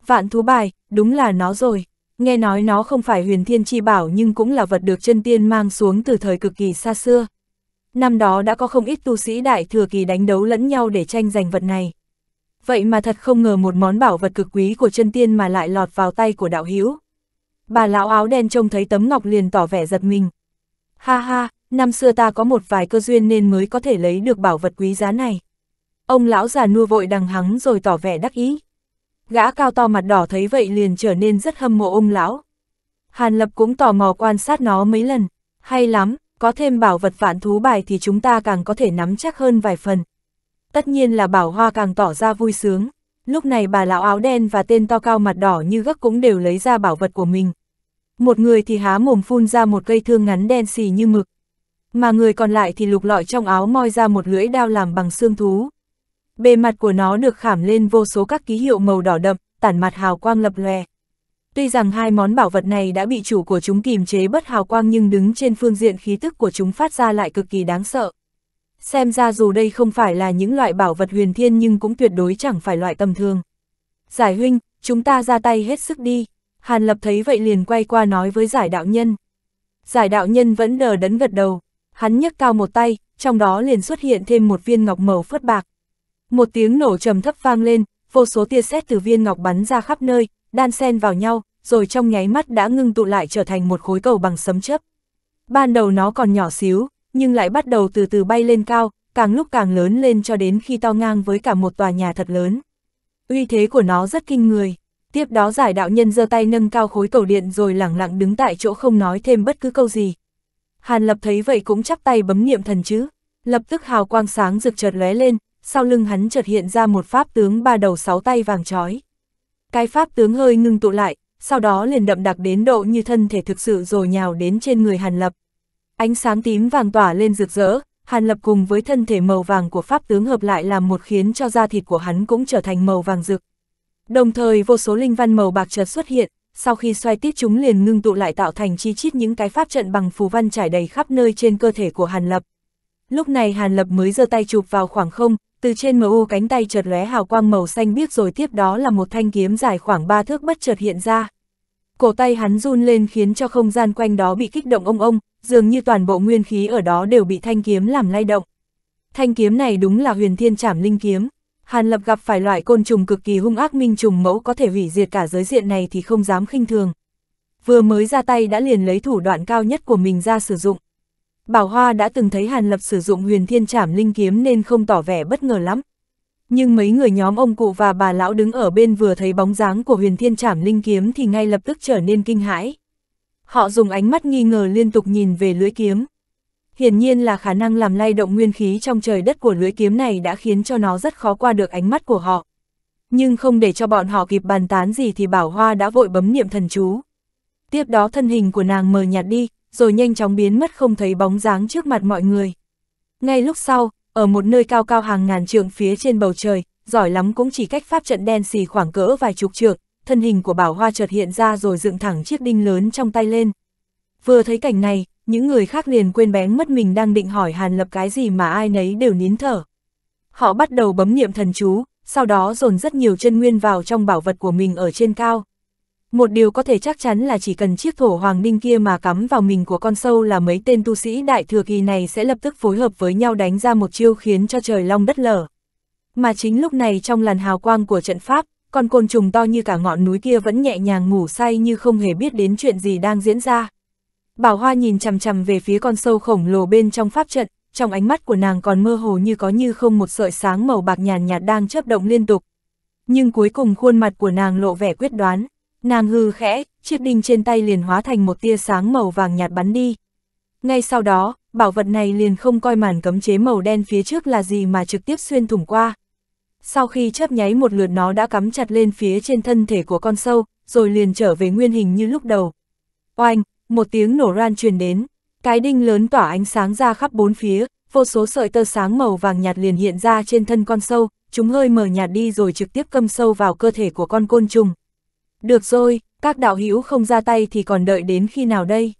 Vạn thú bài, đúng là nó rồi. Nghe nói nó không phải huyền thiên chi bảo nhưng cũng là vật được chân tiên mang xuống từ thời cực kỳ xa xưa. Năm đó đã có không ít tu sĩ đại thừa kỳ đánh đấu lẫn nhau để tranh giành vật này. Vậy mà thật không ngờ một món bảo vật cực quý của chân tiên mà lại lọt vào tay của đạo hữu bà lão áo đen trông thấy tấm ngọc liền tỏ vẻ giật mình. Ha ha, năm xưa ta có một vài cơ duyên nên mới có thể lấy được bảo vật quý giá này. Ông lão già nua vội đằng hắng rồi tỏ vẻ đắc ý. Gã cao to mặt đỏ thấy vậy liền trở nên rất hâm mộ ông lão. Hàn Lập cũng tò mò quan sát nó mấy lần. Hay lắm, có thêm bảo vật vạn thú bài thì chúng ta càng có thể nắm chắc hơn vài phần. Tất nhiên là bảo hoa càng tỏ ra vui sướng. Lúc này bà lão áo đen và tên to cao mặt đỏ như gấc cũng đều lấy ra bảo vật của mình một người thì há mồm phun ra một cây thương ngắn đen xì như mực, mà người còn lại thì lục lọi trong áo moi ra một lưỡi đao làm bằng xương thú. Bề mặt của nó được khảm lên vô số các ký hiệu màu đỏ đậm, tản mặt hào quang lập lòe. Tuy rằng hai món bảo vật này đã bị chủ của chúng kìm chế bất hào quang nhưng đứng trên phương diện khí tức của chúng phát ra lại cực kỳ đáng sợ. Xem ra dù đây không phải là những loại bảo vật huyền thiên nhưng cũng tuyệt đối chẳng phải loại tầm thường. Giải huynh, chúng ta ra tay hết sức đi. Hàn Lập thấy vậy liền quay qua nói với giải đạo nhân. Giải đạo nhân vẫn đờ đẫn gật đầu, hắn nhấc cao một tay, trong đó liền xuất hiện thêm một viên ngọc màu phớt bạc. Một tiếng nổ trầm thấp vang lên, vô số tia sét từ viên ngọc bắn ra khắp nơi, đan xen vào nhau, rồi trong nháy mắt đã ngưng tụ lại trở thành một khối cầu bằng sấm chớp. Ban đầu nó còn nhỏ xíu, nhưng lại bắt đầu từ từ bay lên cao, càng lúc càng lớn lên cho đến khi to ngang với cả một tòa nhà thật lớn. Uy thế của nó rất kinh người. Tiếp đó giải đạo nhân giơ tay nâng cao khối cầu điện rồi lẳng lặng đứng tại chỗ không nói thêm bất cứ câu gì. Hàn Lập thấy vậy cũng chắp tay bấm niệm thần chứ. Lập tức hào quang sáng rực chợt lóe lên, sau lưng hắn chợt hiện ra một pháp tướng ba đầu sáu tay vàng trói. Cái pháp tướng hơi ngưng tụ lại, sau đó liền đậm đặc đến độ như thân thể thực sự rồi nhào đến trên người Hàn Lập. Ánh sáng tím vàng tỏa lên rực rỡ, Hàn Lập cùng với thân thể màu vàng của pháp tướng hợp lại làm một khiến cho da thịt của hắn cũng trở thành màu vàng rực. Đồng thời vô số linh văn màu bạc chợt xuất hiện, sau khi xoay tiếp chúng liền ngưng tụ lại tạo thành chi chít những cái pháp trận bằng phù văn trải đầy khắp nơi trên cơ thể của Hàn Lập. Lúc này Hàn Lập mới giơ tay chụp vào khoảng không, từ trên MU cánh tay chợt lóe hào quang màu xanh biếc rồi tiếp đó là một thanh kiếm dài khoảng 3 thước bất chợt hiện ra. Cổ tay hắn run lên khiến cho không gian quanh đó bị kích động ông ông, dường như toàn bộ nguyên khí ở đó đều bị thanh kiếm làm lay động. Thanh kiếm này đúng là huyền thiên trảm linh kiếm, Hàn Lập gặp phải loại côn trùng cực kỳ hung ác minh trùng mẫu có thể hủy diệt cả giới diện này thì không dám khinh thường. Vừa mới ra tay đã liền lấy thủ đoạn cao nhất của mình ra sử dụng. Bảo Hoa đã từng thấy Hàn Lập sử dụng huyền thiên trảm linh kiếm nên không tỏ vẻ bất ngờ lắm. Nhưng mấy người nhóm ông cụ và bà lão đứng ở bên vừa thấy bóng dáng của huyền thiên trảm linh kiếm thì ngay lập tức trở nên kinh hãi. Họ dùng ánh mắt nghi ngờ liên tục nhìn về lưỡi kiếm. Hiển nhiên là khả năng làm lay động nguyên khí trong trời đất của lưỡi kiếm này đã khiến cho nó rất khó qua được ánh mắt của họ. Nhưng không để cho bọn họ kịp bàn tán gì thì Bảo Hoa đã vội bấm niệm thần chú. Tiếp đó thân hình của nàng mờ nhạt đi, rồi nhanh chóng biến mất không thấy bóng dáng trước mặt mọi người. Ngay lúc sau, ở một nơi cao cao hàng ngàn trượng phía trên bầu trời, giỏi lắm cũng chỉ cách pháp trận đen xì khoảng cỡ vài chục trượng, thân hình của Bảo Hoa chợt hiện ra rồi dựng thẳng chiếc đinh lớn trong tay lên. Vừa thấy cảnh này, những người khác liền quên bén mất mình đang định hỏi Hàn Lập cái gì mà ai nấy đều nín thở. Họ bắt đầu bấm niệm thần chú, sau đó dồn rất nhiều chân nguyên vào trong bảo vật của mình ở trên cao. Một điều có thể chắc chắn là chỉ cần chiếc thổ hoàng đinh kia mà cắm vào mình của con sâu là mấy tên tu sĩ đại thừa kỳ này sẽ lập tức phối hợp với nhau đánh ra một chiêu khiến cho trời long đất lở. Mà chính lúc này trong làn hào quang của trận pháp, con côn trùng to như cả ngọn núi kia vẫn nhẹ nhàng ngủ say như không hề biết đến chuyện gì đang diễn ra. Bảo Hoa nhìn chằm chằm về phía con sâu khổng lồ bên trong pháp trận, trong ánh mắt của nàng còn mơ hồ như có như không một sợi sáng màu bạc nhàn nhạt đang chớp động liên tục. Nhưng cuối cùng khuôn mặt của nàng lộ vẻ quyết đoán, nàng hư khẽ, chiếc đinh trên tay liền hóa thành một tia sáng màu vàng nhạt bắn đi. Ngay sau đó, bảo vật này liền không coi màn cấm chế màu đen phía trước là gì mà trực tiếp xuyên thủng qua. Sau khi chớp nháy một lượt nó đã cắm chặt lên phía trên thân thể của con sâu, rồi liền trở về nguyên hình như lúc đầu. Oanh, một tiếng nổ ran truyền đến, cái đinh lớn tỏa ánh sáng ra khắp bốn phía, vô số sợi tơ sáng màu vàng nhạt liền hiện ra trên thân con sâu, chúng hơi mở nhạt đi rồi trực tiếp câm sâu vào cơ thể của con côn trùng. Được rồi, các đạo hữu không ra tay thì còn đợi đến khi nào đây?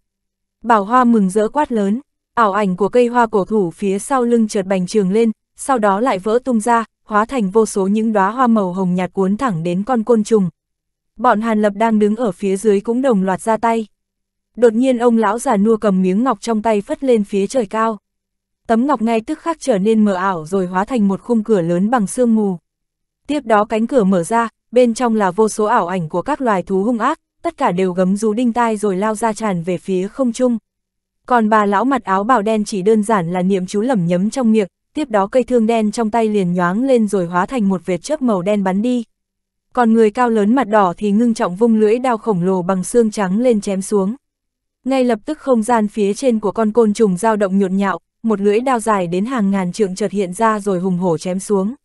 Bảo Hoa mừng rỡ quát lớn, ảo ảnh của cây hoa cổ thủ phía sau lưng trượt bành trường lên, sau đó lại vỡ tung ra, hóa thành vô số những đóa hoa màu hồng nhạt cuốn thẳng đến con côn trùng. Bọn Hàn Lập đang đứng ở phía dưới cũng đồng loạt ra tay. Đột nhiên ông lão già nua cầm miếng ngọc trong tay phất lên phía trời cao. Tấm ngọc ngay tức khắc trở nên mờ ảo rồi hóa thành một khung cửa lớn bằng sương mù. Tiếp đó cánh cửa mở ra, bên trong là vô số ảo ảnh của các loài thú hung ác, tất cả đều gấm rú đinh tai rồi lao ra tràn về phía không trung. Còn bà lão mặt áo bào đen chỉ đơn giản là niệm chú lẩm nhấm trong miệng, tiếp đó cây thương đen trong tay liền nhoáng lên rồi hóa thành một vệt chớp màu đen bắn đi. Còn người cao lớn mặt đỏ thì ngưng trọng vung lưỡi đao khổng lồ bằng xương trắng lên chém xuống. Ngay lập tức không gian phía trên của con côn trùng dao động nhộn nhạo, một lưỡi đao dài đến hàng ngàn trượng chợt hiện ra rồi hùng hổ chém xuống.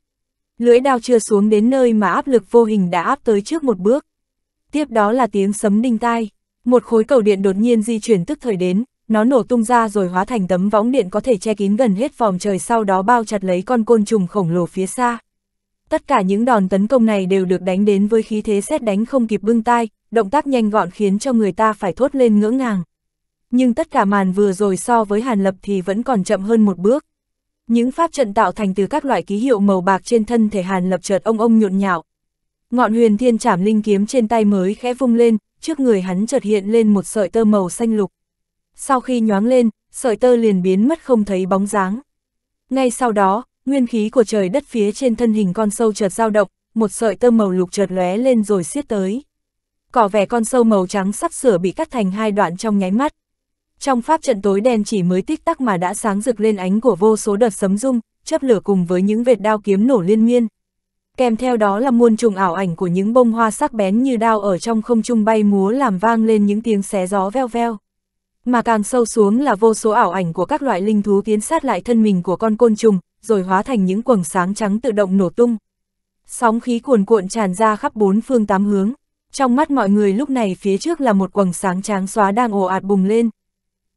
Lưỡi đao chưa xuống đến nơi mà áp lực vô hình đã áp tới trước một bước. Tiếp đó là tiếng sấm đinh tai, một khối cầu điện đột nhiên di chuyển tức thời đến, nó nổ tung ra rồi hóa thành tấm võng điện có thể che kín gần hết vòng trời sau đó bao chặt lấy con côn trùng khổng lồ phía xa. Tất cả những đòn tấn công này đều được đánh đến với khí thế xét đánh không kịp bưng tai, động tác nhanh gọn khiến cho người ta phải thốt lên ngưỡng ngàng. Nhưng tất cả màn vừa rồi so với Hàn Lập thì vẫn còn chậm hơn một bước. Những pháp trận tạo thành từ các loại ký hiệu màu bạc trên thân thể Hàn Lập chợt ông ông nhộn nhạo. Ngọn huyền thiên trảm linh kiếm trên tay mới khẽ vung lên, trước người hắn chợt hiện lên một sợi tơ màu xanh lục. Sau khi nhoáng lên, sợi tơ liền biến mất không thấy bóng dáng. Ngay sau đó, nguyên khí của trời đất phía trên thân hình con sâu chợt dao động, một sợi tơ màu lục chợt lóe lên rồi xiết tới. Cỏ vẻ con sâu màu trắng sắp sửa bị cắt thành hai đoạn trong nháy mắt. Trong pháp trận tối đen chỉ mới tích tắc mà đã sáng rực lên ánh của vô số đợt sấm rung, chớp lửa cùng với những vệt đao kiếm nổ liên miên. Kèm theo đó là muôn trùng ảo ảnh của những bông hoa sắc bén như đao ở trong không trung bay múa làm vang lên những tiếng xé gió veo veo. Mà càng sâu xuống là vô số ảo ảnh của các loại linh thú tiến sát lại thân mình của con côn trùng, rồi hóa thành những quầng sáng trắng tự động nổ tung. Sóng khí cuồn cuộn tràn ra khắp bốn phương tám hướng. Trong mắt mọi người lúc này phía trước là một quầng sáng tráng xóa đang ồ ạt bùng lên.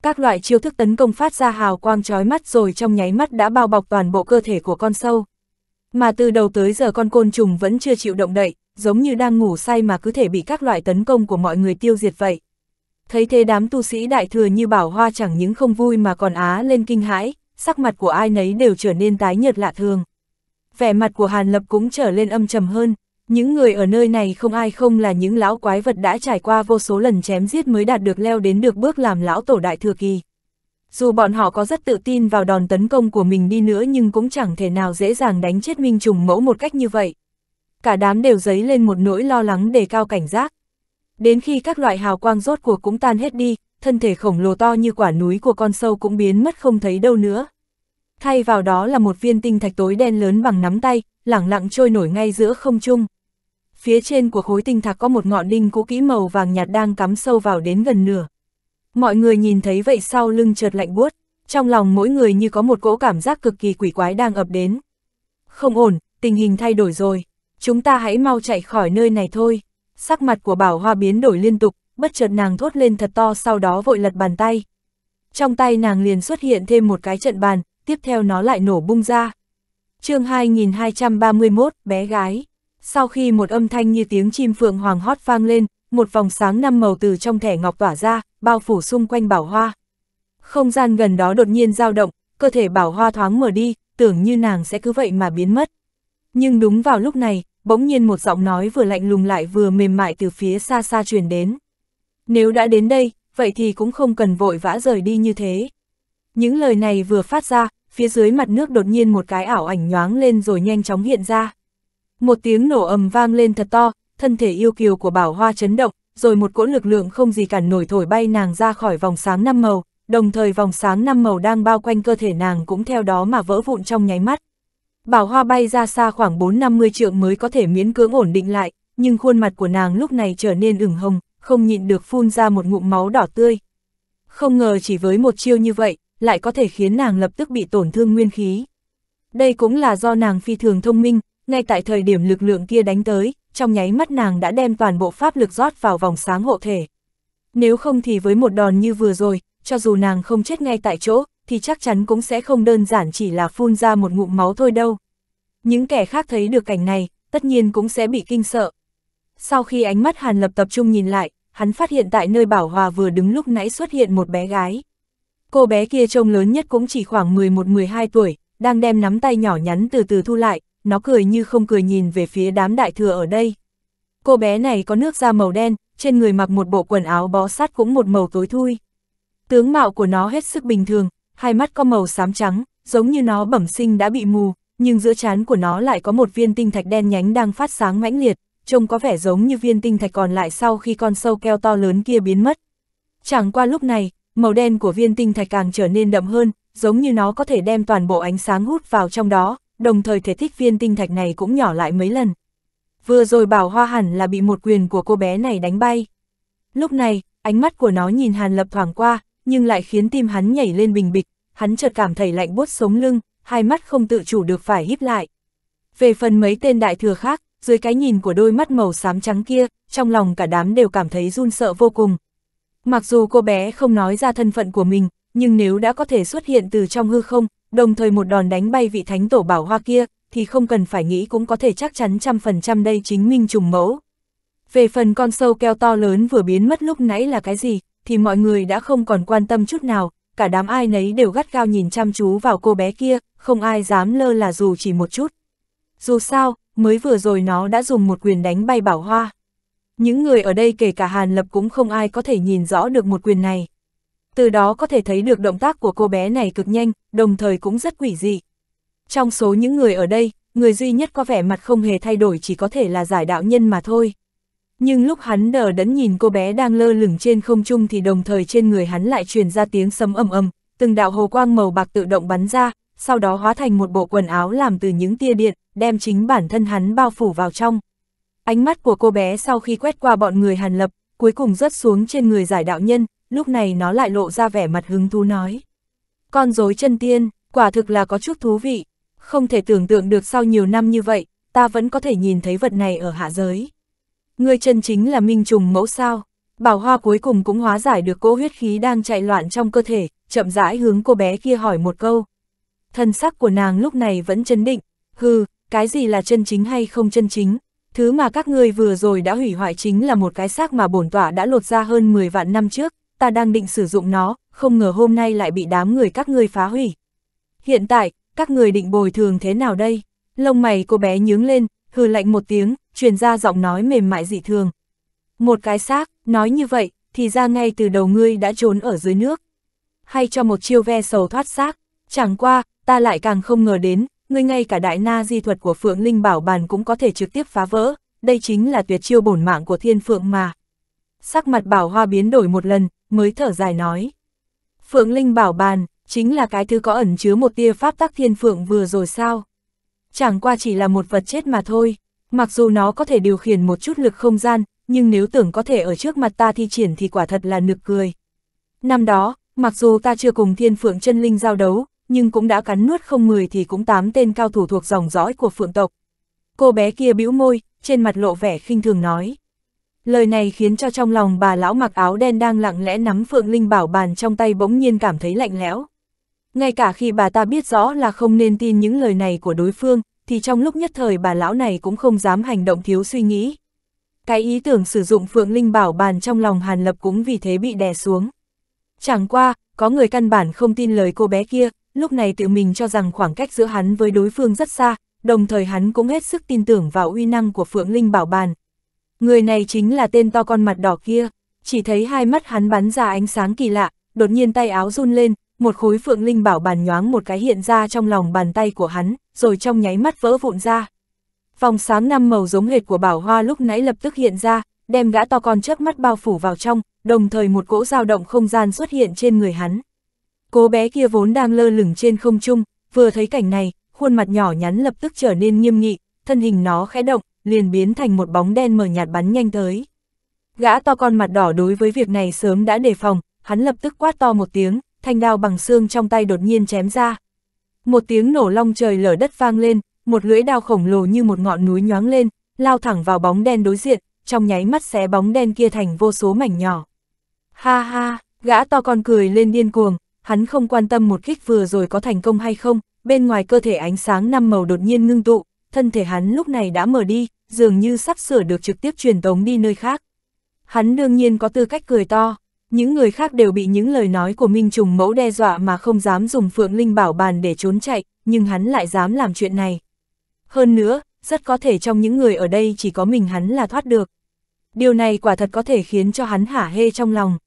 Các loại chiêu thức tấn công phát ra hào quang trói mắt rồi trong nháy mắt đã bao bọc toàn bộ cơ thể của con sâu. Mà từ đầu tới giờ con côn trùng vẫn chưa chịu động đậy, giống như đang ngủ say mà cứ thể bị các loại tấn công của mọi người tiêu diệt vậy. Thấy thế đám tu sĩ đại thừa như bảo hoa chẳng những không vui mà còn á lên kinh hãi, sắc mặt của ai nấy đều trở nên tái nhợt lạ thường. Vẻ mặt của Hàn Lập cũng trở lên âm trầm hơn, những người ở nơi này không ai không là những lão quái vật đã trải qua vô số lần chém giết mới đạt được leo đến được bước làm lão tổ đại thừa kỳ. Dù bọn họ có rất tự tin vào đòn tấn công của mình đi nữa nhưng cũng chẳng thể nào dễ dàng đánh chết Minh Trùng Mẫu một cách như vậy. Cả đám đều dấy lên một nỗi lo lắng đề cao cảnh giác. Đến khi các loại hào quang rốt cuộc cũng tan hết đi, thân thể khổng lồ to như quả núi của con sâu cũng biến mất không thấy đâu nữa. Thay vào đó là một viên tinh thạch tối đen lớn bằng nắm tay, lẳng lặng trôi nổi ngay giữa không trung phía trên của khối tinh thạch có một ngọn đinh cũ kỹ màu vàng nhạt đang cắm sâu vào đến gần nửa. Mọi người nhìn thấy vậy sau lưng chợt lạnh buốt, trong lòng mỗi người như có một cỗ cảm giác cực kỳ quỷ quái đang ập đến. Không ổn, tình hình thay đổi rồi, chúng ta hãy mau chạy khỏi nơi này thôi. Sắc mặt của bảo hoa biến đổi liên tục, bất chợt nàng thốt lên thật to sau đó vội lật bàn tay. Trong tay nàng liền xuất hiện thêm một cái trận bàn, tiếp theo nó lại nổ bung ra. chương 2231, bé gái. Sau khi một âm thanh như tiếng chim phượng hoàng hót vang lên, một vòng sáng năm màu từ trong thẻ ngọc tỏa ra, bao phủ xung quanh bảo hoa. Không gian gần đó đột nhiên dao động, cơ thể bảo hoa thoáng mở đi, tưởng như nàng sẽ cứ vậy mà biến mất. Nhưng đúng vào lúc này, bỗng nhiên một giọng nói vừa lạnh lùng lại vừa mềm mại từ phía xa xa truyền đến. Nếu đã đến đây, vậy thì cũng không cần vội vã rời đi như thế. Những lời này vừa phát ra, phía dưới mặt nước đột nhiên một cái ảo ảnh nhoáng lên rồi nhanh chóng hiện ra. Một tiếng nổ ầm vang lên thật to, thân thể yêu kiều của bảo hoa chấn động, rồi một cỗ lực lượng không gì cản nổi thổi bay nàng ra khỏi vòng sáng năm màu, đồng thời vòng sáng năm màu đang bao quanh cơ thể nàng cũng theo đó mà vỡ vụn trong nháy mắt. Bảo hoa bay ra xa khoảng 4-50 trượng mới có thể miễn cưỡng ổn định lại, nhưng khuôn mặt của nàng lúc này trở nên ửng hồng, không nhịn được phun ra một ngụm máu đỏ tươi. Không ngờ chỉ với một chiêu như vậy, lại có thể khiến nàng lập tức bị tổn thương nguyên khí. Đây cũng là do nàng phi thường thông minh, ngay tại thời điểm lực lượng kia đánh tới, trong nháy mắt nàng đã đem toàn bộ pháp lực rót vào vòng sáng hộ thể. Nếu không thì với một đòn như vừa rồi, cho dù nàng không chết ngay tại chỗ, thì chắc chắn cũng sẽ không đơn giản chỉ là phun ra một ngụm máu thôi đâu. Những kẻ khác thấy được cảnh này, tất nhiên cũng sẽ bị kinh sợ. Sau khi ánh mắt Hàn Lập tập trung nhìn lại, hắn phát hiện tại nơi Bảo Hòa vừa đứng lúc nãy xuất hiện một bé gái. Cô bé kia trông lớn nhất cũng chỉ khoảng 11-12 tuổi, đang đem nắm tay nhỏ nhắn từ từ thu lại, nó cười như không cười nhìn về phía đám đại thừa ở đây. Cô bé này có nước da màu đen, trên người mặc một bộ quần áo bó sát cũng một màu tối thui. Tướng mạo của nó hết sức bình thường, hai mắt có màu xám trắng, giống như nó bẩm sinh đã bị mù, nhưng giữa trán của nó lại có một viên tinh thạch đen nhánh đang phát sáng mãnh liệt, trông có vẻ giống như viên tinh thạch còn lại sau khi con sâu keo to lớn kia biến mất. Chẳng qua lúc này, màu đen của viên tinh thạch càng trở nên đậm hơn, giống như nó có thể đem toàn bộ ánh sáng hút vào trong đó, đồng thời thể thích viên tinh thạch này cũng nhỏ lại mấy lần. Vừa rồi bảo hoa hẳn là bị một quyền của cô bé này đánh bay. Lúc này, ánh mắt của nó nhìn Hàn Lập thoảng qua, nhưng lại khiến tim hắn nhảy lên bình bịch, hắn chợt cảm thấy lạnh buốt sống lưng, hai mắt không tự chủ được phải híp lại. Về phần mấy tên đại thừa khác, dưới cái nhìn của đôi mắt màu xám trắng kia, trong lòng cả đám đều cảm thấy run sợ vô cùng. Mặc dù cô bé không nói ra thân phận của mình, nhưng nếu đã có thể xuất hiện từ trong hư không, đồng thời một đòn đánh bay vị thánh tổ bảo hoa kia, thì không cần phải nghĩ cũng có thể chắc chắn trăm phần trăm đây chính minh trùng mẫu. Về phần con sâu keo to lớn vừa biến mất lúc nãy là cái gì, thì mọi người đã không còn quan tâm chút nào, cả đám ai nấy đều gắt gao nhìn chăm chú vào cô bé kia, không ai dám lơ là dù chỉ một chút. Dù sao, mới vừa rồi nó đã dùng một quyền đánh bay bảo hoa. Những người ở đây kể cả Hàn Lập cũng không ai có thể nhìn rõ được một quyền này từ đó có thể thấy được động tác của cô bé này cực nhanh, đồng thời cũng rất quỷ dị. Trong số những người ở đây, người duy nhất có vẻ mặt không hề thay đổi chỉ có thể là giải đạo nhân mà thôi. Nhưng lúc hắn đờ đẫn nhìn cô bé đang lơ lửng trên không trung thì đồng thời trên người hắn lại truyền ra tiếng sấm ầm ầm, từng đạo hồ quang màu bạc tự động bắn ra, sau đó hóa thành một bộ quần áo làm từ những tia điện, đem chính bản thân hắn bao phủ vào trong. Ánh mắt của cô bé sau khi quét qua bọn người Hàn Lập, cuối cùng rớt xuống trên người giải đạo nhân, lúc này nó lại lộ ra vẻ mặt hứng thú nói. Con dối chân tiên, quả thực là có chút thú vị, không thể tưởng tượng được sau nhiều năm như vậy, ta vẫn có thể nhìn thấy vật này ở hạ giới. Ngươi chân chính là minh trùng mẫu sao, bảo hoa cuối cùng cũng hóa giải được cỗ huyết khí đang chạy loạn trong cơ thể, chậm rãi hướng cô bé kia hỏi một câu. Thân sắc của nàng lúc này vẫn chân định, hừ, cái gì là chân chính hay không chân chính, thứ mà các ngươi vừa rồi đã hủy hoại chính là một cái xác mà bổn tỏa đã lột ra hơn 10 vạn năm trước, ta đang định sử dụng nó, không ngờ hôm nay lại bị đám người các ngươi phá hủy. Hiện tại, các người định bồi thường thế nào đây? Lông mày cô bé nhướng lên, hừ lạnh một tiếng, truyền ra giọng nói mềm mại dị thường. Một cái xác, nói như vậy, thì ra ngay từ đầu ngươi đã trốn ở dưới nước. Hay cho một chiêu ve sầu thoát xác, chẳng qua, ta lại càng không ngờ đến, ngươi ngay cả đại na di thuật của Phượng Linh bảo bàn cũng có thể trực tiếp phá vỡ, đây chính là tuyệt chiêu bổn mạng của thiên phượng mà sắc mặt bảo hoa biến đổi một lần, mới thở dài nói. Phượng Linh bảo bàn, chính là cái thứ có ẩn chứa một tia pháp tắc thiên phượng vừa rồi sao. Chẳng qua chỉ là một vật chết mà thôi, mặc dù nó có thể điều khiển một chút lực không gian, nhưng nếu tưởng có thể ở trước mặt ta thi triển thì quả thật là nực cười. Năm đó, mặc dù ta chưa cùng thiên phượng chân linh giao đấu, nhưng cũng đã cắn nuốt không mười thì cũng tám tên cao thủ thuộc dòng dõi của phượng tộc. Cô bé kia bĩu môi, trên mặt lộ vẻ khinh thường nói. Lời này khiến cho trong lòng bà lão mặc áo đen đang lặng lẽ nắm Phượng Linh bảo bàn trong tay bỗng nhiên cảm thấy lạnh lẽo. Ngay cả khi bà ta biết rõ là không nên tin những lời này của đối phương, thì trong lúc nhất thời bà lão này cũng không dám hành động thiếu suy nghĩ. Cái ý tưởng sử dụng Phượng Linh bảo bàn trong lòng Hàn Lập cũng vì thế bị đè xuống. Chẳng qua, có người căn bản không tin lời cô bé kia, lúc này tự mình cho rằng khoảng cách giữa hắn với đối phương rất xa, đồng thời hắn cũng hết sức tin tưởng vào uy năng của Phượng Linh bảo bàn, Người này chính là tên to con mặt đỏ kia, chỉ thấy hai mắt hắn bắn ra ánh sáng kỳ lạ, đột nhiên tay áo run lên, một khối phượng linh bảo bàn nhoáng một cái hiện ra trong lòng bàn tay của hắn, rồi trong nháy mắt vỡ vụn ra. Vòng sáng năm màu giống hệt của bảo hoa lúc nãy lập tức hiện ra, đem gã to con chớp mắt bao phủ vào trong, đồng thời một cỗ dao động không gian xuất hiện trên người hắn. Cô bé kia vốn đang lơ lửng trên không trung, vừa thấy cảnh này, khuôn mặt nhỏ nhắn lập tức trở nên nghiêm nghị, thân hình nó khẽ động, liền biến thành một bóng đen mờ nhạt bắn nhanh tới. Gã to con mặt đỏ đối với việc này sớm đã đề phòng, hắn lập tức quát to một tiếng, thanh đao bằng xương trong tay đột nhiên chém ra. Một tiếng nổ long trời lở đất vang lên, một lưỡi đao khổng lồ như một ngọn núi nhoáng lên, lao thẳng vào bóng đen đối diện, trong nháy mắt xé bóng đen kia thành vô số mảnh nhỏ. Ha ha, gã to con cười lên điên cuồng, hắn không quan tâm một kích vừa rồi có thành công hay không, bên ngoài cơ thể ánh sáng năm màu đột nhiên ngưng tụ, thân thể hắn lúc này đã mở đi, dường như sắp sửa được trực tiếp truyền tống đi nơi khác. Hắn đương nhiên có tư cách cười to, những người khác đều bị những lời nói của Minh Trùng mẫu đe dọa mà không dám dùng Phượng Linh bảo bàn để trốn chạy, nhưng hắn lại dám làm chuyện này. Hơn nữa, rất có thể trong những người ở đây chỉ có mình hắn là thoát được. Điều này quả thật có thể khiến cho hắn hả hê trong lòng.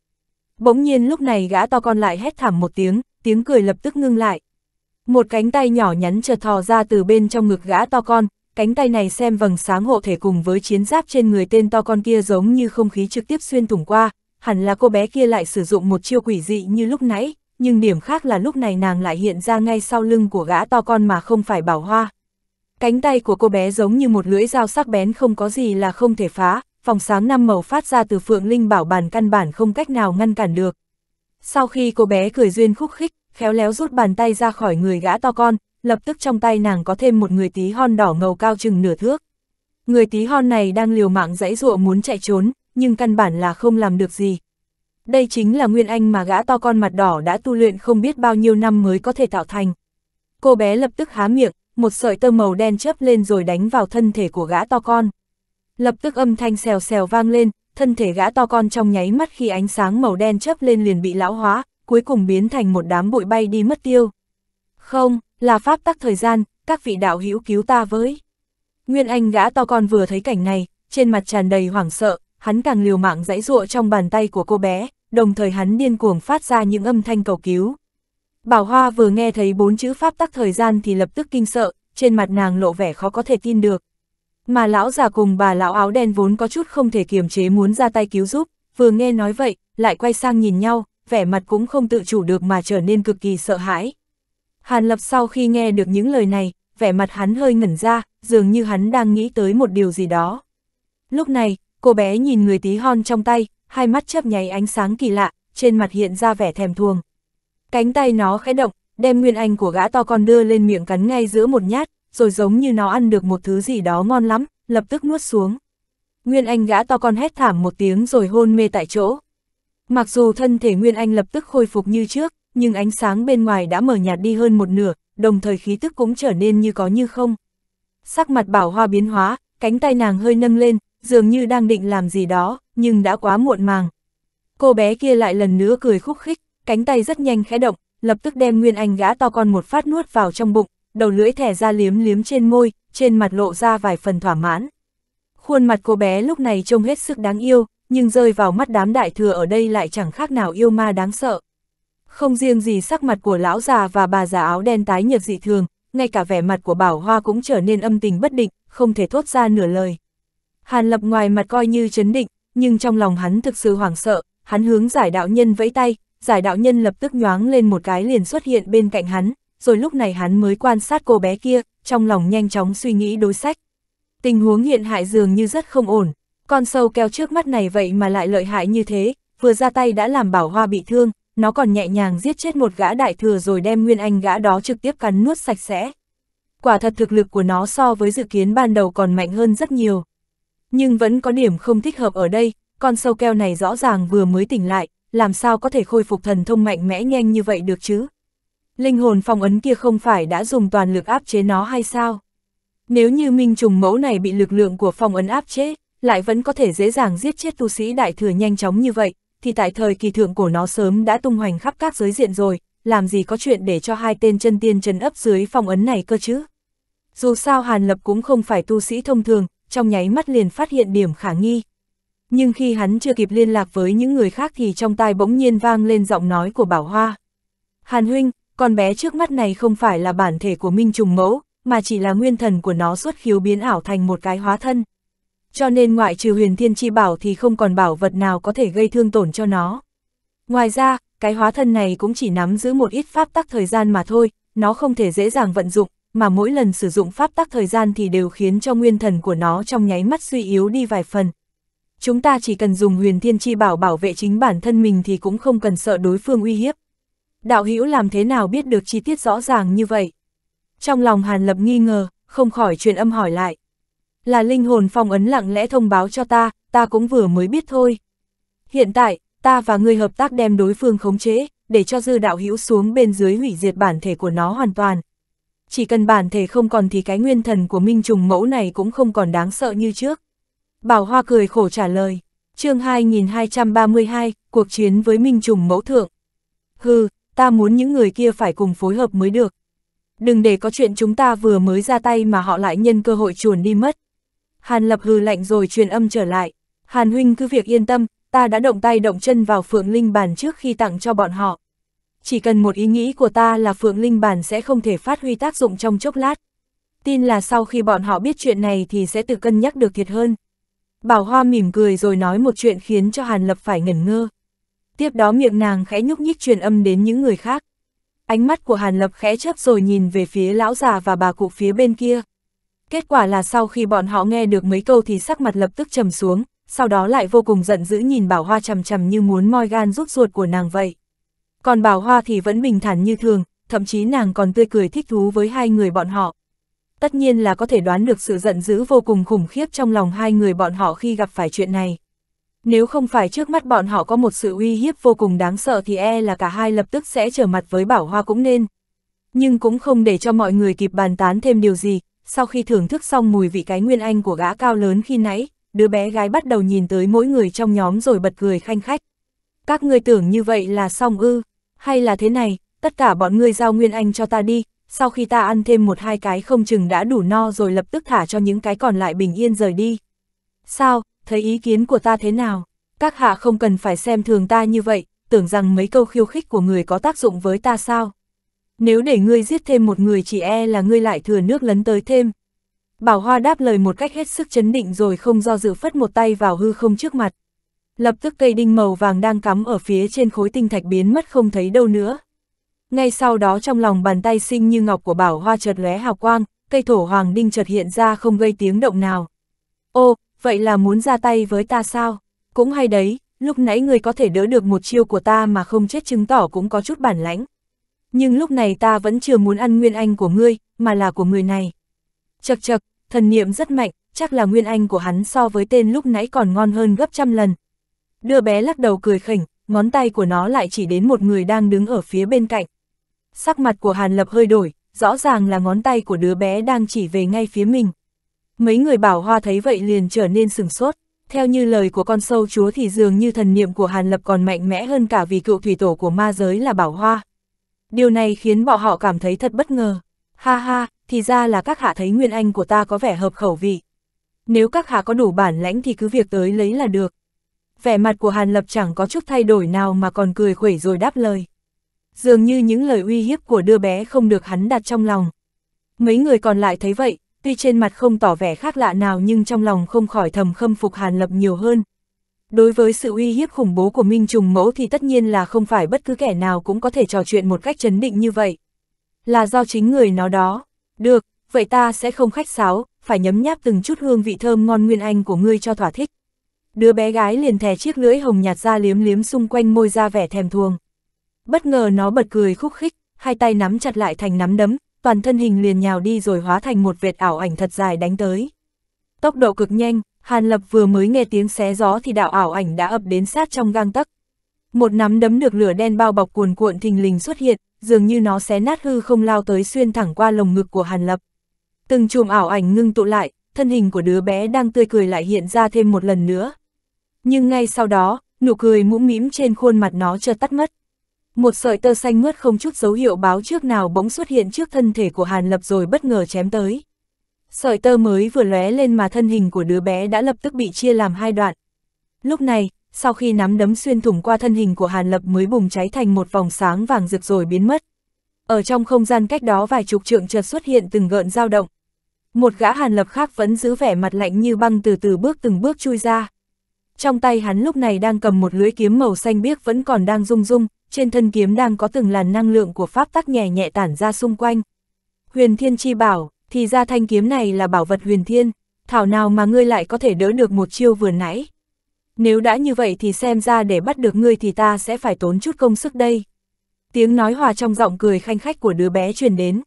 Bỗng nhiên lúc này gã to con lại hét thảm một tiếng, tiếng cười lập tức ngưng lại, một cánh tay nhỏ nhắn chợt thò ra từ bên trong ngực gã to con, cánh tay này xem vầng sáng hộ thể cùng với chiến giáp trên người tên to con kia giống như không khí trực tiếp xuyên thủng qua, hẳn là cô bé kia lại sử dụng một chiêu quỷ dị như lúc nãy, nhưng điểm khác là lúc này nàng lại hiện ra ngay sau lưng của gã to con mà không phải bảo hoa. Cánh tay của cô bé giống như một lưỡi dao sắc bén không có gì là không thể phá, vòng sáng năm màu phát ra từ phượng linh bảo bàn căn bản không cách nào ngăn cản được. Sau khi cô bé cười duyên khúc khích, khéo léo rút bàn tay ra khỏi người gã to con, lập tức trong tay nàng có thêm một người tí hon đỏ ngầu cao chừng nửa thước. Người tí hon này đang liều mạng dãy dụa muốn chạy trốn, nhưng căn bản là không làm được gì. Đây chính là nguyên anh mà gã to con mặt đỏ đã tu luyện không biết bao nhiêu năm mới có thể tạo thành. Cô bé lập tức há miệng, một sợi tơ màu đen chớp lên rồi đánh vào thân thể của gã to con. Lập tức âm thanh xèo xèo vang lên, thân thể gã to con trong nháy mắt khi ánh sáng màu đen chớp lên liền bị lão hóa, cuối cùng biến thành một đám bụi bay đi mất tiêu. Không, là pháp tắc thời gian, các vị đạo hữu cứu ta với. Nguyên Anh gã to con vừa thấy cảnh này, trên mặt tràn đầy hoảng sợ, hắn càng liều mạng dãy dụa trong bàn tay của cô bé, đồng thời hắn điên cuồng phát ra những âm thanh cầu cứu. Bảo Hoa vừa nghe thấy bốn chữ pháp tắc thời gian thì lập tức kinh sợ, trên mặt nàng lộ vẻ khó có thể tin được. Mà lão già cùng bà lão áo đen vốn có chút không thể kiềm chế muốn ra tay cứu giúp, vừa nghe nói vậy, lại quay sang nhìn nhau, vẻ mặt cũng không tự chủ được mà trở nên cực kỳ sợ hãi. Hàn Lập sau khi nghe được những lời này, vẻ mặt hắn hơi ngẩn ra, dường như hắn đang nghĩ tới một điều gì đó. Lúc này, cô bé nhìn người tí hon trong tay, hai mắt chớp nháy ánh sáng kỳ lạ, trên mặt hiện ra vẻ thèm thuồng. Cánh tay nó khẽ động, đem nguyên anh của gã to con đưa lên miệng cắn ngay giữa một nhát, rồi giống như nó ăn được một thứ gì đó ngon lắm, lập tức nuốt xuống. Nguyên anh gã to con hét thảm một tiếng rồi hôn mê tại chỗ. Mặc dù thân thể Nguyên Anh lập tức khôi phục như trước, nhưng ánh sáng bên ngoài đã mở nhạt đi hơn một nửa, đồng thời khí tức cũng trở nên như có như không. Sắc mặt bảo hoa biến hóa, cánh tay nàng hơi nâng lên, dường như đang định làm gì đó, nhưng đã quá muộn màng. Cô bé kia lại lần nữa cười khúc khích, cánh tay rất nhanh khẽ động, lập tức đem Nguyên Anh gã to con một phát nuốt vào trong bụng, đầu lưỡi thẻ ra liếm liếm trên môi, trên mặt lộ ra vài phần thỏa mãn. Khuôn mặt cô bé lúc này trông hết sức đáng yêu, nhưng rơi vào mắt đám đại thừa ở đây lại chẳng khác nào yêu ma đáng sợ. Không riêng gì sắc mặt của lão già và bà già áo đen tái nhợt dị thường, ngay cả vẻ mặt của Bảo Hoa cũng trở nên âm tình bất định, không thể thốt ra nửa lời. Hàn Lập ngoài mặt coi như chấn định, nhưng trong lòng hắn thực sự hoảng sợ, hắn hướng giải đạo nhân vẫy tay, giải đạo nhân lập tức nhoáng lên một cái liền xuất hiện bên cạnh hắn, rồi lúc này hắn mới quan sát cô bé kia, trong lòng nhanh chóng suy nghĩ đối sách. Tình huống hiện hại dường như rất không ổn, con sâu keo trước mắt này vậy mà lại lợi hại như thế, vừa ra tay đã làm bảo hoa bị thương, nó còn nhẹ nhàng giết chết một gã đại thừa rồi đem nguyên anh gã đó trực tiếp cắn nuốt sạch sẽ. Quả thật thực lực của nó so với dự kiến ban đầu còn mạnh hơn rất nhiều. Nhưng vẫn có điểm không thích hợp ở đây, con sâu keo này rõ ràng vừa mới tỉnh lại, làm sao có thể khôi phục thần thông mạnh mẽ nhanh như vậy được chứ? Linh hồn phong ấn kia không phải đã dùng toàn lực áp chế nó hay sao? Nếu như minh trùng mẫu này bị lực lượng của phong ấn áp chế, lại vẫn có thể dễ dàng giết chết tu sĩ đại thừa nhanh chóng như vậy, thì tại thời kỳ thượng của nó sớm đã tung hoành khắp các giới diện rồi, làm gì có chuyện để cho hai tên chân tiên trấn ấp dưới phong ấn này cơ chứ. Dù sao Hàn Lập cũng không phải tu sĩ thông thường, trong nháy mắt liền phát hiện điểm khả nghi. Nhưng khi hắn chưa kịp liên lạc với những người khác thì trong tai bỗng nhiên vang lên giọng nói của Bảo Hoa. Hàn Huynh, con bé trước mắt này không phải là bản thể của Minh Trùng Mẫu, mà chỉ là nguyên thần của nó xuất khiếu biến ảo thành một cái hóa thân cho nên ngoại trừ huyền thiên chi bảo thì không còn bảo vật nào có thể gây thương tổn cho nó. Ngoài ra, cái hóa thân này cũng chỉ nắm giữ một ít pháp tắc thời gian mà thôi, nó không thể dễ dàng vận dụng, mà mỗi lần sử dụng pháp tắc thời gian thì đều khiến cho nguyên thần của nó trong nháy mắt suy yếu đi vài phần. Chúng ta chỉ cần dùng huyền thiên chi bảo bảo vệ chính bản thân mình thì cũng không cần sợ đối phương uy hiếp. Đạo hữu làm thế nào biết được chi tiết rõ ràng như vậy? Trong lòng Hàn Lập nghi ngờ, không khỏi truyền âm hỏi lại là linh hồn phong ấn lặng lẽ thông báo cho ta, ta cũng vừa mới biết thôi. Hiện tại, ta và người hợp tác đem đối phương khống chế, để cho dư đạo hữu xuống bên dưới hủy diệt bản thể của nó hoàn toàn. Chỉ cần bản thể không còn thì cái nguyên thần của minh trùng mẫu này cũng không còn đáng sợ như trước. Bảo Hoa cười khổ trả lời, chương 2232, cuộc chiến với minh trùng mẫu thượng. Hừ, ta muốn những người kia phải cùng phối hợp mới được. Đừng để có chuyện chúng ta vừa mới ra tay mà họ lại nhân cơ hội chuồn đi mất, Hàn Lập hừ lạnh rồi truyền âm trở lại. Hàn huynh cứ việc yên tâm, ta đã động tay động chân vào Phượng Linh Bàn trước khi tặng cho bọn họ. Chỉ cần một ý nghĩ của ta là Phượng Linh Bàn sẽ không thể phát huy tác dụng trong chốc lát. Tin là sau khi bọn họ biết chuyện này thì sẽ tự cân nhắc được thiệt hơn. Bảo Hoa mỉm cười rồi nói một chuyện khiến cho Hàn Lập phải ngẩn ngơ. Tiếp đó miệng nàng khẽ nhúc nhích truyền âm đến những người khác. Ánh mắt của Hàn Lập khẽ chớp rồi nhìn về phía lão già và bà cụ phía bên kia. Kết quả là sau khi bọn họ nghe được mấy câu thì sắc mặt lập tức trầm xuống, sau đó lại vô cùng giận dữ nhìn Bảo Hoa trầm trầm như muốn moi gan rút ruột của nàng vậy. Còn Bảo Hoa thì vẫn bình thản như thường, thậm chí nàng còn tươi cười thích thú với hai người bọn họ. Tất nhiên là có thể đoán được sự giận dữ vô cùng khủng khiếp trong lòng hai người bọn họ khi gặp phải chuyện này. Nếu không phải trước mắt bọn họ có một sự uy hiếp vô cùng đáng sợ thì e là cả hai lập tức sẽ trở mặt với Bảo Hoa cũng nên. Nhưng cũng không để cho mọi người kịp bàn tán thêm điều gì, sau khi thưởng thức xong mùi vị cái nguyên anh của gã cao lớn khi nãy, đứa bé gái bắt đầu nhìn tới mỗi người trong nhóm rồi bật cười khanh khách. Các ngươi tưởng như vậy là xong ư, hay là thế này, tất cả bọn ngươi giao nguyên anh cho ta đi, sau khi ta ăn thêm một hai cái không chừng đã đủ no rồi lập tức thả cho những cái còn lại bình yên rời đi. Sao, thấy ý kiến của ta thế nào? Các hạ không cần phải xem thường ta như vậy, tưởng rằng mấy câu khiêu khích của người có tác dụng với ta sao? nếu để ngươi giết thêm một người chỉ e là ngươi lại thừa nước lấn tới thêm. Bảo Hoa đáp lời một cách hết sức chấn định rồi không do dự phất một tay vào hư không trước mặt. Lập tức cây đinh màu vàng đang cắm ở phía trên khối tinh thạch biến mất không thấy đâu nữa. Ngay sau đó trong lòng bàn tay sinh như ngọc của Bảo Hoa chợt lóe hào quang, cây thổ hoàng đinh chợt hiện ra không gây tiếng động nào. Ô, vậy là muốn ra tay với ta sao? Cũng hay đấy, lúc nãy người có thể đỡ được một chiêu của ta mà không chết chứng tỏ cũng có chút bản lãnh nhưng lúc này ta vẫn chưa muốn ăn nguyên anh của ngươi, mà là của người này. Chật chật, thần niệm rất mạnh, chắc là nguyên anh của hắn so với tên lúc nãy còn ngon hơn gấp trăm lần. Đưa bé lắc đầu cười khỉnh, ngón tay của nó lại chỉ đến một người đang đứng ở phía bên cạnh. Sắc mặt của Hàn Lập hơi đổi, rõ ràng là ngón tay của đứa bé đang chỉ về ngay phía mình. Mấy người bảo hoa thấy vậy liền trở nên sừng sốt, theo như lời của con sâu chúa thì dường như thần niệm của Hàn Lập còn mạnh mẽ hơn cả vì cựu thủy tổ của ma giới là bảo hoa. Điều này khiến bọn họ cảm thấy thật bất ngờ. Ha ha, thì ra là các hạ thấy Nguyên Anh của ta có vẻ hợp khẩu vị. Nếu các hạ có đủ bản lãnh thì cứ việc tới lấy là được. Vẻ mặt của Hàn Lập chẳng có chút thay đổi nào mà còn cười khuẩy rồi đáp lời. Dường như những lời uy hiếp của đứa bé không được hắn đặt trong lòng. Mấy người còn lại thấy vậy, tuy trên mặt không tỏ vẻ khác lạ nào nhưng trong lòng không khỏi thầm khâm phục Hàn Lập nhiều hơn, Đối với sự uy hiếp khủng bố của Minh Trùng Mẫu thì tất nhiên là không phải bất cứ kẻ nào cũng có thể trò chuyện một cách chấn định như vậy. Là do chính người nó đó. Được, vậy ta sẽ không khách sáo, phải nhấm nháp từng chút hương vị thơm ngon nguyên anh của ngươi cho thỏa thích. Đứa bé gái liền thè chiếc lưỡi hồng nhạt ra liếm liếm xung quanh môi ra vẻ thèm thuồng. Bất ngờ nó bật cười khúc khích, hai tay nắm chặt lại thành nắm đấm, toàn thân hình liền nhào đi rồi hóa thành một vệt ảo ảnh thật dài đánh tới. Tốc độ cực nhanh, Hàn Lập vừa mới nghe tiếng xé gió thì đạo ảo ảnh đã ập đến sát trong gang tấc. Một nắm đấm được lửa đen bao bọc cuồn cuộn thình lình xuất hiện, dường như nó xé nát hư không lao tới xuyên thẳng qua lồng ngực của Hàn Lập. Từng chùm ảo ảnh ngưng tụ lại, thân hình của đứa bé đang tươi cười lại hiện ra thêm một lần nữa. Nhưng ngay sau đó, nụ cười mũm mĩm trên khuôn mặt nó chợt tắt mất. Một sợi tơ xanh mướt không chút dấu hiệu báo trước nào bỗng xuất hiện trước thân thể của Hàn Lập rồi bất ngờ chém tới. Sợi tơ mới vừa lóe lên mà thân hình của đứa bé đã lập tức bị chia làm hai đoạn. Lúc này, sau khi nắm đấm xuyên thủng qua thân hình của Hàn Lập mới bùng cháy thành một vòng sáng vàng rực rồi biến mất. Ở trong không gian cách đó vài chục trượng chợt xuất hiện từng gợn dao động. Một gã Hàn Lập khác vẫn giữ vẻ mặt lạnh như băng từ từ bước từng bước chui ra. Trong tay hắn lúc này đang cầm một lưới kiếm màu xanh biếc vẫn còn đang rung rung, trên thân kiếm đang có từng làn năng lượng của pháp tắc nhẹ nhẹ tản ra xung quanh. Huyền Thiên Chi bảo, thì ra thanh kiếm này là bảo vật huyền thiên, thảo nào mà ngươi lại có thể đỡ được một chiêu vừa nãy. Nếu đã như vậy thì xem ra để bắt được ngươi thì ta sẽ phải tốn chút công sức đây. Tiếng nói hòa trong giọng cười khanh khách của đứa bé truyền đến.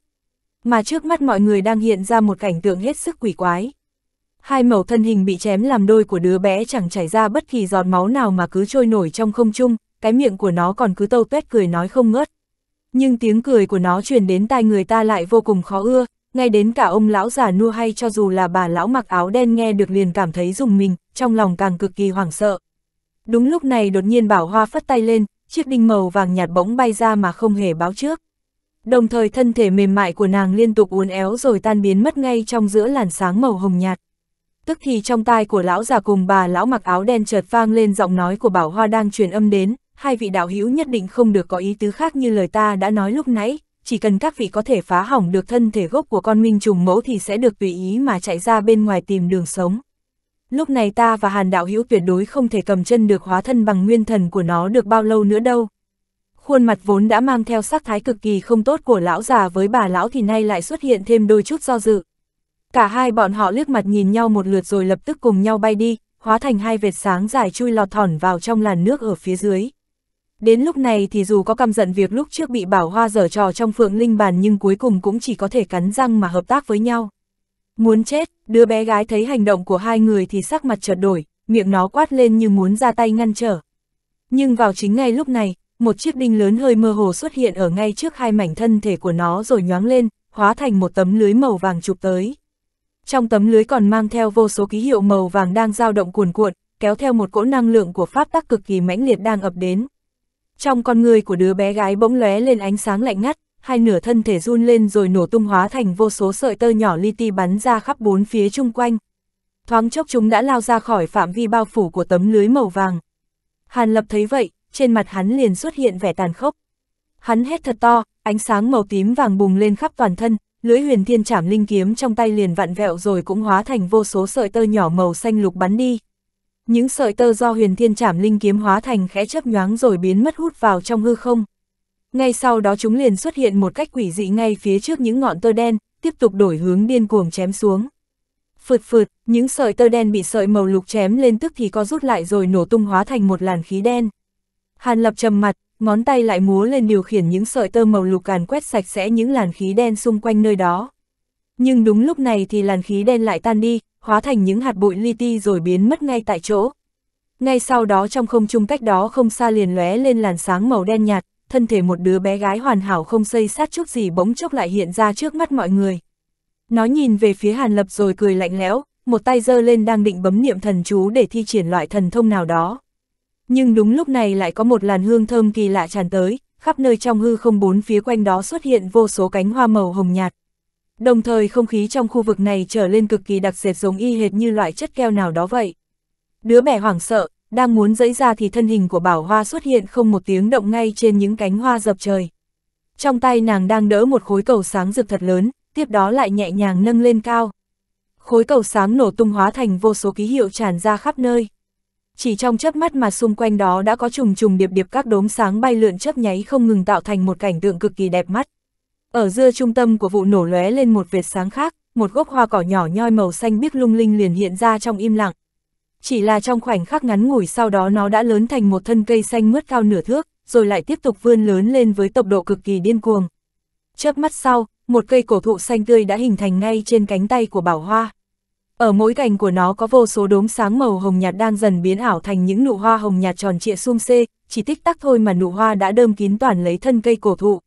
Mà trước mắt mọi người đang hiện ra một cảnh tượng hết sức quỷ quái. Hai mẩu thân hình bị chém làm đôi của đứa bé chẳng chảy ra bất kỳ giọt máu nào mà cứ trôi nổi trong không trung, cái miệng của nó còn cứ tâu tuét cười nói không ngớt. Nhưng tiếng cười của nó truyền đến tai người ta lại vô cùng khó ưa, ngay đến cả ông lão già nua hay cho dù là bà lão mặc áo đen nghe được liền cảm thấy dùng mình, trong lòng càng cực kỳ hoảng sợ. Đúng lúc này đột nhiên bảo hoa phất tay lên, chiếc đinh màu vàng nhạt bỗng bay ra mà không hề báo trước. Đồng thời thân thể mềm mại của nàng liên tục uốn éo rồi tan biến mất ngay trong giữa làn sáng màu hồng nhạt. Tức thì trong tai của lão già cùng bà lão mặc áo đen chợt vang lên giọng nói của bảo hoa đang truyền âm đến, hai vị đạo hữu nhất định không được có ý tứ khác như lời ta đã nói lúc nãy, chỉ cần các vị có thể phá hỏng được thân thể gốc của con minh trùng mẫu thì sẽ được tùy ý mà chạy ra bên ngoài tìm đường sống. Lúc này ta và Hàn Đạo Hữu tuyệt đối không thể cầm chân được hóa thân bằng nguyên thần của nó được bao lâu nữa đâu. Khuôn mặt vốn đã mang theo sắc thái cực kỳ không tốt của lão già với bà lão thì nay lại xuất hiện thêm đôi chút do dự. Cả hai bọn họ liếc mặt nhìn nhau một lượt rồi lập tức cùng nhau bay đi, hóa thành hai vệt sáng dài chui lọt thỏn vào trong làn nước ở phía dưới. Đến lúc này thì dù có căm giận việc lúc trước bị bảo hoa dở trò trong phượng linh bàn nhưng cuối cùng cũng chỉ có thể cắn răng mà hợp tác với nhau. Muốn chết, đứa bé gái thấy hành động của hai người thì sắc mặt chợt đổi, miệng nó quát lên như muốn ra tay ngăn trở. Nhưng vào chính ngay lúc này, một chiếc đinh lớn hơi mơ hồ xuất hiện ở ngay trước hai mảnh thân thể của nó rồi nhoáng lên, hóa thành một tấm lưới màu vàng chụp tới. Trong tấm lưới còn mang theo vô số ký hiệu màu vàng đang dao động cuồn cuộn, kéo theo một cỗ năng lượng của pháp tắc cực kỳ mãnh liệt đang ập đến. Trong con người của đứa bé gái bỗng lóe lên ánh sáng lạnh ngắt, hai nửa thân thể run lên rồi nổ tung hóa thành vô số sợi tơ nhỏ li ti bắn ra khắp bốn phía chung quanh. Thoáng chốc chúng đã lao ra khỏi phạm vi bao phủ của tấm lưới màu vàng. Hàn Lập thấy vậy, trên mặt hắn liền xuất hiện vẻ tàn khốc. Hắn hét thật to, ánh sáng màu tím vàng bùng lên khắp toàn thân, lưới huyền thiên trảm linh kiếm trong tay liền vặn vẹo rồi cũng hóa thành vô số sợi tơ nhỏ màu xanh lục bắn đi, những sợi tơ do huyền thiên trảm linh kiếm hóa thành khẽ chấp nhoáng rồi biến mất hút vào trong hư không. Ngay sau đó chúng liền xuất hiện một cách quỷ dị ngay phía trước những ngọn tơ đen, tiếp tục đổi hướng điên cuồng chém xuống. Phượt phượt, những sợi tơ đen bị sợi màu lục chém lên tức thì có rút lại rồi nổ tung hóa thành một làn khí đen. Hàn lập trầm mặt, ngón tay lại múa lên điều khiển những sợi tơ màu lục càn quét sạch sẽ những làn khí đen xung quanh nơi đó. Nhưng đúng lúc này thì làn khí đen lại tan đi, hóa thành những hạt bụi li ti rồi biến mất ngay tại chỗ. Ngay sau đó trong không trung cách đó không xa liền lóe lên làn sáng màu đen nhạt, thân thể một đứa bé gái hoàn hảo không xây sát chút gì bỗng chốc lại hiện ra trước mắt mọi người. Nó nhìn về phía Hàn Lập rồi cười lạnh lẽo, một tay giơ lên đang định bấm niệm thần chú để thi triển loại thần thông nào đó. Nhưng đúng lúc này lại có một làn hương thơm kỳ lạ tràn tới, khắp nơi trong hư không bốn phía quanh đó xuất hiện vô số cánh hoa màu hồng nhạt, Đồng thời không khí trong khu vực này trở lên cực kỳ đặc sệt giống y hệt như loại chất keo nào đó vậy. Đứa mẹ hoảng sợ, đang muốn dẫy ra thì thân hình của bảo hoa xuất hiện không một tiếng động ngay trên những cánh hoa dập trời. Trong tay nàng đang đỡ một khối cầu sáng rực thật lớn, tiếp đó lại nhẹ nhàng nâng lên cao. Khối cầu sáng nổ tung hóa thành vô số ký hiệu tràn ra khắp nơi. Chỉ trong chớp mắt mà xung quanh đó đã có trùng trùng điệp điệp các đốm sáng bay lượn chớp nháy không ngừng tạo thành một cảnh tượng cực kỳ đẹp mắt. Ở giữa trung tâm của vụ nổ lóe lên một vệt sáng khác, một gốc hoa cỏ nhỏ nhoi màu xanh biếc lung linh liền hiện ra trong im lặng. Chỉ là trong khoảnh khắc ngắn ngủi sau đó nó đã lớn thành một thân cây xanh mướt cao nửa thước, rồi lại tiếp tục vươn lớn lên với tốc độ cực kỳ điên cuồng. Chớp mắt sau, một cây cổ thụ xanh tươi đã hình thành ngay trên cánh tay của bảo hoa. Ở mỗi cành của nó có vô số đốm sáng màu hồng nhạt đang dần biến ảo thành những nụ hoa hồng nhạt tròn trịa sum xê, chỉ tích tắc thôi mà nụ hoa đã đơm kín toàn lấy thân cây cổ thụ.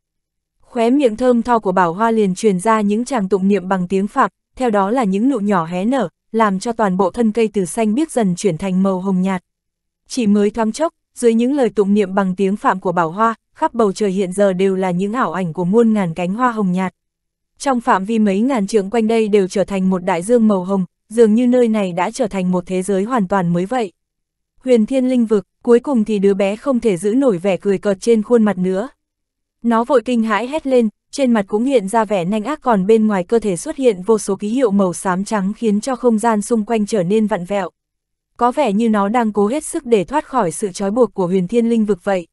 Khóe miệng thơm tho của Bảo Hoa liền truyền ra những tràng tụng niệm bằng tiếng Phạn, theo đó là những nụ nhỏ hé nở, làm cho toàn bộ thân cây từ xanh biếc dần chuyển thành màu hồng nhạt. Chỉ mới thoáng chốc, dưới những lời tụng niệm bằng tiếng Phạm của Bảo Hoa, khắp bầu trời hiện giờ đều là những ảo ảnh của muôn ngàn cánh hoa hồng nhạt. Trong phạm vi mấy ngàn trượng quanh đây đều trở thành một đại dương màu hồng, dường như nơi này đã trở thành một thế giới hoàn toàn mới vậy. Huyền Thiên Linh Vực, cuối cùng thì đứa bé không thể giữ nổi vẻ cười cợt trên khuôn mặt nữa, nó vội kinh hãi hét lên, trên mặt cũng hiện ra vẻ nanh ác còn bên ngoài cơ thể xuất hiện vô số ký hiệu màu xám trắng khiến cho không gian xung quanh trở nên vặn vẹo. Có vẻ như nó đang cố hết sức để thoát khỏi sự trói buộc của huyền thiên linh vực vậy.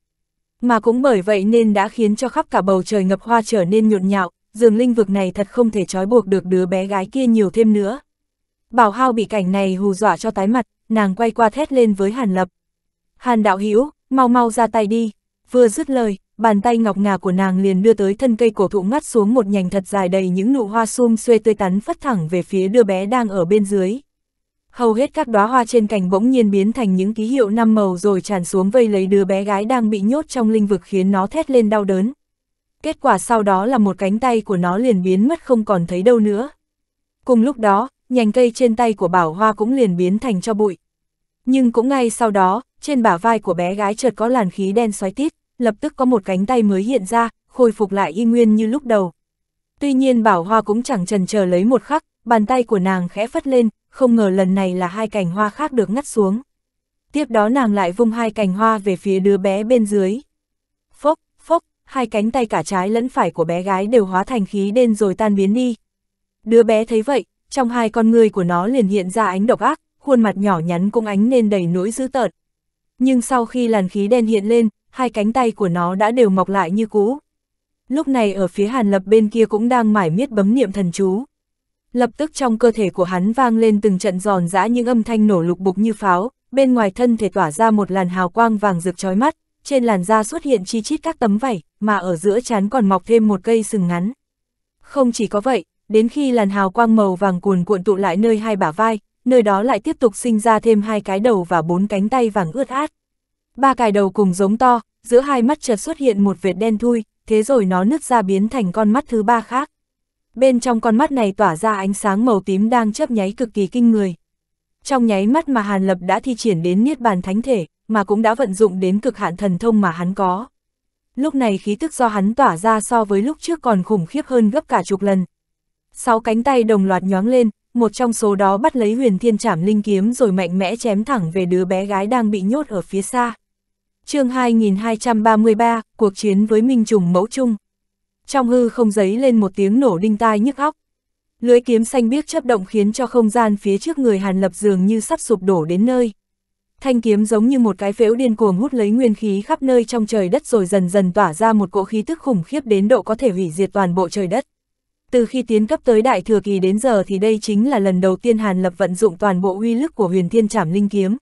Mà cũng bởi vậy nên đã khiến cho khắp cả bầu trời ngập hoa trở nên nhộn nhạo, dường linh vực này thật không thể trói buộc được đứa bé gái kia nhiều thêm nữa. Bảo hao bị cảnh này hù dọa cho tái mặt, nàng quay qua thét lên với Hàn Lập. Hàn đạo hữu mau mau ra tay đi, vừa dứt lời, bàn tay ngọc ngà của nàng liền đưa tới thân cây cổ thụ ngắt xuống một nhành thật dài đầy những nụ hoa sum xuê tươi tắn phất thẳng về phía đứa bé đang ở bên dưới. Hầu hết các đóa hoa trên cành bỗng nhiên biến thành những ký hiệu năm màu rồi tràn xuống vây lấy đứa bé gái đang bị nhốt trong linh vực khiến nó thét lên đau đớn. Kết quả sau đó là một cánh tay của nó liền biến mất không còn thấy đâu nữa. Cùng lúc đó, nhành cây trên tay của bảo hoa cũng liền biến thành cho bụi. Nhưng cũng ngay sau đó, trên bả vai của bé gái chợt có làn khí đen xoáy tít lập tức có một cánh tay mới hiện ra, khôi phục lại y nguyên như lúc đầu. Tuy nhiên Bảo Hoa cũng chẳng trần chờ lấy một khắc, bàn tay của nàng khẽ phất lên, không ngờ lần này là hai cành hoa khác được ngắt xuống. Tiếp đó nàng lại vung hai cành hoa về phía đứa bé bên dưới. Phốc, phốc, hai cánh tay cả trái lẫn phải của bé gái đều hóa thành khí đen rồi tan biến đi. Đứa bé thấy vậy, trong hai con người của nó liền hiện ra ánh độc ác, khuôn mặt nhỏ nhắn cũng ánh lên đầy nỗi dữ tợn. Nhưng sau khi làn khí đen hiện lên, hai cánh tay của nó đã đều mọc lại như cũ. Lúc này ở phía Hàn Lập bên kia cũng đang mải miết bấm niệm thần chú. Lập tức trong cơ thể của hắn vang lên từng trận giòn giã những âm thanh nổ lục bục như pháo, bên ngoài thân thể tỏa ra một làn hào quang vàng rực chói mắt, trên làn da xuất hiện chi chít các tấm vảy, mà ở giữa chán còn mọc thêm một cây sừng ngắn. Không chỉ có vậy, đến khi làn hào quang màu vàng cuồn cuộn tụ lại nơi hai bả vai, nơi đó lại tiếp tục sinh ra thêm hai cái đầu và bốn cánh tay vàng ướt át ba cài đầu cùng giống to, giữa hai mắt chợt xuất hiện một vệt đen thui, thế rồi nó nứt ra biến thành con mắt thứ ba khác. Bên trong con mắt này tỏa ra ánh sáng màu tím đang chớp nháy cực kỳ kinh người. Trong nháy mắt mà Hàn Lập đã thi triển đến Niết Bàn Thánh Thể, mà cũng đã vận dụng đến cực hạn thần thông mà hắn có. Lúc này khí tức do hắn tỏa ra so với lúc trước còn khủng khiếp hơn gấp cả chục lần. Sáu cánh tay đồng loạt nhoáng lên, một trong số đó bắt lấy huyền thiên trảm linh kiếm rồi mạnh mẽ chém thẳng về đứa bé gái đang bị nhốt ở phía xa chương 2233, cuộc chiến với Minh Trùng Mẫu Trung. Trong hư không giấy lên một tiếng nổ đinh tai nhức óc. lưới kiếm xanh biếc chấp động khiến cho không gian phía trước người Hàn Lập dường như sắp sụp đổ đến nơi. Thanh kiếm giống như một cái phễu điên cuồng hút lấy nguyên khí khắp nơi trong trời đất rồi dần dần tỏa ra một cỗ khí tức khủng khiếp đến độ có thể hủy diệt toàn bộ trời đất. Từ khi tiến cấp tới đại thừa kỳ đến giờ thì đây chính là lần đầu tiên Hàn Lập vận dụng toàn bộ uy lực của huyền thiên trảm linh kiếm.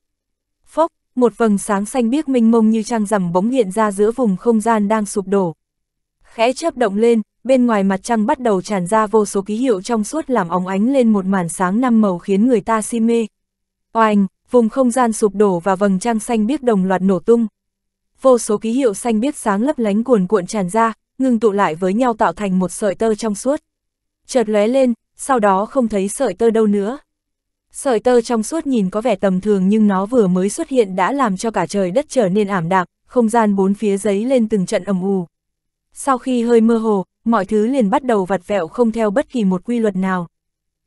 Phốc, một vầng sáng xanh biếc minh mông như trăng rằm bóng hiện ra giữa vùng không gian đang sụp đổ. Khẽ chớp động lên, bên ngoài mặt trăng bắt đầu tràn ra vô số ký hiệu trong suốt làm óng ánh lên một màn sáng năm màu khiến người ta si mê. Oanh, vùng không gian sụp đổ và vầng trăng xanh biếc đồng loạt nổ tung. Vô số ký hiệu xanh biếc sáng lấp lánh cuồn cuộn tràn ra, ngừng tụ lại với nhau tạo thành một sợi tơ trong suốt. Chợt lóe lên, sau đó không thấy sợi tơ đâu nữa. Sợi tơ trong suốt nhìn có vẻ tầm thường nhưng nó vừa mới xuất hiện đã làm cho cả trời đất trở nên ảm đạm, không gian bốn phía giấy lên từng trận ầm ù. Sau khi hơi mơ hồ, mọi thứ liền bắt đầu vặt vẹo không theo bất kỳ một quy luật nào.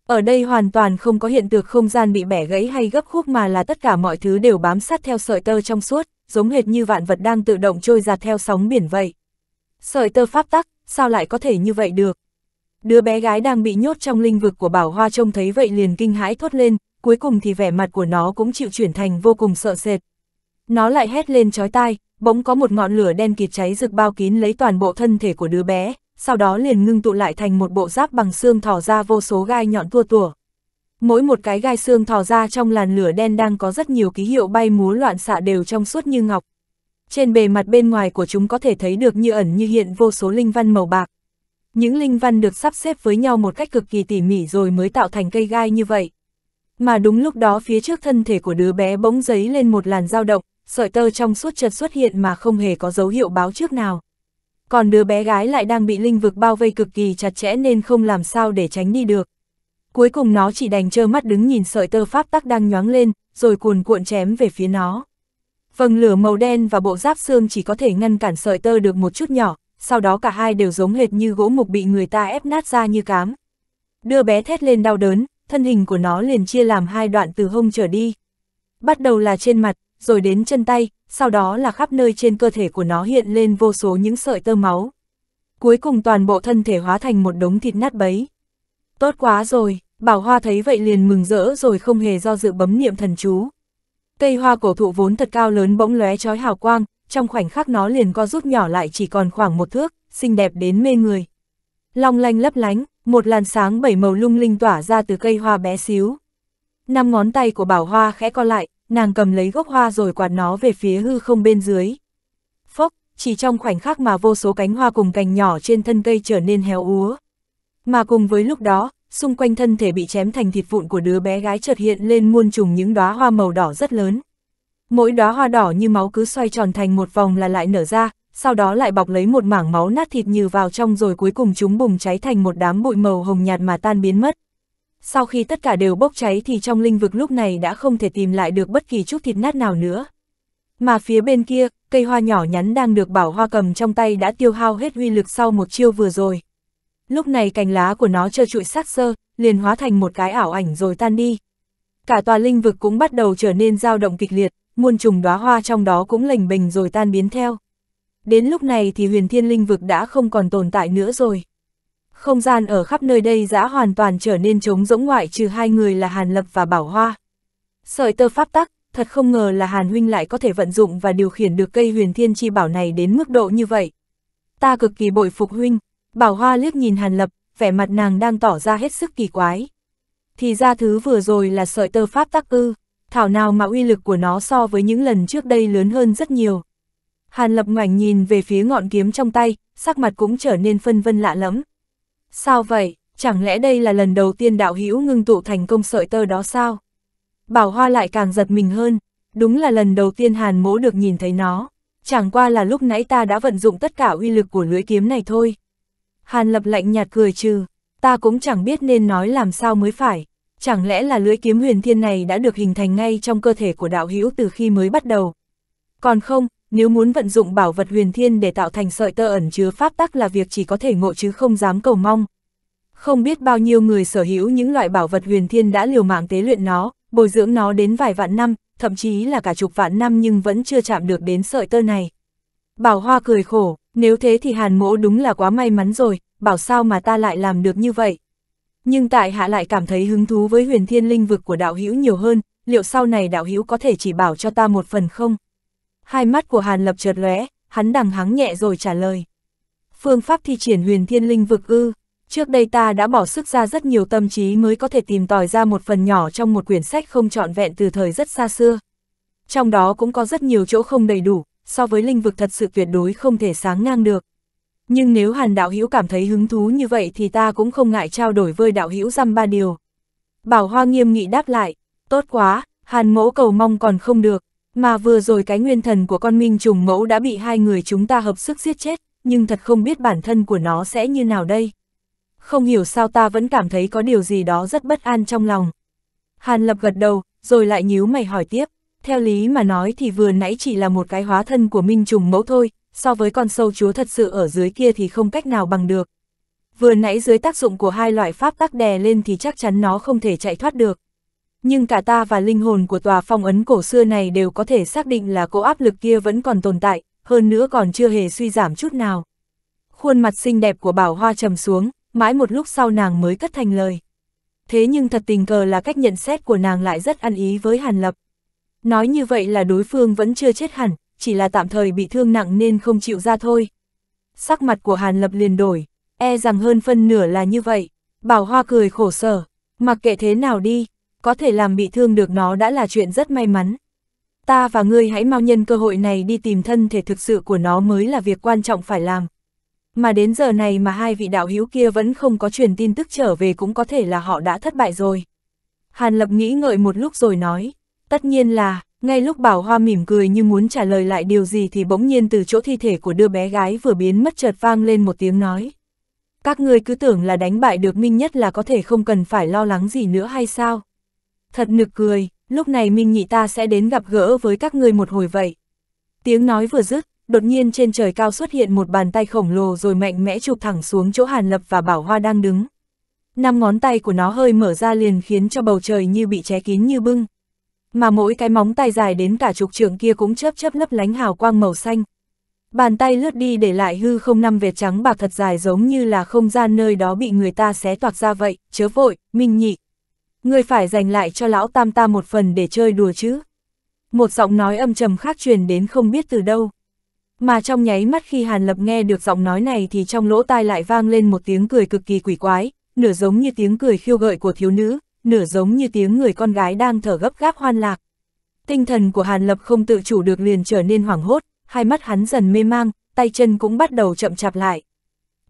Ở đây hoàn toàn không có hiện tượng không gian bị bẻ gãy hay gấp khúc mà là tất cả mọi thứ đều bám sát theo sợi tơ trong suốt, giống hệt như vạn vật đang tự động trôi giạt theo sóng biển vậy. Sợi tơ pháp tắc, sao lại có thể như vậy được? Đứa bé gái đang bị nhốt trong linh vực của bảo hoa trông thấy vậy liền kinh hãi thốt lên, cuối cùng thì vẻ mặt của nó cũng chịu chuyển thành vô cùng sợ sệt. Nó lại hét lên chói tai, bỗng có một ngọn lửa đen kịt cháy rực bao kín lấy toàn bộ thân thể của đứa bé, sau đó liền ngưng tụ lại thành một bộ giáp bằng xương thò ra vô số gai nhọn tua tủa. Mỗi một cái gai xương thò ra trong làn lửa đen đang có rất nhiều ký hiệu bay múa loạn xạ đều trong suốt như ngọc. Trên bề mặt bên ngoài của chúng có thể thấy được như ẩn như hiện vô số linh văn màu bạc những linh văn được sắp xếp với nhau một cách cực kỳ tỉ mỉ rồi mới tạo thành cây gai như vậy. Mà đúng lúc đó phía trước thân thể của đứa bé bỗng giấy lên một làn dao động, sợi tơ trong suốt chợt xuất hiện mà không hề có dấu hiệu báo trước nào. Còn đứa bé gái lại đang bị linh vực bao vây cực kỳ chặt chẽ nên không làm sao để tránh đi được. Cuối cùng nó chỉ đành trơ mắt đứng nhìn sợi tơ pháp tắc đang nhoáng lên, rồi cuồn cuộn chém về phía nó. Vầng lửa màu đen và bộ giáp xương chỉ có thể ngăn cản sợi tơ được một chút nhỏ, sau đó cả hai đều giống hệt như gỗ mục bị người ta ép nát ra như cám. Đưa bé thét lên đau đớn, thân hình của nó liền chia làm hai đoạn từ hông trở đi. Bắt đầu là trên mặt, rồi đến chân tay, sau đó là khắp nơi trên cơ thể của nó hiện lên vô số những sợi tơ máu. Cuối cùng toàn bộ thân thể hóa thành một đống thịt nát bấy. Tốt quá rồi, Bảo Hoa thấy vậy liền mừng rỡ rồi không hề do dự bấm niệm thần chú. Cây hoa cổ thụ vốn thật cao lớn bỗng lóe chói hào quang, trong khoảnh khắc nó liền co rút nhỏ lại chỉ còn khoảng một thước, xinh đẹp đến mê người. Long lanh lấp lánh, một làn sáng bảy màu lung linh tỏa ra từ cây hoa bé xíu. Năm ngón tay của bảo hoa khẽ co lại, nàng cầm lấy gốc hoa rồi quạt nó về phía hư không bên dưới. Phốc, chỉ trong khoảnh khắc mà vô số cánh hoa cùng cành nhỏ trên thân cây trở nên héo úa. Mà cùng với lúc đó, xung quanh thân thể bị chém thành thịt vụn của đứa bé gái chợt hiện lên muôn trùng những đóa hoa màu đỏ rất lớn mỗi đóa hoa đỏ như máu cứ xoay tròn thành một vòng là lại nở ra, sau đó lại bọc lấy một mảng máu nát thịt như vào trong rồi cuối cùng chúng bùng cháy thành một đám bụi màu hồng nhạt mà tan biến mất. Sau khi tất cả đều bốc cháy thì trong linh vực lúc này đã không thể tìm lại được bất kỳ chút thịt nát nào nữa. Mà phía bên kia, cây hoa nhỏ nhắn đang được bảo hoa cầm trong tay đã tiêu hao hết huy lực sau một chiêu vừa rồi. Lúc này cành lá của nó trơ trụi sắc sơ, liền hóa thành một cái ảo ảnh rồi tan đi. Cả tòa linh vực cũng bắt đầu trở nên dao động kịch liệt, muôn trùng đóa hoa trong đó cũng lềnh bình rồi tan biến theo. Đến lúc này thì huyền thiên linh vực đã không còn tồn tại nữa rồi. Không gian ở khắp nơi đây đã hoàn toàn trở nên trống rỗng ngoại trừ hai người là Hàn Lập và Bảo Hoa. Sợi tơ pháp tắc, thật không ngờ là Hàn Huynh lại có thể vận dụng và điều khiển được cây huyền thiên chi bảo này đến mức độ như vậy. Ta cực kỳ bội phục Huynh, Bảo Hoa liếc nhìn Hàn Lập, vẻ mặt nàng đang tỏ ra hết sức kỳ quái. Thì ra thứ vừa rồi là sợi tơ pháp tắc ư thảo nào mà uy lực của nó so với những lần trước đây lớn hơn rất nhiều. Hàn lập ngoảnh nhìn về phía ngọn kiếm trong tay, sắc mặt cũng trở nên phân vân lạ lẫm. Sao vậy, chẳng lẽ đây là lần đầu tiên đạo hữu ngưng tụ thành công sợi tơ đó sao? Bảo Hoa lại càng giật mình hơn, đúng là lần đầu tiên Hàn mỗ được nhìn thấy nó, chẳng qua là lúc nãy ta đã vận dụng tất cả uy lực của lưỡi kiếm này thôi. Hàn lập lạnh nhạt cười trừ, ta cũng chẳng biết nên nói làm sao mới phải. Chẳng lẽ là lưỡi kiếm huyền thiên này đã được hình thành ngay trong cơ thể của đạo hữu từ khi mới bắt đầu? Còn không, nếu muốn vận dụng bảo vật huyền thiên để tạo thành sợi tơ ẩn chứa pháp tắc là việc chỉ có thể ngộ chứ không dám cầu mong. Không biết bao nhiêu người sở hữu những loại bảo vật huyền thiên đã liều mạng tế luyện nó, bồi dưỡng nó đến vài vạn năm, thậm chí là cả chục vạn năm nhưng vẫn chưa chạm được đến sợi tơ này. Bảo Hoa cười khổ, nếu thế thì Hàn Mỗ đúng là quá may mắn rồi, bảo sao mà ta lại làm được như vậy. Nhưng tại hạ lại cảm thấy hứng thú với huyền thiên linh vực của đạo hữu nhiều hơn, liệu sau này đạo hữu có thể chỉ bảo cho ta một phần không? Hai mắt của Hàn Lập chợt lóe, hắn đằng hắng nhẹ rồi trả lời. Phương pháp thi triển huyền thiên linh vực ư, trước đây ta đã bỏ sức ra rất nhiều tâm trí mới có thể tìm tòi ra một phần nhỏ trong một quyển sách không trọn vẹn từ thời rất xa xưa. Trong đó cũng có rất nhiều chỗ không đầy đủ, so với linh vực thật sự tuyệt đối không thể sáng ngang được nhưng nếu Hàn đạo hữu cảm thấy hứng thú như vậy thì ta cũng không ngại trao đổi với đạo hữu dăm ba điều. Bảo Hoa nghiêm nghị đáp lại, tốt quá, Hàn mẫu cầu mong còn không được, mà vừa rồi cái nguyên thần của con minh trùng mẫu đã bị hai người chúng ta hợp sức giết chết, nhưng thật không biết bản thân của nó sẽ như nào đây. Không hiểu sao ta vẫn cảm thấy có điều gì đó rất bất an trong lòng. Hàn lập gật đầu, rồi lại nhíu mày hỏi tiếp, theo lý mà nói thì vừa nãy chỉ là một cái hóa thân của minh trùng mẫu thôi, so với con sâu chúa thật sự ở dưới kia thì không cách nào bằng được. Vừa nãy dưới tác dụng của hai loại pháp tắc đè lên thì chắc chắn nó không thể chạy thoát được. Nhưng cả ta và linh hồn của tòa phong ấn cổ xưa này đều có thể xác định là cỗ áp lực kia vẫn còn tồn tại, hơn nữa còn chưa hề suy giảm chút nào. Khuôn mặt xinh đẹp của bảo hoa trầm xuống, mãi một lúc sau nàng mới cất thành lời. Thế nhưng thật tình cờ là cách nhận xét của nàng lại rất ăn ý với Hàn Lập. Nói như vậy là đối phương vẫn chưa chết hẳn, chỉ là tạm thời bị thương nặng nên không chịu ra thôi. Sắc mặt của Hàn Lập liền đổi, e rằng hơn phân nửa là như vậy. Bảo Hoa cười khổ sở, mặc kệ thế nào đi, có thể làm bị thương được nó đã là chuyện rất may mắn. Ta và ngươi hãy mau nhân cơ hội này đi tìm thân thể thực sự của nó mới là việc quan trọng phải làm. Mà đến giờ này mà hai vị đạo hữu kia vẫn không có truyền tin tức trở về cũng có thể là họ đã thất bại rồi. Hàn Lập nghĩ ngợi một lúc rồi nói, tất nhiên là, ngay lúc Bảo Hoa mỉm cười như muốn trả lời lại điều gì thì bỗng nhiên từ chỗ thi thể của đứa bé gái vừa biến mất chợt vang lên một tiếng nói. Các ngươi cứ tưởng là đánh bại được Minh Nhất là có thể không cần phải lo lắng gì nữa hay sao? Thật nực cười, lúc này Minh Nhị ta sẽ đến gặp gỡ với các ngươi một hồi vậy. Tiếng nói vừa dứt, đột nhiên trên trời cao xuất hiện một bàn tay khổng lồ rồi mạnh mẽ chụp thẳng xuống chỗ Hàn Lập và Bảo Hoa đang đứng. Năm ngón tay của nó hơi mở ra liền khiến cho bầu trời như bị ché kín như bưng mà mỗi cái móng tay dài đến cả chục trường kia cũng chớp chớp lấp lánh hào quang màu xanh. Bàn tay lướt đi để lại hư không năm vệt trắng bạc thật dài giống như là không gian nơi đó bị người ta xé toạc ra vậy, chớ vội, minh nhị. Người phải dành lại cho lão tam ta một phần để chơi đùa chứ. Một giọng nói âm trầm khác truyền đến không biết từ đâu. Mà trong nháy mắt khi Hàn Lập nghe được giọng nói này thì trong lỗ tai lại vang lên một tiếng cười cực kỳ quỷ quái, nửa giống như tiếng cười khiêu gợi của thiếu nữ, nửa giống như tiếng người con gái đang thở gấp gáp hoan lạc. Tinh thần của Hàn Lập không tự chủ được liền trở nên hoảng hốt, hai mắt hắn dần mê mang, tay chân cũng bắt đầu chậm chạp lại.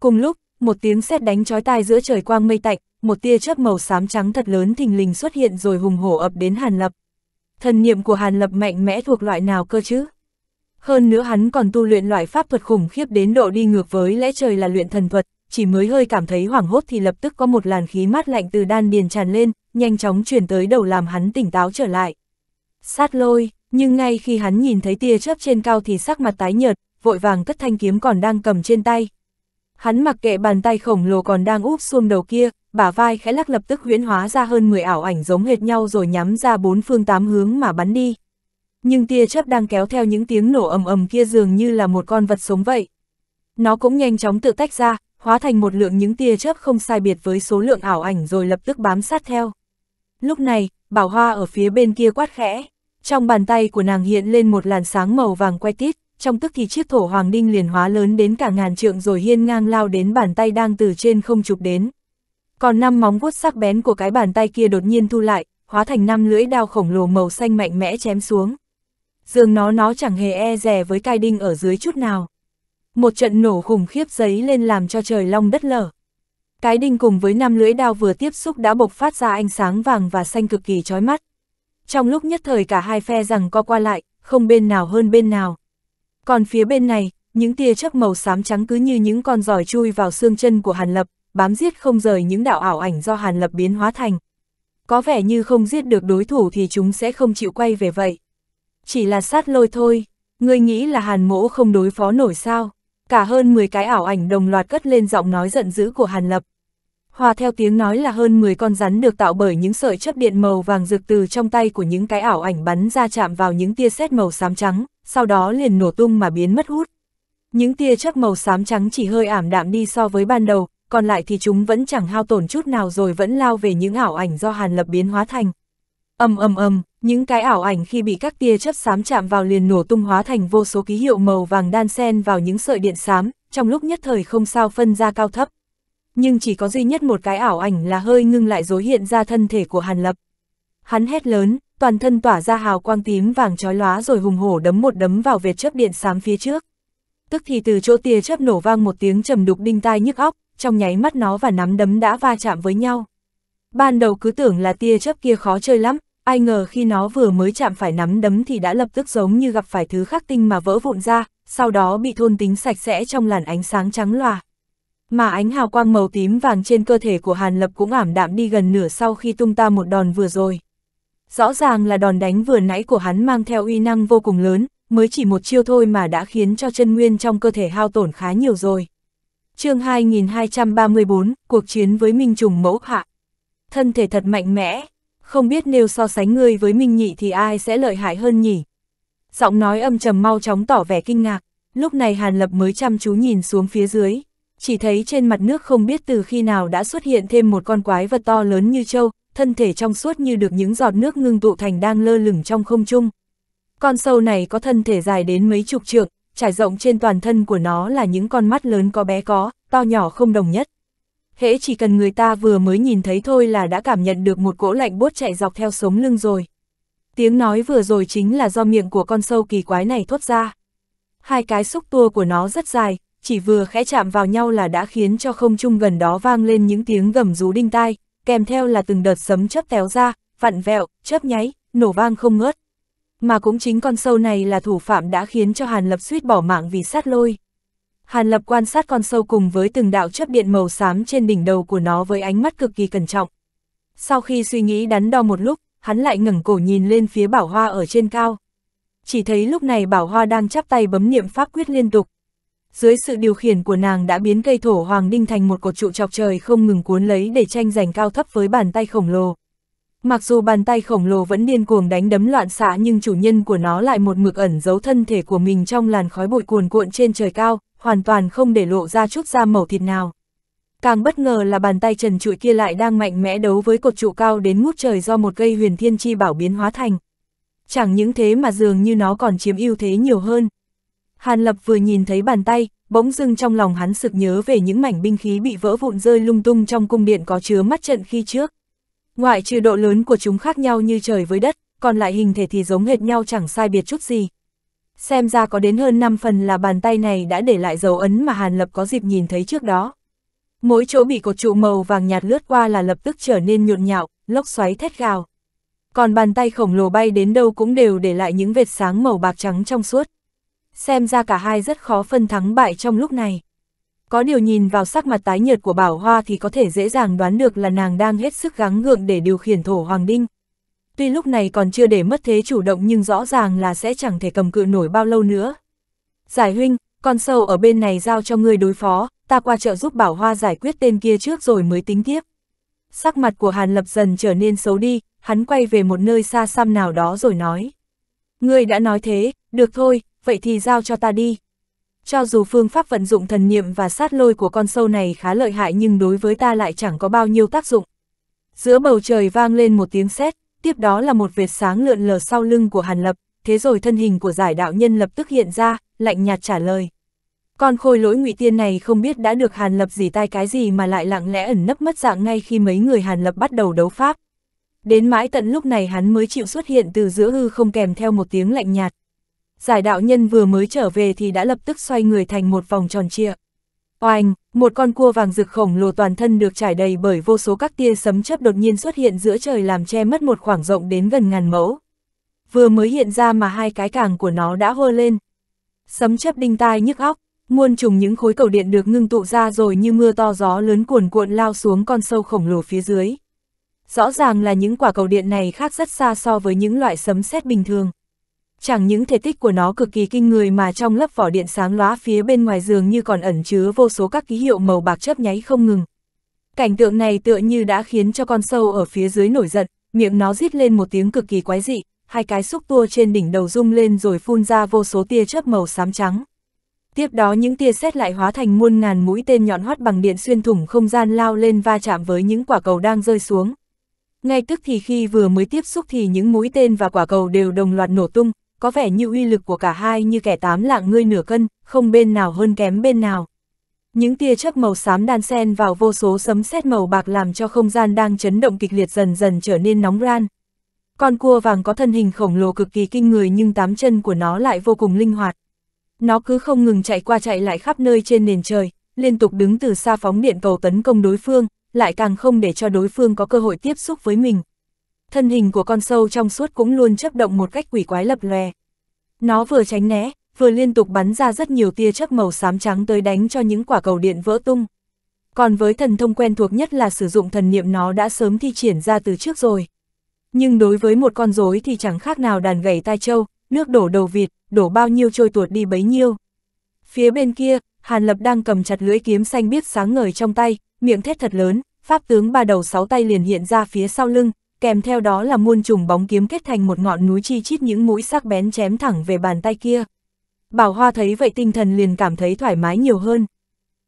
Cùng lúc, một tiếng sét đánh chói tai giữa trời quang mây tạnh, một tia chớp màu xám trắng thật lớn thình lình xuất hiện rồi hùng hổ ập đến Hàn Lập. Thần niệm của Hàn Lập mạnh mẽ thuộc loại nào cơ chứ? Hơn nữa hắn còn tu luyện loại pháp thuật khủng khiếp đến độ đi ngược với lẽ trời là luyện thần thuật, chỉ mới hơi cảm thấy hoảng hốt thì lập tức có một làn khí mát lạnh từ đan điền tràn lên, nhanh chóng chuyển tới đầu làm hắn tỉnh táo trở lại. Sát lôi, nhưng ngay khi hắn nhìn thấy tia chớp trên cao thì sắc mặt tái nhợt, vội vàng cất thanh kiếm còn đang cầm trên tay. Hắn mặc kệ bàn tay khổng lồ còn đang úp xuông đầu kia, bả vai khẽ lắc lập tức huyễn hóa ra hơn 10 ảo ảnh giống hệt nhau rồi nhắm ra bốn phương tám hướng mà bắn đi. Nhưng tia chớp đang kéo theo những tiếng nổ ầm ầm kia dường như là một con vật sống vậy. Nó cũng nhanh chóng tự tách ra, hóa thành một lượng những tia chớp không sai biệt với số lượng ảo ảnh rồi lập tức bám sát theo. Lúc này, Bảo Hoa ở phía bên kia quát khẽ. Trong bàn tay của nàng hiện lên một làn sáng màu vàng quay tít, trong tức thì chiếc thổ hoàng đinh liền hóa lớn đến cả ngàn trượng rồi hiên ngang lao đến bàn tay đang từ trên không chụp đến. Còn năm móng vuốt sắc bén của cái bàn tay kia đột nhiên thu lại, hóa thành năm lưỡi đao khổng lồ màu xanh mạnh mẽ chém xuống. Dường nó nó chẳng hề e rè với cai đinh ở dưới chút nào. Một trận nổ khủng khiếp giấy lên làm cho trời long đất lở. Cái đinh cùng với năm lưỡi đao vừa tiếp xúc đã bộc phát ra ánh sáng vàng và xanh cực kỳ chói mắt. Trong lúc nhất thời cả hai phe rằng co qua lại, không bên nào hơn bên nào. Còn phía bên này, những tia chớp màu xám trắng cứ như những con giỏi chui vào xương chân của Hàn Lập, bám giết không rời những đạo ảo ảnh do Hàn Lập biến hóa thành. Có vẻ như không giết được đối thủ thì chúng sẽ không chịu quay về vậy. Chỉ là sát lôi thôi, Người nghĩ là Hàn mỗ không đối phó nổi sao? cả hơn 10 cái ảo ảnh đồng loạt cất lên giọng nói giận dữ của Hàn Lập. Hòa theo tiếng nói là hơn 10 con rắn được tạo bởi những sợi chất điện màu vàng rực từ trong tay của những cái ảo ảnh bắn ra chạm vào những tia sét màu xám trắng, sau đó liền nổ tung mà biến mất hút. Những tia chớp màu xám trắng chỉ hơi ảm đạm đi so với ban đầu, còn lại thì chúng vẫn chẳng hao tổn chút nào rồi vẫn lao về những ảo ảnh do Hàn Lập biến hóa thành ầm ầm ầm những cái ảo ảnh khi bị các tia chớp xám chạm vào liền nổ tung hóa thành vô số ký hiệu màu vàng đan xen vào những sợi điện xám, trong lúc nhất thời không sao phân ra cao thấp. Nhưng chỉ có duy nhất một cái ảo ảnh là hơi ngưng lại dối hiện ra thân thể của Hàn Lập. Hắn hét lớn, toàn thân tỏa ra hào quang tím vàng chói lóa rồi hùng hổ đấm một đấm vào vệt chớp điện xám phía trước. Tức thì từ chỗ tia chớp nổ vang một tiếng trầm đục đinh tai nhức óc, trong nháy mắt nó và nắm đấm đã va chạm với nhau. Ban đầu cứ tưởng là tia chớp kia khó chơi lắm, ai ngờ khi nó vừa mới chạm phải nắm đấm thì đã lập tức giống như gặp phải thứ khắc tinh mà vỡ vụn ra, sau đó bị thôn tính sạch sẽ trong làn ánh sáng trắng loà. Mà ánh hào quang màu tím vàng trên cơ thể của Hàn Lập cũng ảm đạm đi gần nửa sau khi tung ta một đòn vừa rồi. Rõ ràng là đòn đánh vừa nãy của hắn mang theo uy năng vô cùng lớn, mới chỉ một chiêu thôi mà đã khiến cho chân nguyên trong cơ thể hao tổn khá nhiều rồi. chương 2234, cuộc chiến với Minh Trùng Mẫu Hạ. Thân thể thật mạnh mẽ, không biết nếu so sánh ngươi với Minh Nhị thì ai sẽ lợi hại hơn nhỉ? Giọng nói âm trầm mau chóng tỏ vẻ kinh ngạc, lúc này Hàn Lập mới chăm chú nhìn xuống phía dưới, chỉ thấy trên mặt nước không biết từ khi nào đã xuất hiện thêm một con quái vật to lớn như trâu, thân thể trong suốt như được những giọt nước ngưng tụ thành đang lơ lửng trong không trung. Con sâu này có thân thể dài đến mấy chục trượng, trải rộng trên toàn thân của nó là những con mắt lớn có bé có, to nhỏ không đồng nhất hễ chỉ cần người ta vừa mới nhìn thấy thôi là đã cảm nhận được một cỗ lạnh buốt chạy dọc theo sống lưng rồi. Tiếng nói vừa rồi chính là do miệng của con sâu kỳ quái này thốt ra. Hai cái xúc tua của nó rất dài, chỉ vừa khẽ chạm vào nhau là đã khiến cho không trung gần đó vang lên những tiếng gầm rú đinh tai, kèm theo là từng đợt sấm chớp téo ra, vặn vẹo, chớp nháy, nổ vang không ngớt. Mà cũng chính con sâu này là thủ phạm đã khiến cho Hàn Lập suýt bỏ mạng vì sát lôi. Hàn Lập quan sát con sâu cùng với từng đạo chấp điện màu xám trên đỉnh đầu của nó với ánh mắt cực kỳ cẩn trọng. Sau khi suy nghĩ đắn đo một lúc, hắn lại ngẩng cổ nhìn lên phía bảo hoa ở trên cao. Chỉ thấy lúc này bảo hoa đang chắp tay bấm niệm pháp quyết liên tục. Dưới sự điều khiển của nàng đã biến cây thổ hoàng đinh thành một cột trụ chọc trời không ngừng cuốn lấy để tranh giành cao thấp với bàn tay khổng lồ. Mặc dù bàn tay khổng lồ vẫn điên cuồng đánh đấm loạn xạ nhưng chủ nhân của nó lại một mực ẩn giấu thân thể của mình trong làn khói bụi cuồn cuộn trên trời cao, hoàn toàn không để lộ ra chút da màu thịt nào. Càng bất ngờ là bàn tay trần trụi kia lại đang mạnh mẽ đấu với cột trụ cao đến ngút trời do một cây huyền thiên chi bảo biến hóa thành. Chẳng những thế mà dường như nó còn chiếm ưu thế nhiều hơn. Hàn Lập vừa nhìn thấy bàn tay, bỗng dưng trong lòng hắn sực nhớ về những mảnh binh khí bị vỡ vụn rơi lung tung trong cung điện có chứa mắt trận khi trước. Ngoại trừ độ lớn của chúng khác nhau như trời với đất, còn lại hình thể thì giống hệt nhau chẳng sai biệt chút gì, xem ra có đến hơn 5 phần là bàn tay này đã để lại dấu ấn mà Hàn Lập có dịp nhìn thấy trước đó. Mỗi chỗ bị cột trụ màu vàng nhạt lướt qua là lập tức trở nên nhộn nhạo, lốc xoáy thét gào. Còn bàn tay khổng lồ bay đến đâu cũng đều để lại những vệt sáng màu bạc trắng trong suốt. Xem ra cả hai rất khó phân thắng bại trong lúc này. Có điều nhìn vào sắc mặt tái nhợt của Bảo Hoa thì có thể dễ dàng đoán được là nàng đang hết sức gắng gượng để điều khiển thổ Hoàng Đinh tuy lúc này còn chưa để mất thế chủ động nhưng rõ ràng là sẽ chẳng thể cầm cự nổi bao lâu nữa. Giải huynh, con sâu ở bên này giao cho ngươi đối phó, ta qua chợ giúp bảo hoa giải quyết tên kia trước rồi mới tính tiếp. Sắc mặt của Hàn Lập dần trở nên xấu đi, hắn quay về một nơi xa xăm nào đó rồi nói. Ngươi đã nói thế, được thôi, vậy thì giao cho ta đi. Cho dù phương pháp vận dụng thần niệm và sát lôi của con sâu này khá lợi hại nhưng đối với ta lại chẳng có bao nhiêu tác dụng. Giữa bầu trời vang lên một tiếng sét, tiếp đó là một vệt sáng lượn lờ sau lưng của Hàn Lập, thế rồi thân hình của giải đạo nhân lập tức hiện ra, lạnh nhạt trả lời. Con khôi lỗi ngụy tiên này không biết đã được Hàn Lập gì tai cái gì mà lại lặng lẽ ẩn nấp mất dạng ngay khi mấy người Hàn Lập bắt đầu đấu pháp. Đến mãi tận lúc này hắn mới chịu xuất hiện từ giữa hư không kèm theo một tiếng lạnh nhạt. Giải đạo nhân vừa mới trở về thì đã lập tức xoay người thành một vòng tròn trịa. Oanh, một con cua vàng rực khổng lồ toàn thân được trải đầy bởi vô số các tia sấm chớp đột nhiên xuất hiện giữa trời làm che mất một khoảng rộng đến gần ngàn mẫu. Vừa mới hiện ra mà hai cái càng của nó đã hơ lên. Sấm chớp đinh tai nhức óc, muôn trùng những khối cầu điện được ngưng tụ ra rồi như mưa to gió lớn cuồn cuộn lao xuống con sâu khổng lồ phía dưới. Rõ ràng là những quả cầu điện này khác rất xa so với những loại sấm sét bình thường chẳng những thể tích của nó cực kỳ kinh người mà trong lớp vỏ điện sáng lóa phía bên ngoài giường như còn ẩn chứa vô số các ký hiệu màu bạc chớp nháy không ngừng. Cảnh tượng này tựa như đã khiến cho con sâu ở phía dưới nổi giận, miệng nó rít lên một tiếng cực kỳ quái dị, hai cái xúc tua trên đỉnh đầu rung lên rồi phun ra vô số tia chớp màu xám trắng. Tiếp đó những tia xét lại hóa thành muôn ngàn mũi tên nhọn hoắt bằng điện xuyên thủng không gian lao lên va chạm với những quả cầu đang rơi xuống. Ngay tức thì khi vừa mới tiếp xúc thì những mũi tên và quả cầu đều đồng loạt nổ tung, có vẻ như uy lực của cả hai như kẻ tám lạng ngươi nửa cân, không bên nào hơn kém bên nào. Những tia chớp màu xám đan xen vào vô số sấm sét màu bạc làm cho không gian đang chấn động kịch liệt dần dần trở nên nóng ran. Con cua vàng có thân hình khổng lồ cực kỳ kinh người nhưng tám chân của nó lại vô cùng linh hoạt. Nó cứ không ngừng chạy qua chạy lại khắp nơi trên nền trời, liên tục đứng từ xa phóng điện cầu tấn công đối phương, lại càng không để cho đối phương có cơ hội tiếp xúc với mình thân hình của con sâu trong suốt cũng luôn chấp động một cách quỷ quái lập lòe. Nó vừa tránh né, vừa liên tục bắn ra rất nhiều tia chớp màu xám trắng tới đánh cho những quả cầu điện vỡ tung. Còn với thần thông quen thuộc nhất là sử dụng thần niệm nó đã sớm thi triển ra từ trước rồi. Nhưng đối với một con rối thì chẳng khác nào đàn gầy tai trâu, nước đổ đầu vịt, đổ bao nhiêu trôi tuột đi bấy nhiêu. Phía bên kia, Hàn Lập đang cầm chặt lưỡi kiếm xanh biết sáng ngời trong tay, miệng thét thật lớn, pháp tướng ba đầu sáu tay liền hiện ra phía sau lưng, kèm theo đó là muôn trùng bóng kiếm kết thành một ngọn núi chi chít những mũi sắc bén chém thẳng về bàn tay kia. Bảo Hoa thấy vậy tinh thần liền cảm thấy thoải mái nhiều hơn.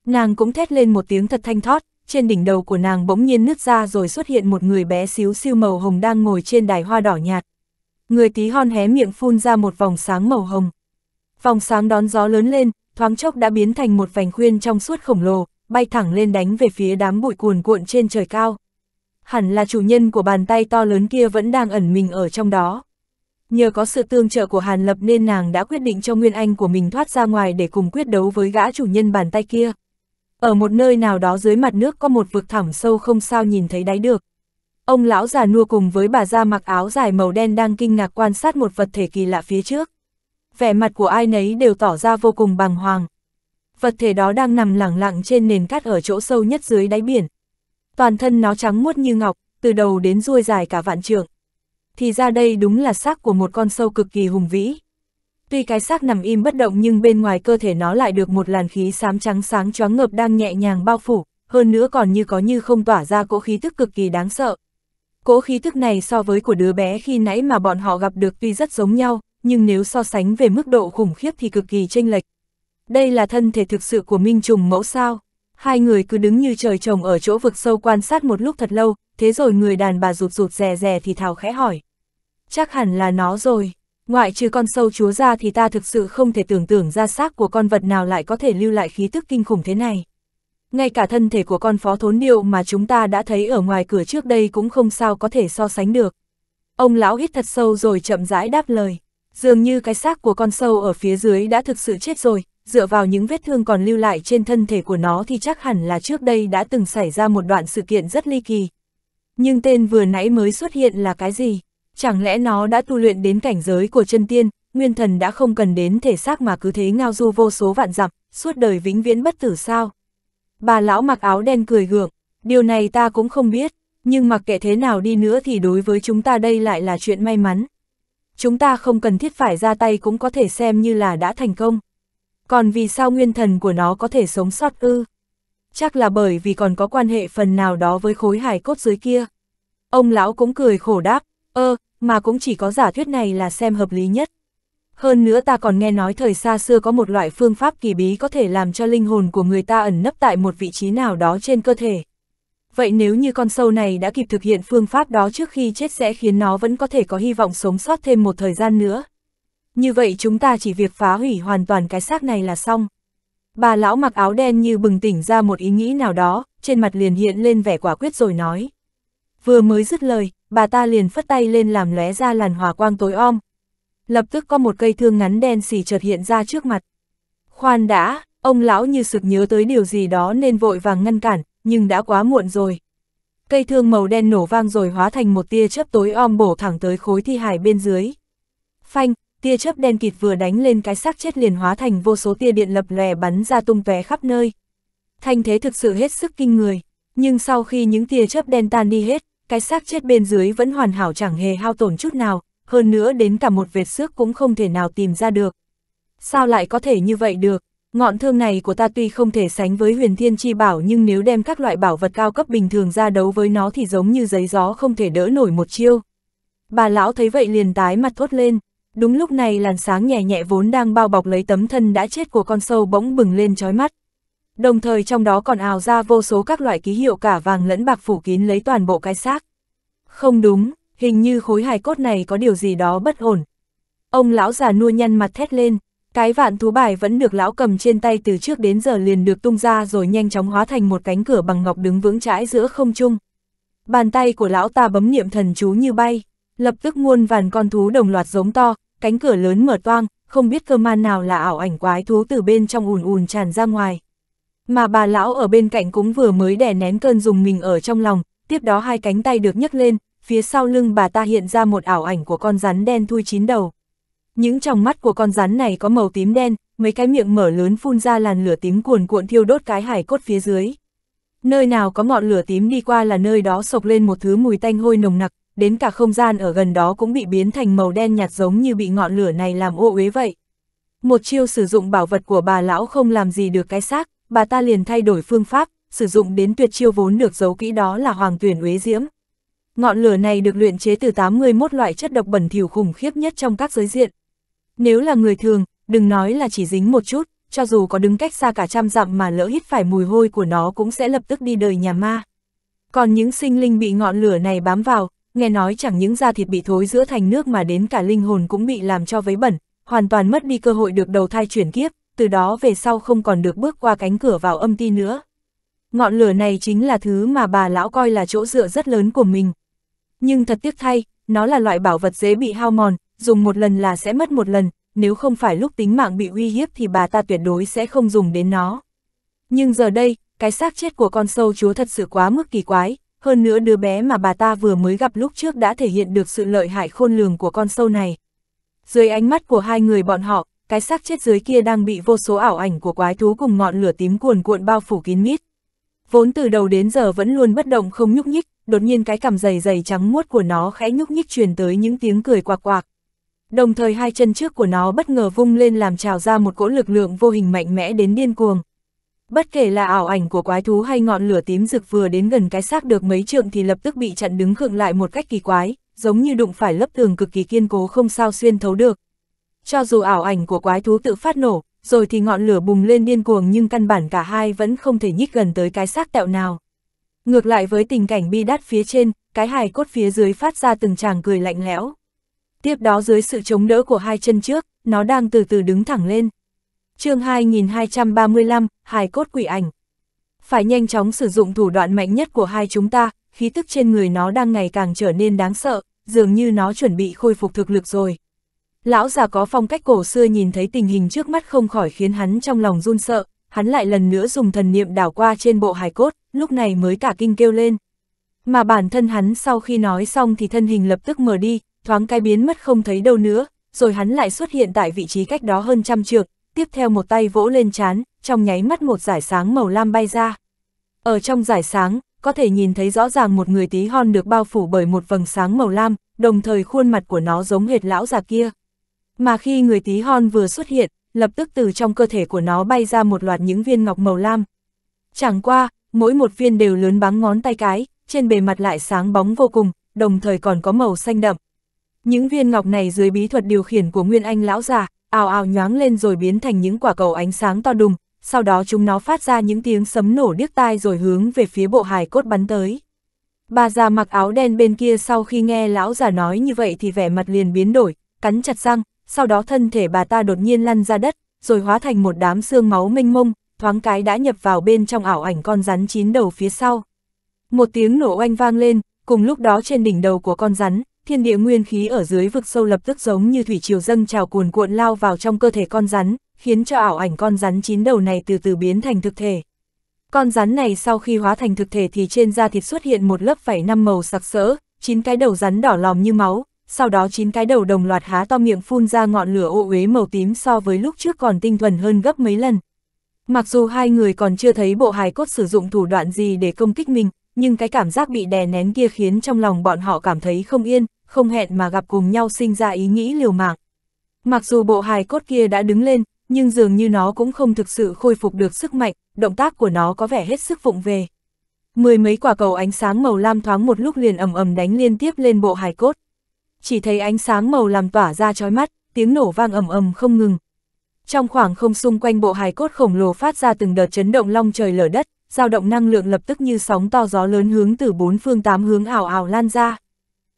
Nàng cũng thét lên một tiếng thật thanh thoát. trên đỉnh đầu của nàng bỗng nhiên nứt ra rồi xuất hiện một người bé xíu siêu màu hồng đang ngồi trên đài hoa đỏ nhạt. Người tí hon hé miệng phun ra một vòng sáng màu hồng. Vòng sáng đón gió lớn lên, thoáng chốc đã biến thành một vành khuyên trong suốt khổng lồ, bay thẳng lên đánh về phía đám bụi cuồn cuộn trên trời cao hẳn là chủ nhân của bàn tay to lớn kia vẫn đang ẩn mình ở trong đó. Nhờ có sự tương trợ của Hàn Lập nên nàng đã quyết định cho Nguyên Anh của mình thoát ra ngoài để cùng quyết đấu với gã chủ nhân bàn tay kia. Ở một nơi nào đó dưới mặt nước có một vực thẳm sâu không sao nhìn thấy đáy được. Ông lão già nua cùng với bà già mặc áo dài màu đen đang kinh ngạc quan sát một vật thể kỳ lạ phía trước. Vẻ mặt của ai nấy đều tỏ ra vô cùng bàng hoàng. Vật thể đó đang nằm lẳng lặng trên nền cát ở chỗ sâu nhất dưới đáy biển, toàn thân nó trắng muốt như ngọc, từ đầu đến ruôi dài cả vạn trượng. Thì ra đây đúng là xác của một con sâu cực kỳ hùng vĩ. Tuy cái xác nằm im bất động nhưng bên ngoài cơ thể nó lại được một làn khí xám trắng sáng choáng ngợp đang nhẹ nhàng bao phủ, hơn nữa còn như có như không tỏa ra cỗ khí tức cực kỳ đáng sợ. Cỗ khí tức này so với của đứa bé khi nãy mà bọn họ gặp được tuy rất giống nhau, nhưng nếu so sánh về mức độ khủng khiếp thì cực kỳ chênh lệch. Đây là thân thể thực sự của Minh Trùng mẫu sao? Hai người cứ đứng như trời trồng ở chỗ vực sâu quan sát một lúc thật lâu, thế rồi người đàn bà rụt rụt rè rè thì thào khẽ hỏi. Chắc hẳn là nó rồi, ngoại trừ con sâu chúa ra thì ta thực sự không thể tưởng tượng ra xác của con vật nào lại có thể lưu lại khí tức kinh khủng thế này. Ngay cả thân thể của con phó thốn điệu mà chúng ta đã thấy ở ngoài cửa trước đây cũng không sao có thể so sánh được. Ông lão hít thật sâu rồi chậm rãi đáp lời. Dường như cái xác của con sâu ở phía dưới đã thực sự chết rồi, dựa vào những vết thương còn lưu lại trên thân thể của nó thì chắc hẳn là trước đây đã từng xảy ra một đoạn sự kiện rất ly kỳ. Nhưng tên vừa nãy mới xuất hiện là cái gì? Chẳng lẽ nó đã tu luyện đến cảnh giới của chân tiên, nguyên thần đã không cần đến thể xác mà cứ thế ngao du vô số vạn dặm, suốt đời vĩnh viễn bất tử sao? Bà lão mặc áo đen cười gượng, điều này ta cũng không biết, nhưng mặc kệ thế nào đi nữa thì đối với chúng ta đây lại là chuyện may mắn. Chúng ta không cần thiết phải ra tay cũng có thể xem như là đã thành công. Còn vì sao nguyên thần của nó có thể sống sót ư? Chắc là bởi vì còn có quan hệ phần nào đó với khối hải cốt dưới kia. Ông lão cũng cười khổ đáp, ơ, mà cũng chỉ có giả thuyết này là xem hợp lý nhất. Hơn nữa ta còn nghe nói thời xa xưa có một loại phương pháp kỳ bí có thể làm cho linh hồn của người ta ẩn nấp tại một vị trí nào đó trên cơ thể. Vậy nếu như con sâu này đã kịp thực hiện phương pháp đó trước khi chết sẽ khiến nó vẫn có thể có hy vọng sống sót thêm một thời gian nữa, như vậy chúng ta chỉ việc phá hủy hoàn toàn cái xác này là xong. Bà lão mặc áo đen như bừng tỉnh ra một ý nghĩ nào đó, trên mặt liền hiện lên vẻ quả quyết rồi nói. Vừa mới dứt lời, bà ta liền phất tay lên làm lóe ra làn hòa quang tối om. Lập tức có một cây thương ngắn đen xì chợt hiện ra trước mặt. Khoan đã, ông lão như sực nhớ tới điều gì đó nên vội vàng ngăn cản, nhưng đã quá muộn rồi. Cây thương màu đen nổ vang rồi hóa thành một tia chớp tối om bổ thẳng tới khối thi hài bên dưới. Phanh, tia chớp đen kịt vừa đánh lên cái xác chết liền hóa thành vô số tia điện lập lòe bắn ra tung tóe khắp nơi. Thanh thế thực sự hết sức kinh người, nhưng sau khi những tia chớp đen tan đi hết, cái xác chết bên dưới vẫn hoàn hảo chẳng hề hao tổn chút nào, hơn nữa đến cả một vệt xước cũng không thể nào tìm ra được. Sao lại có thể như vậy được? Ngọn thương này của ta tuy không thể sánh với huyền thiên chi bảo nhưng nếu đem các loại bảo vật cao cấp bình thường ra đấu với nó thì giống như giấy gió không thể đỡ nổi một chiêu. Bà lão thấy vậy liền tái mặt thốt lên, Đúng lúc này làn sáng nhẹ nhẹ vốn đang bao bọc lấy tấm thân đã chết của con sâu bỗng bừng lên trói mắt. Đồng thời trong đó còn ào ra vô số các loại ký hiệu cả vàng lẫn bạc phủ kín lấy toàn bộ cái xác. Không đúng, hình như khối hài cốt này có điều gì đó bất ổn. Ông lão già nua nhăn mặt thét lên, cái vạn thú bài vẫn được lão cầm trên tay từ trước đến giờ liền được tung ra rồi nhanh chóng hóa thành một cánh cửa bằng ngọc đứng vững chãi giữa không trung. Bàn tay của lão ta bấm niệm thần chú như bay. Lập tức muôn vàn con thú đồng loạt giống to, cánh cửa lớn mở toang, không biết cơ man nào là ảo ảnh quái thú từ bên trong ùn ùn tràn ra ngoài. Mà bà lão ở bên cạnh cũng vừa mới đè nén cơn dùng mình ở trong lòng, tiếp đó hai cánh tay được nhấc lên, phía sau lưng bà ta hiện ra một ảo ảnh của con rắn đen thui chín đầu. Những tròng mắt của con rắn này có màu tím đen, mấy cái miệng mở lớn phun ra làn lửa tím cuồn cuộn thiêu đốt cái hải cốt phía dưới. Nơi nào có ngọn lửa tím đi qua là nơi đó sộc lên một thứ mùi tanh hôi nồng nặc, đến cả không gian ở gần đó cũng bị biến thành màu đen nhạt giống như bị ngọn lửa này làm ô uế vậy. Một chiêu sử dụng bảo vật của bà lão không làm gì được cái xác, bà ta liền thay đổi phương pháp, sử dụng đến tuyệt chiêu vốn được giấu kỹ đó là hoàng tuyển uế diễm. Ngọn lửa này được luyện chế từ 81 loại chất độc bẩn thỉu khủng khiếp nhất trong các giới diện. Nếu là người thường, đừng nói là chỉ dính một chút, cho dù có đứng cách xa cả trăm dặm mà lỡ hít phải mùi hôi của nó cũng sẽ lập tức đi đời nhà ma. Còn những sinh linh bị ngọn lửa này bám vào, nghe nói chẳng những da thịt bị thối giữa thành nước mà đến cả linh hồn cũng bị làm cho vấy bẩn, hoàn toàn mất đi cơ hội được đầu thai chuyển kiếp, từ đó về sau không còn được bước qua cánh cửa vào âm ti nữa. Ngọn lửa này chính là thứ mà bà lão coi là chỗ dựa rất lớn của mình. Nhưng thật tiếc thay, nó là loại bảo vật dễ bị hao mòn, dùng một lần là sẽ mất một lần, nếu không phải lúc tính mạng bị uy hiếp thì bà ta tuyệt đối sẽ không dùng đến nó. Nhưng giờ đây, cái xác chết của con sâu chúa thật sự quá mức kỳ quái, hơn nữa đứa bé mà bà ta vừa mới gặp lúc trước đã thể hiện được sự lợi hại khôn lường của con sâu này. Dưới ánh mắt của hai người bọn họ, cái xác chết dưới kia đang bị vô số ảo ảnh của quái thú cùng ngọn lửa tím cuồn cuộn bao phủ kín mít. Vốn từ đầu đến giờ vẫn luôn bất động không nhúc nhích, đột nhiên cái cằm dày dày trắng muốt của nó khẽ nhúc nhích truyền tới những tiếng cười quạc quạc. Đồng thời hai chân trước của nó bất ngờ vung lên làm trào ra một cỗ lực lượng vô hình mạnh mẽ đến điên cuồng. Bất kể là ảo ảnh của quái thú hay ngọn lửa tím rực vừa đến gần cái xác được mấy trượng thì lập tức bị chặn đứng khựng lại một cách kỳ quái, giống như đụng phải lớp tường cực kỳ kiên cố không sao xuyên thấu được. Cho dù ảo ảnh của quái thú tự phát nổ, rồi thì ngọn lửa bùng lên điên cuồng nhưng căn bản cả hai vẫn không thể nhích gần tới cái xác tẹo nào. Ngược lại với tình cảnh bi đát phía trên, cái hài cốt phía dưới phát ra từng tràng cười lạnh lẽo. Tiếp đó dưới sự chống đỡ của hai chân trước, nó đang từ từ đứng thẳng lên chương 2235, hài cốt quỷ ảnh. Phải nhanh chóng sử dụng thủ đoạn mạnh nhất của hai chúng ta, khí tức trên người nó đang ngày càng trở nên đáng sợ, dường như nó chuẩn bị khôi phục thực lực rồi. Lão già có phong cách cổ xưa nhìn thấy tình hình trước mắt không khỏi khiến hắn trong lòng run sợ, hắn lại lần nữa dùng thần niệm đảo qua trên bộ hài cốt, lúc này mới cả kinh kêu lên. Mà bản thân hắn sau khi nói xong thì thân hình lập tức mở đi, thoáng cái biến mất không thấy đâu nữa, rồi hắn lại xuất hiện tại vị trí cách đó hơn trăm trượng, tiếp theo một tay vỗ lên chán, trong nháy mắt một giải sáng màu lam bay ra. Ở trong giải sáng, có thể nhìn thấy rõ ràng một người tí hon được bao phủ bởi một vầng sáng màu lam, đồng thời khuôn mặt của nó giống hệt lão già kia. Mà khi người tí hon vừa xuất hiện, lập tức từ trong cơ thể của nó bay ra một loạt những viên ngọc màu lam. Chẳng qua, mỗi một viên đều lớn bám ngón tay cái, trên bề mặt lại sáng bóng vô cùng, đồng thời còn có màu xanh đậm. Những viên ngọc này dưới bí thuật điều khiển của Nguyên Anh lão già, ào ào nhoáng lên rồi biến thành những quả cầu ánh sáng to đùng, sau đó chúng nó phát ra những tiếng sấm nổ điếc tai rồi hướng về phía bộ hài cốt bắn tới. Bà già mặc áo đen bên kia sau khi nghe lão già nói như vậy thì vẻ mặt liền biến đổi, cắn chặt răng, sau đó thân thể bà ta đột nhiên lăn ra đất, rồi hóa thành một đám xương máu mênh mông, thoáng cái đã nhập vào bên trong ảo ảnh con rắn chín đầu phía sau. Một tiếng nổ oanh vang lên, cùng lúc đó trên đỉnh đầu của con rắn, thiên địa nguyên khí ở dưới vực sâu lập tức giống như thủy triều dâng trào cuồn cuộn lao vào trong cơ thể con rắn, khiến cho ảo ảnh con rắn chín đầu này từ từ biến thành thực thể. Con rắn này sau khi hóa thành thực thể thì trên da thịt xuất hiện một lớp vảy năm màu sặc sỡ, chín cái đầu rắn đỏ lòm như máu, sau đó chín cái đầu đồng loạt há to miệng phun ra ngọn lửa ô uế màu tím so với lúc trước còn tinh thuần hơn gấp mấy lần. Mặc dù hai người còn chưa thấy bộ hài cốt sử dụng thủ đoạn gì để công kích mình, nhưng cái cảm giác bị đè nén kia khiến trong lòng bọn họ cảm thấy không yên, không hẹn mà gặp cùng nhau sinh ra ý nghĩ liều mạng. Mặc dù bộ hài cốt kia đã đứng lên, nhưng dường như nó cũng không thực sự khôi phục được sức mạnh, động tác của nó có vẻ hết sức vụng về. Mười mấy quả cầu ánh sáng màu lam thoáng một lúc liền ầm ầm đánh liên tiếp lên bộ hài cốt. Chỉ thấy ánh sáng màu làm tỏa ra chói mắt, tiếng nổ vang ầm ầm không ngừng. Trong khoảng không xung quanh bộ hài cốt khổng lồ phát ra từng đợt chấn động long trời lở đất, dao động năng lượng lập tức như sóng to gió lớn hướng từ bốn phương tám hướng ảo ảo lan ra.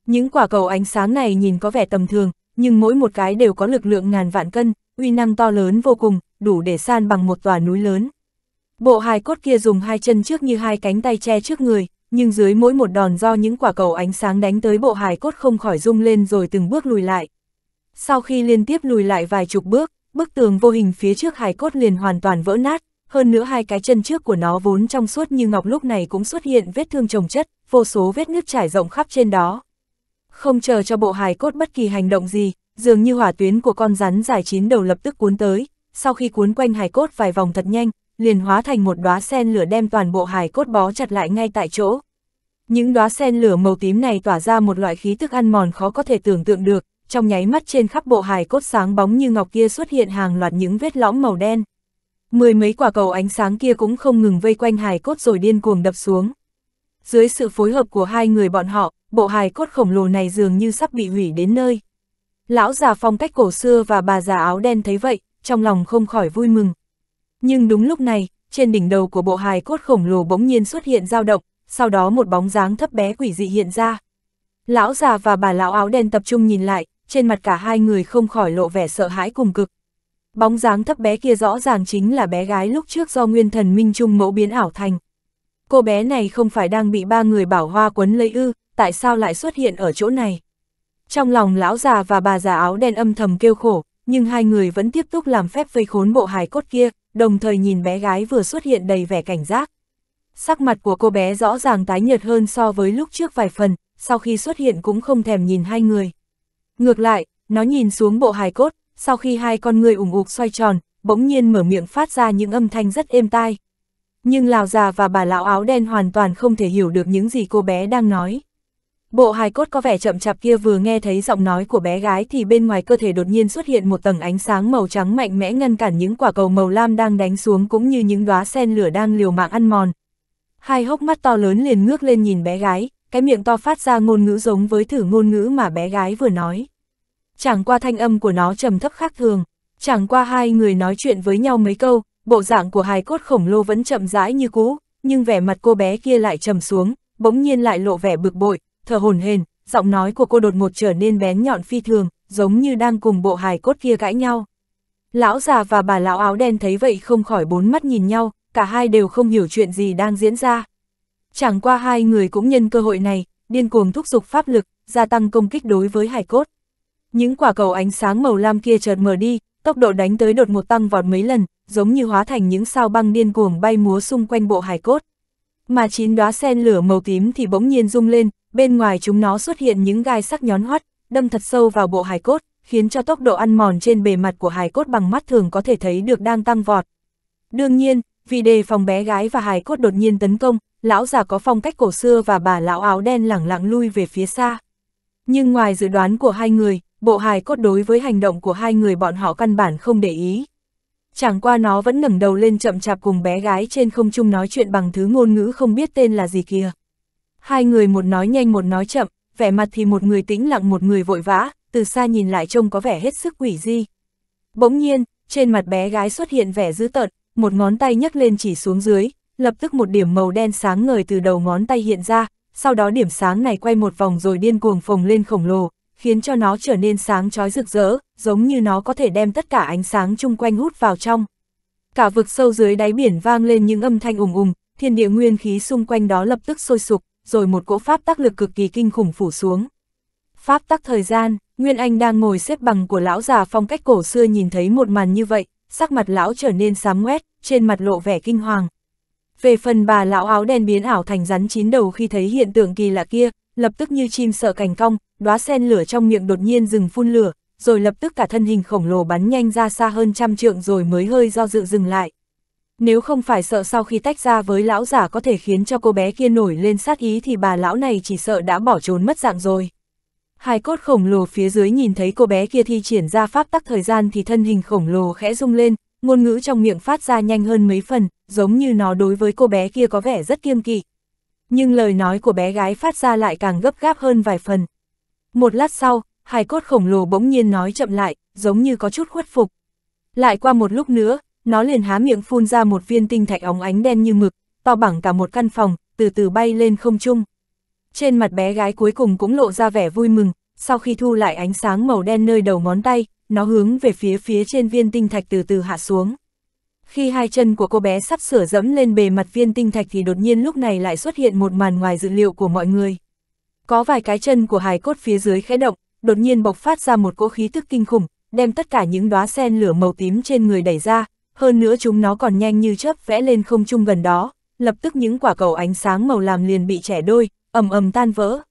Những quả cầu ánh sáng này nhìn có vẻ tầm thường, nhưng mỗi một cái đều có lực lượng ngàn vạn cân, uy năng to lớn vô cùng, đủ để san bằng một tòa núi lớn. Bộ hài cốt kia dùng hai chân trước như hai cánh tay che trước người, nhưng dưới mỗi một đòn do những quả cầu ánh sáng đánh tới bộ hài cốt không khỏi rung lên rồi từng bước lùi lại. Sau khi liên tiếp lùi lại vài chục bước, bức tường vô hình phía trước hài cốt liền hoàn toàn vỡ nát, hơn nữa hai cái chân trước của nó vốn trong suốt như ngọc lúc này cũng xuất hiện vết thương trồng chất, vô số vết nước trải rộng khắp trên đó. Không chờ cho bộ hài cốt bất kỳ hành động gì, dường như hỏa tuyến của con rắn dài chín đầu lập tức cuốn tới, sau khi cuốn quanh hài cốt vài vòng thật nhanh, liền hóa thành một đóa sen lửa đem toàn bộ hài cốt bó chặt lại ngay tại chỗ. Những đóa sen lửa màu tím này tỏa ra một loại khí thức ăn mòn khó có thể tưởng tượng được, trong nháy mắt trên khắp bộ hài cốt sáng bóng như ngọc kia xuất hiện hàng loạt những vết lõm màu đen. Mười mấy quả cầu ánh sáng kia cũng không ngừng vây quanh hài cốt rồi điên cuồng đập xuống. Dưới sự phối hợp của hai người bọn họ, bộ hài cốt khổng lồ này dường như sắp bị hủy đến nơi. Lão già phong cách cổ xưa và bà già áo đen thấy vậy, trong lòng không khỏi vui mừng. Nhưng đúng lúc này, trên đỉnh đầu của bộ hài cốt khổng lồ bỗng nhiên xuất hiện dao động, sau đó một bóng dáng thấp bé quỷ dị hiện ra. Lão già và bà lão áo đen tập trung nhìn lại, trên mặt cả hai người không khỏi lộ vẻ sợ hãi cùng cực. Bóng dáng thấp bé kia rõ ràng chính là bé gái lúc trước do nguyên thần Minh Trung mẫu biến ảo thành. Cô bé này không phải đang bị ba người bảo hoa quấn lấy ư, tại sao lại xuất hiện ở chỗ này? Trong lòng lão già và bà già áo đen âm thầm kêu khổ, nhưng hai người vẫn tiếp tục làm phép vây khốn bộ hài cốt kia, đồng thời nhìn bé gái vừa xuất hiện đầy vẻ cảnh giác. Sắc mặt của cô bé rõ ràng tái nhợt hơn so với lúc trước vài phần, sau khi xuất hiện cũng không thèm nhìn hai người. Ngược lại, nó nhìn xuống bộ hài cốt, sau khi hai con người ủng ục xoay tròn, bỗng nhiên mở miệng phát ra những âm thanh rất êm tai. Nhưng lão già và bà lão áo đen hoàn toàn không thể hiểu được những gì cô bé đang nói. Bộ hài cốt có vẻ chậm chạp kia vừa nghe thấy giọng nói của bé gái thì bên ngoài cơ thể đột nhiên xuất hiện một tầng ánh sáng màu trắng mạnh mẽ ngăn cản những quả cầu màu lam đang đánh xuống cũng như những đóa sen lửa đang liều mạng ăn mòn. Hai hốc mắt to lớn liền ngước lên nhìn bé gái, cái miệng to phát ra ngôn ngữ giống với thử ngôn ngữ mà bé gái vừa nói. Chẳng qua thanh âm của nó trầm thấp khác thường, chẳng qua hai người nói chuyện với nhau mấy câu, bộ dạng của hài cốt khổng lồ vẫn chậm rãi như cũ, nhưng vẻ mặt cô bé kia lại trầm xuống, bỗng nhiên lại lộ vẻ bực bội, thở hổn hển, giọng nói của cô đột ngột trở nên bén nhọn phi thường, giống như đang cùng bộ hài cốt kia cãi nhau. Lão già và bà lão áo đen thấy vậy không khỏi bốn mắt nhìn nhau, cả hai đều không hiểu chuyện gì đang diễn ra. Chẳng qua hai người cũng nhân cơ hội này, điên cuồng thúc giục pháp lực, gia tăng công kích đối với hải cốt. Những quả cầu ánh sáng màu lam kia chợt mở đi, tốc độ đánh tới đột một tăng vọt mấy lần, giống như hóa thành những sao băng điên cuồng bay múa xung quanh bộ hải cốt. Mà chín đóa sen lửa màu tím thì bỗng nhiên rung lên, bên ngoài chúng nó xuất hiện những gai sắc nhón hoắt, đâm thật sâu vào bộ hài cốt, khiến cho tốc độ ăn mòn trên bề mặt của hài cốt bằng mắt thường có thể thấy được đang tăng vọt. Đương nhiên, vì đề phòng bé gái và hài cốt đột nhiên tấn công, lão già có phong cách cổ xưa và bà lão áo đen lẳng lặng lui về phía xa. Nhưng ngoài dự đoán của hai người, bộ hài cốt đối với hành động của hai người bọn họ căn bản không để ý. Chẳng qua nó vẫn ngẩng đầu lên chậm chạp cùng bé gái trên không trung nói chuyện bằng thứ ngôn ngữ không biết tên là gì kia. Hai người một nói nhanh một nói chậm, vẻ mặt thì một người tĩnh lặng một người vội vã, từ xa nhìn lại trông có vẻ hết sức quỷ di. Bỗng nhiên, trên mặt bé gái xuất hiện vẻ dữ tợn, một ngón tay nhấc lên chỉ xuống dưới, lập tức một điểm màu đen sáng ngời từ đầu ngón tay hiện ra, sau đó điểm sáng này quay một vòng rồi điên cuồng phồng lên khổng lồ, khiến cho nó trở nên sáng chói rực rỡ, giống như nó có thể đem tất cả ánh sáng chung quanh hút vào trong. Cả vực sâu dưới đáy biển vang lên những âm thanh ùng ùng, thiên địa nguyên khí xung quanh đó lập tức sôi sục, rồi một cỗ pháp tác lực cực kỳ kinh khủng phủ xuống. Pháp tắc thời gian, Nguyên Anh đang ngồi xếp bằng của lão già phong cách cổ xưa nhìn thấy một màn như vậy, sắc mặt lão trở nên xám ngoét, trên mặt lộ vẻ kinh hoàng. Về phần bà lão áo đen biến ảo thành rắn chín đầu khi thấy hiện tượng kỳ lạ kia, lập tức như chim sợ cành cong, đóa sen lửa trong miệng đột nhiên dừng phun lửa, rồi lập tức cả thân hình khổng lồ bắn nhanh ra xa hơn trăm trượng rồi mới hơi do dự dừng lại. Nếu không phải sợ sau khi tách ra với lão giả có thể khiến cho cô bé kia nổi lên sát ý thì bà lão này chỉ sợ đã bỏ trốn mất dạng rồi. Hai cốt khổng lồ phía dưới nhìn thấy cô bé kia thi triển ra pháp tắc thời gian thì thân hình khổng lồ khẽ rung lên, ngôn ngữ trong miệng phát ra nhanh hơn mấy phần, giống như nó đối với cô bé kia có vẻ rất kiêng kỵ nhưng lời nói của bé gái phát ra lại càng gấp gáp hơn vài phần. Một lát sau, hài cốt khổng lồ bỗng nhiên nói chậm lại, giống như có chút khuất phục. Lại qua một lúc nữa, nó liền há miệng phun ra một viên tinh thạch óng ánh đen như mực, to bằng cả một căn phòng, từ từ bay lên không trung. Trên mặt bé gái cuối cùng cũng lộ ra vẻ vui mừng, sau khi thu lại ánh sáng màu đen nơi đầu ngón tay, nó hướng về phía phía trên viên tinh thạch từ từ hạ xuống. Khi hai chân của cô bé sắp sửa dẫm lên bề mặt viên tinh thạch thì đột nhiên lúc này lại xuất hiện một màn ngoài dự liệu của mọi người. Có vài cái chân của hài cốt phía dưới khẽ động, đột nhiên bộc phát ra một cỗ khí tức kinh khủng, đem tất cả những đóa sen lửa màu tím trên người đẩy ra, hơn nữa chúng nó còn nhanh như chớp vẽ lên không trung gần đó, lập tức những quả cầu ánh sáng màu làm liền bị trẻ đôi, ầm ầm tan vỡ,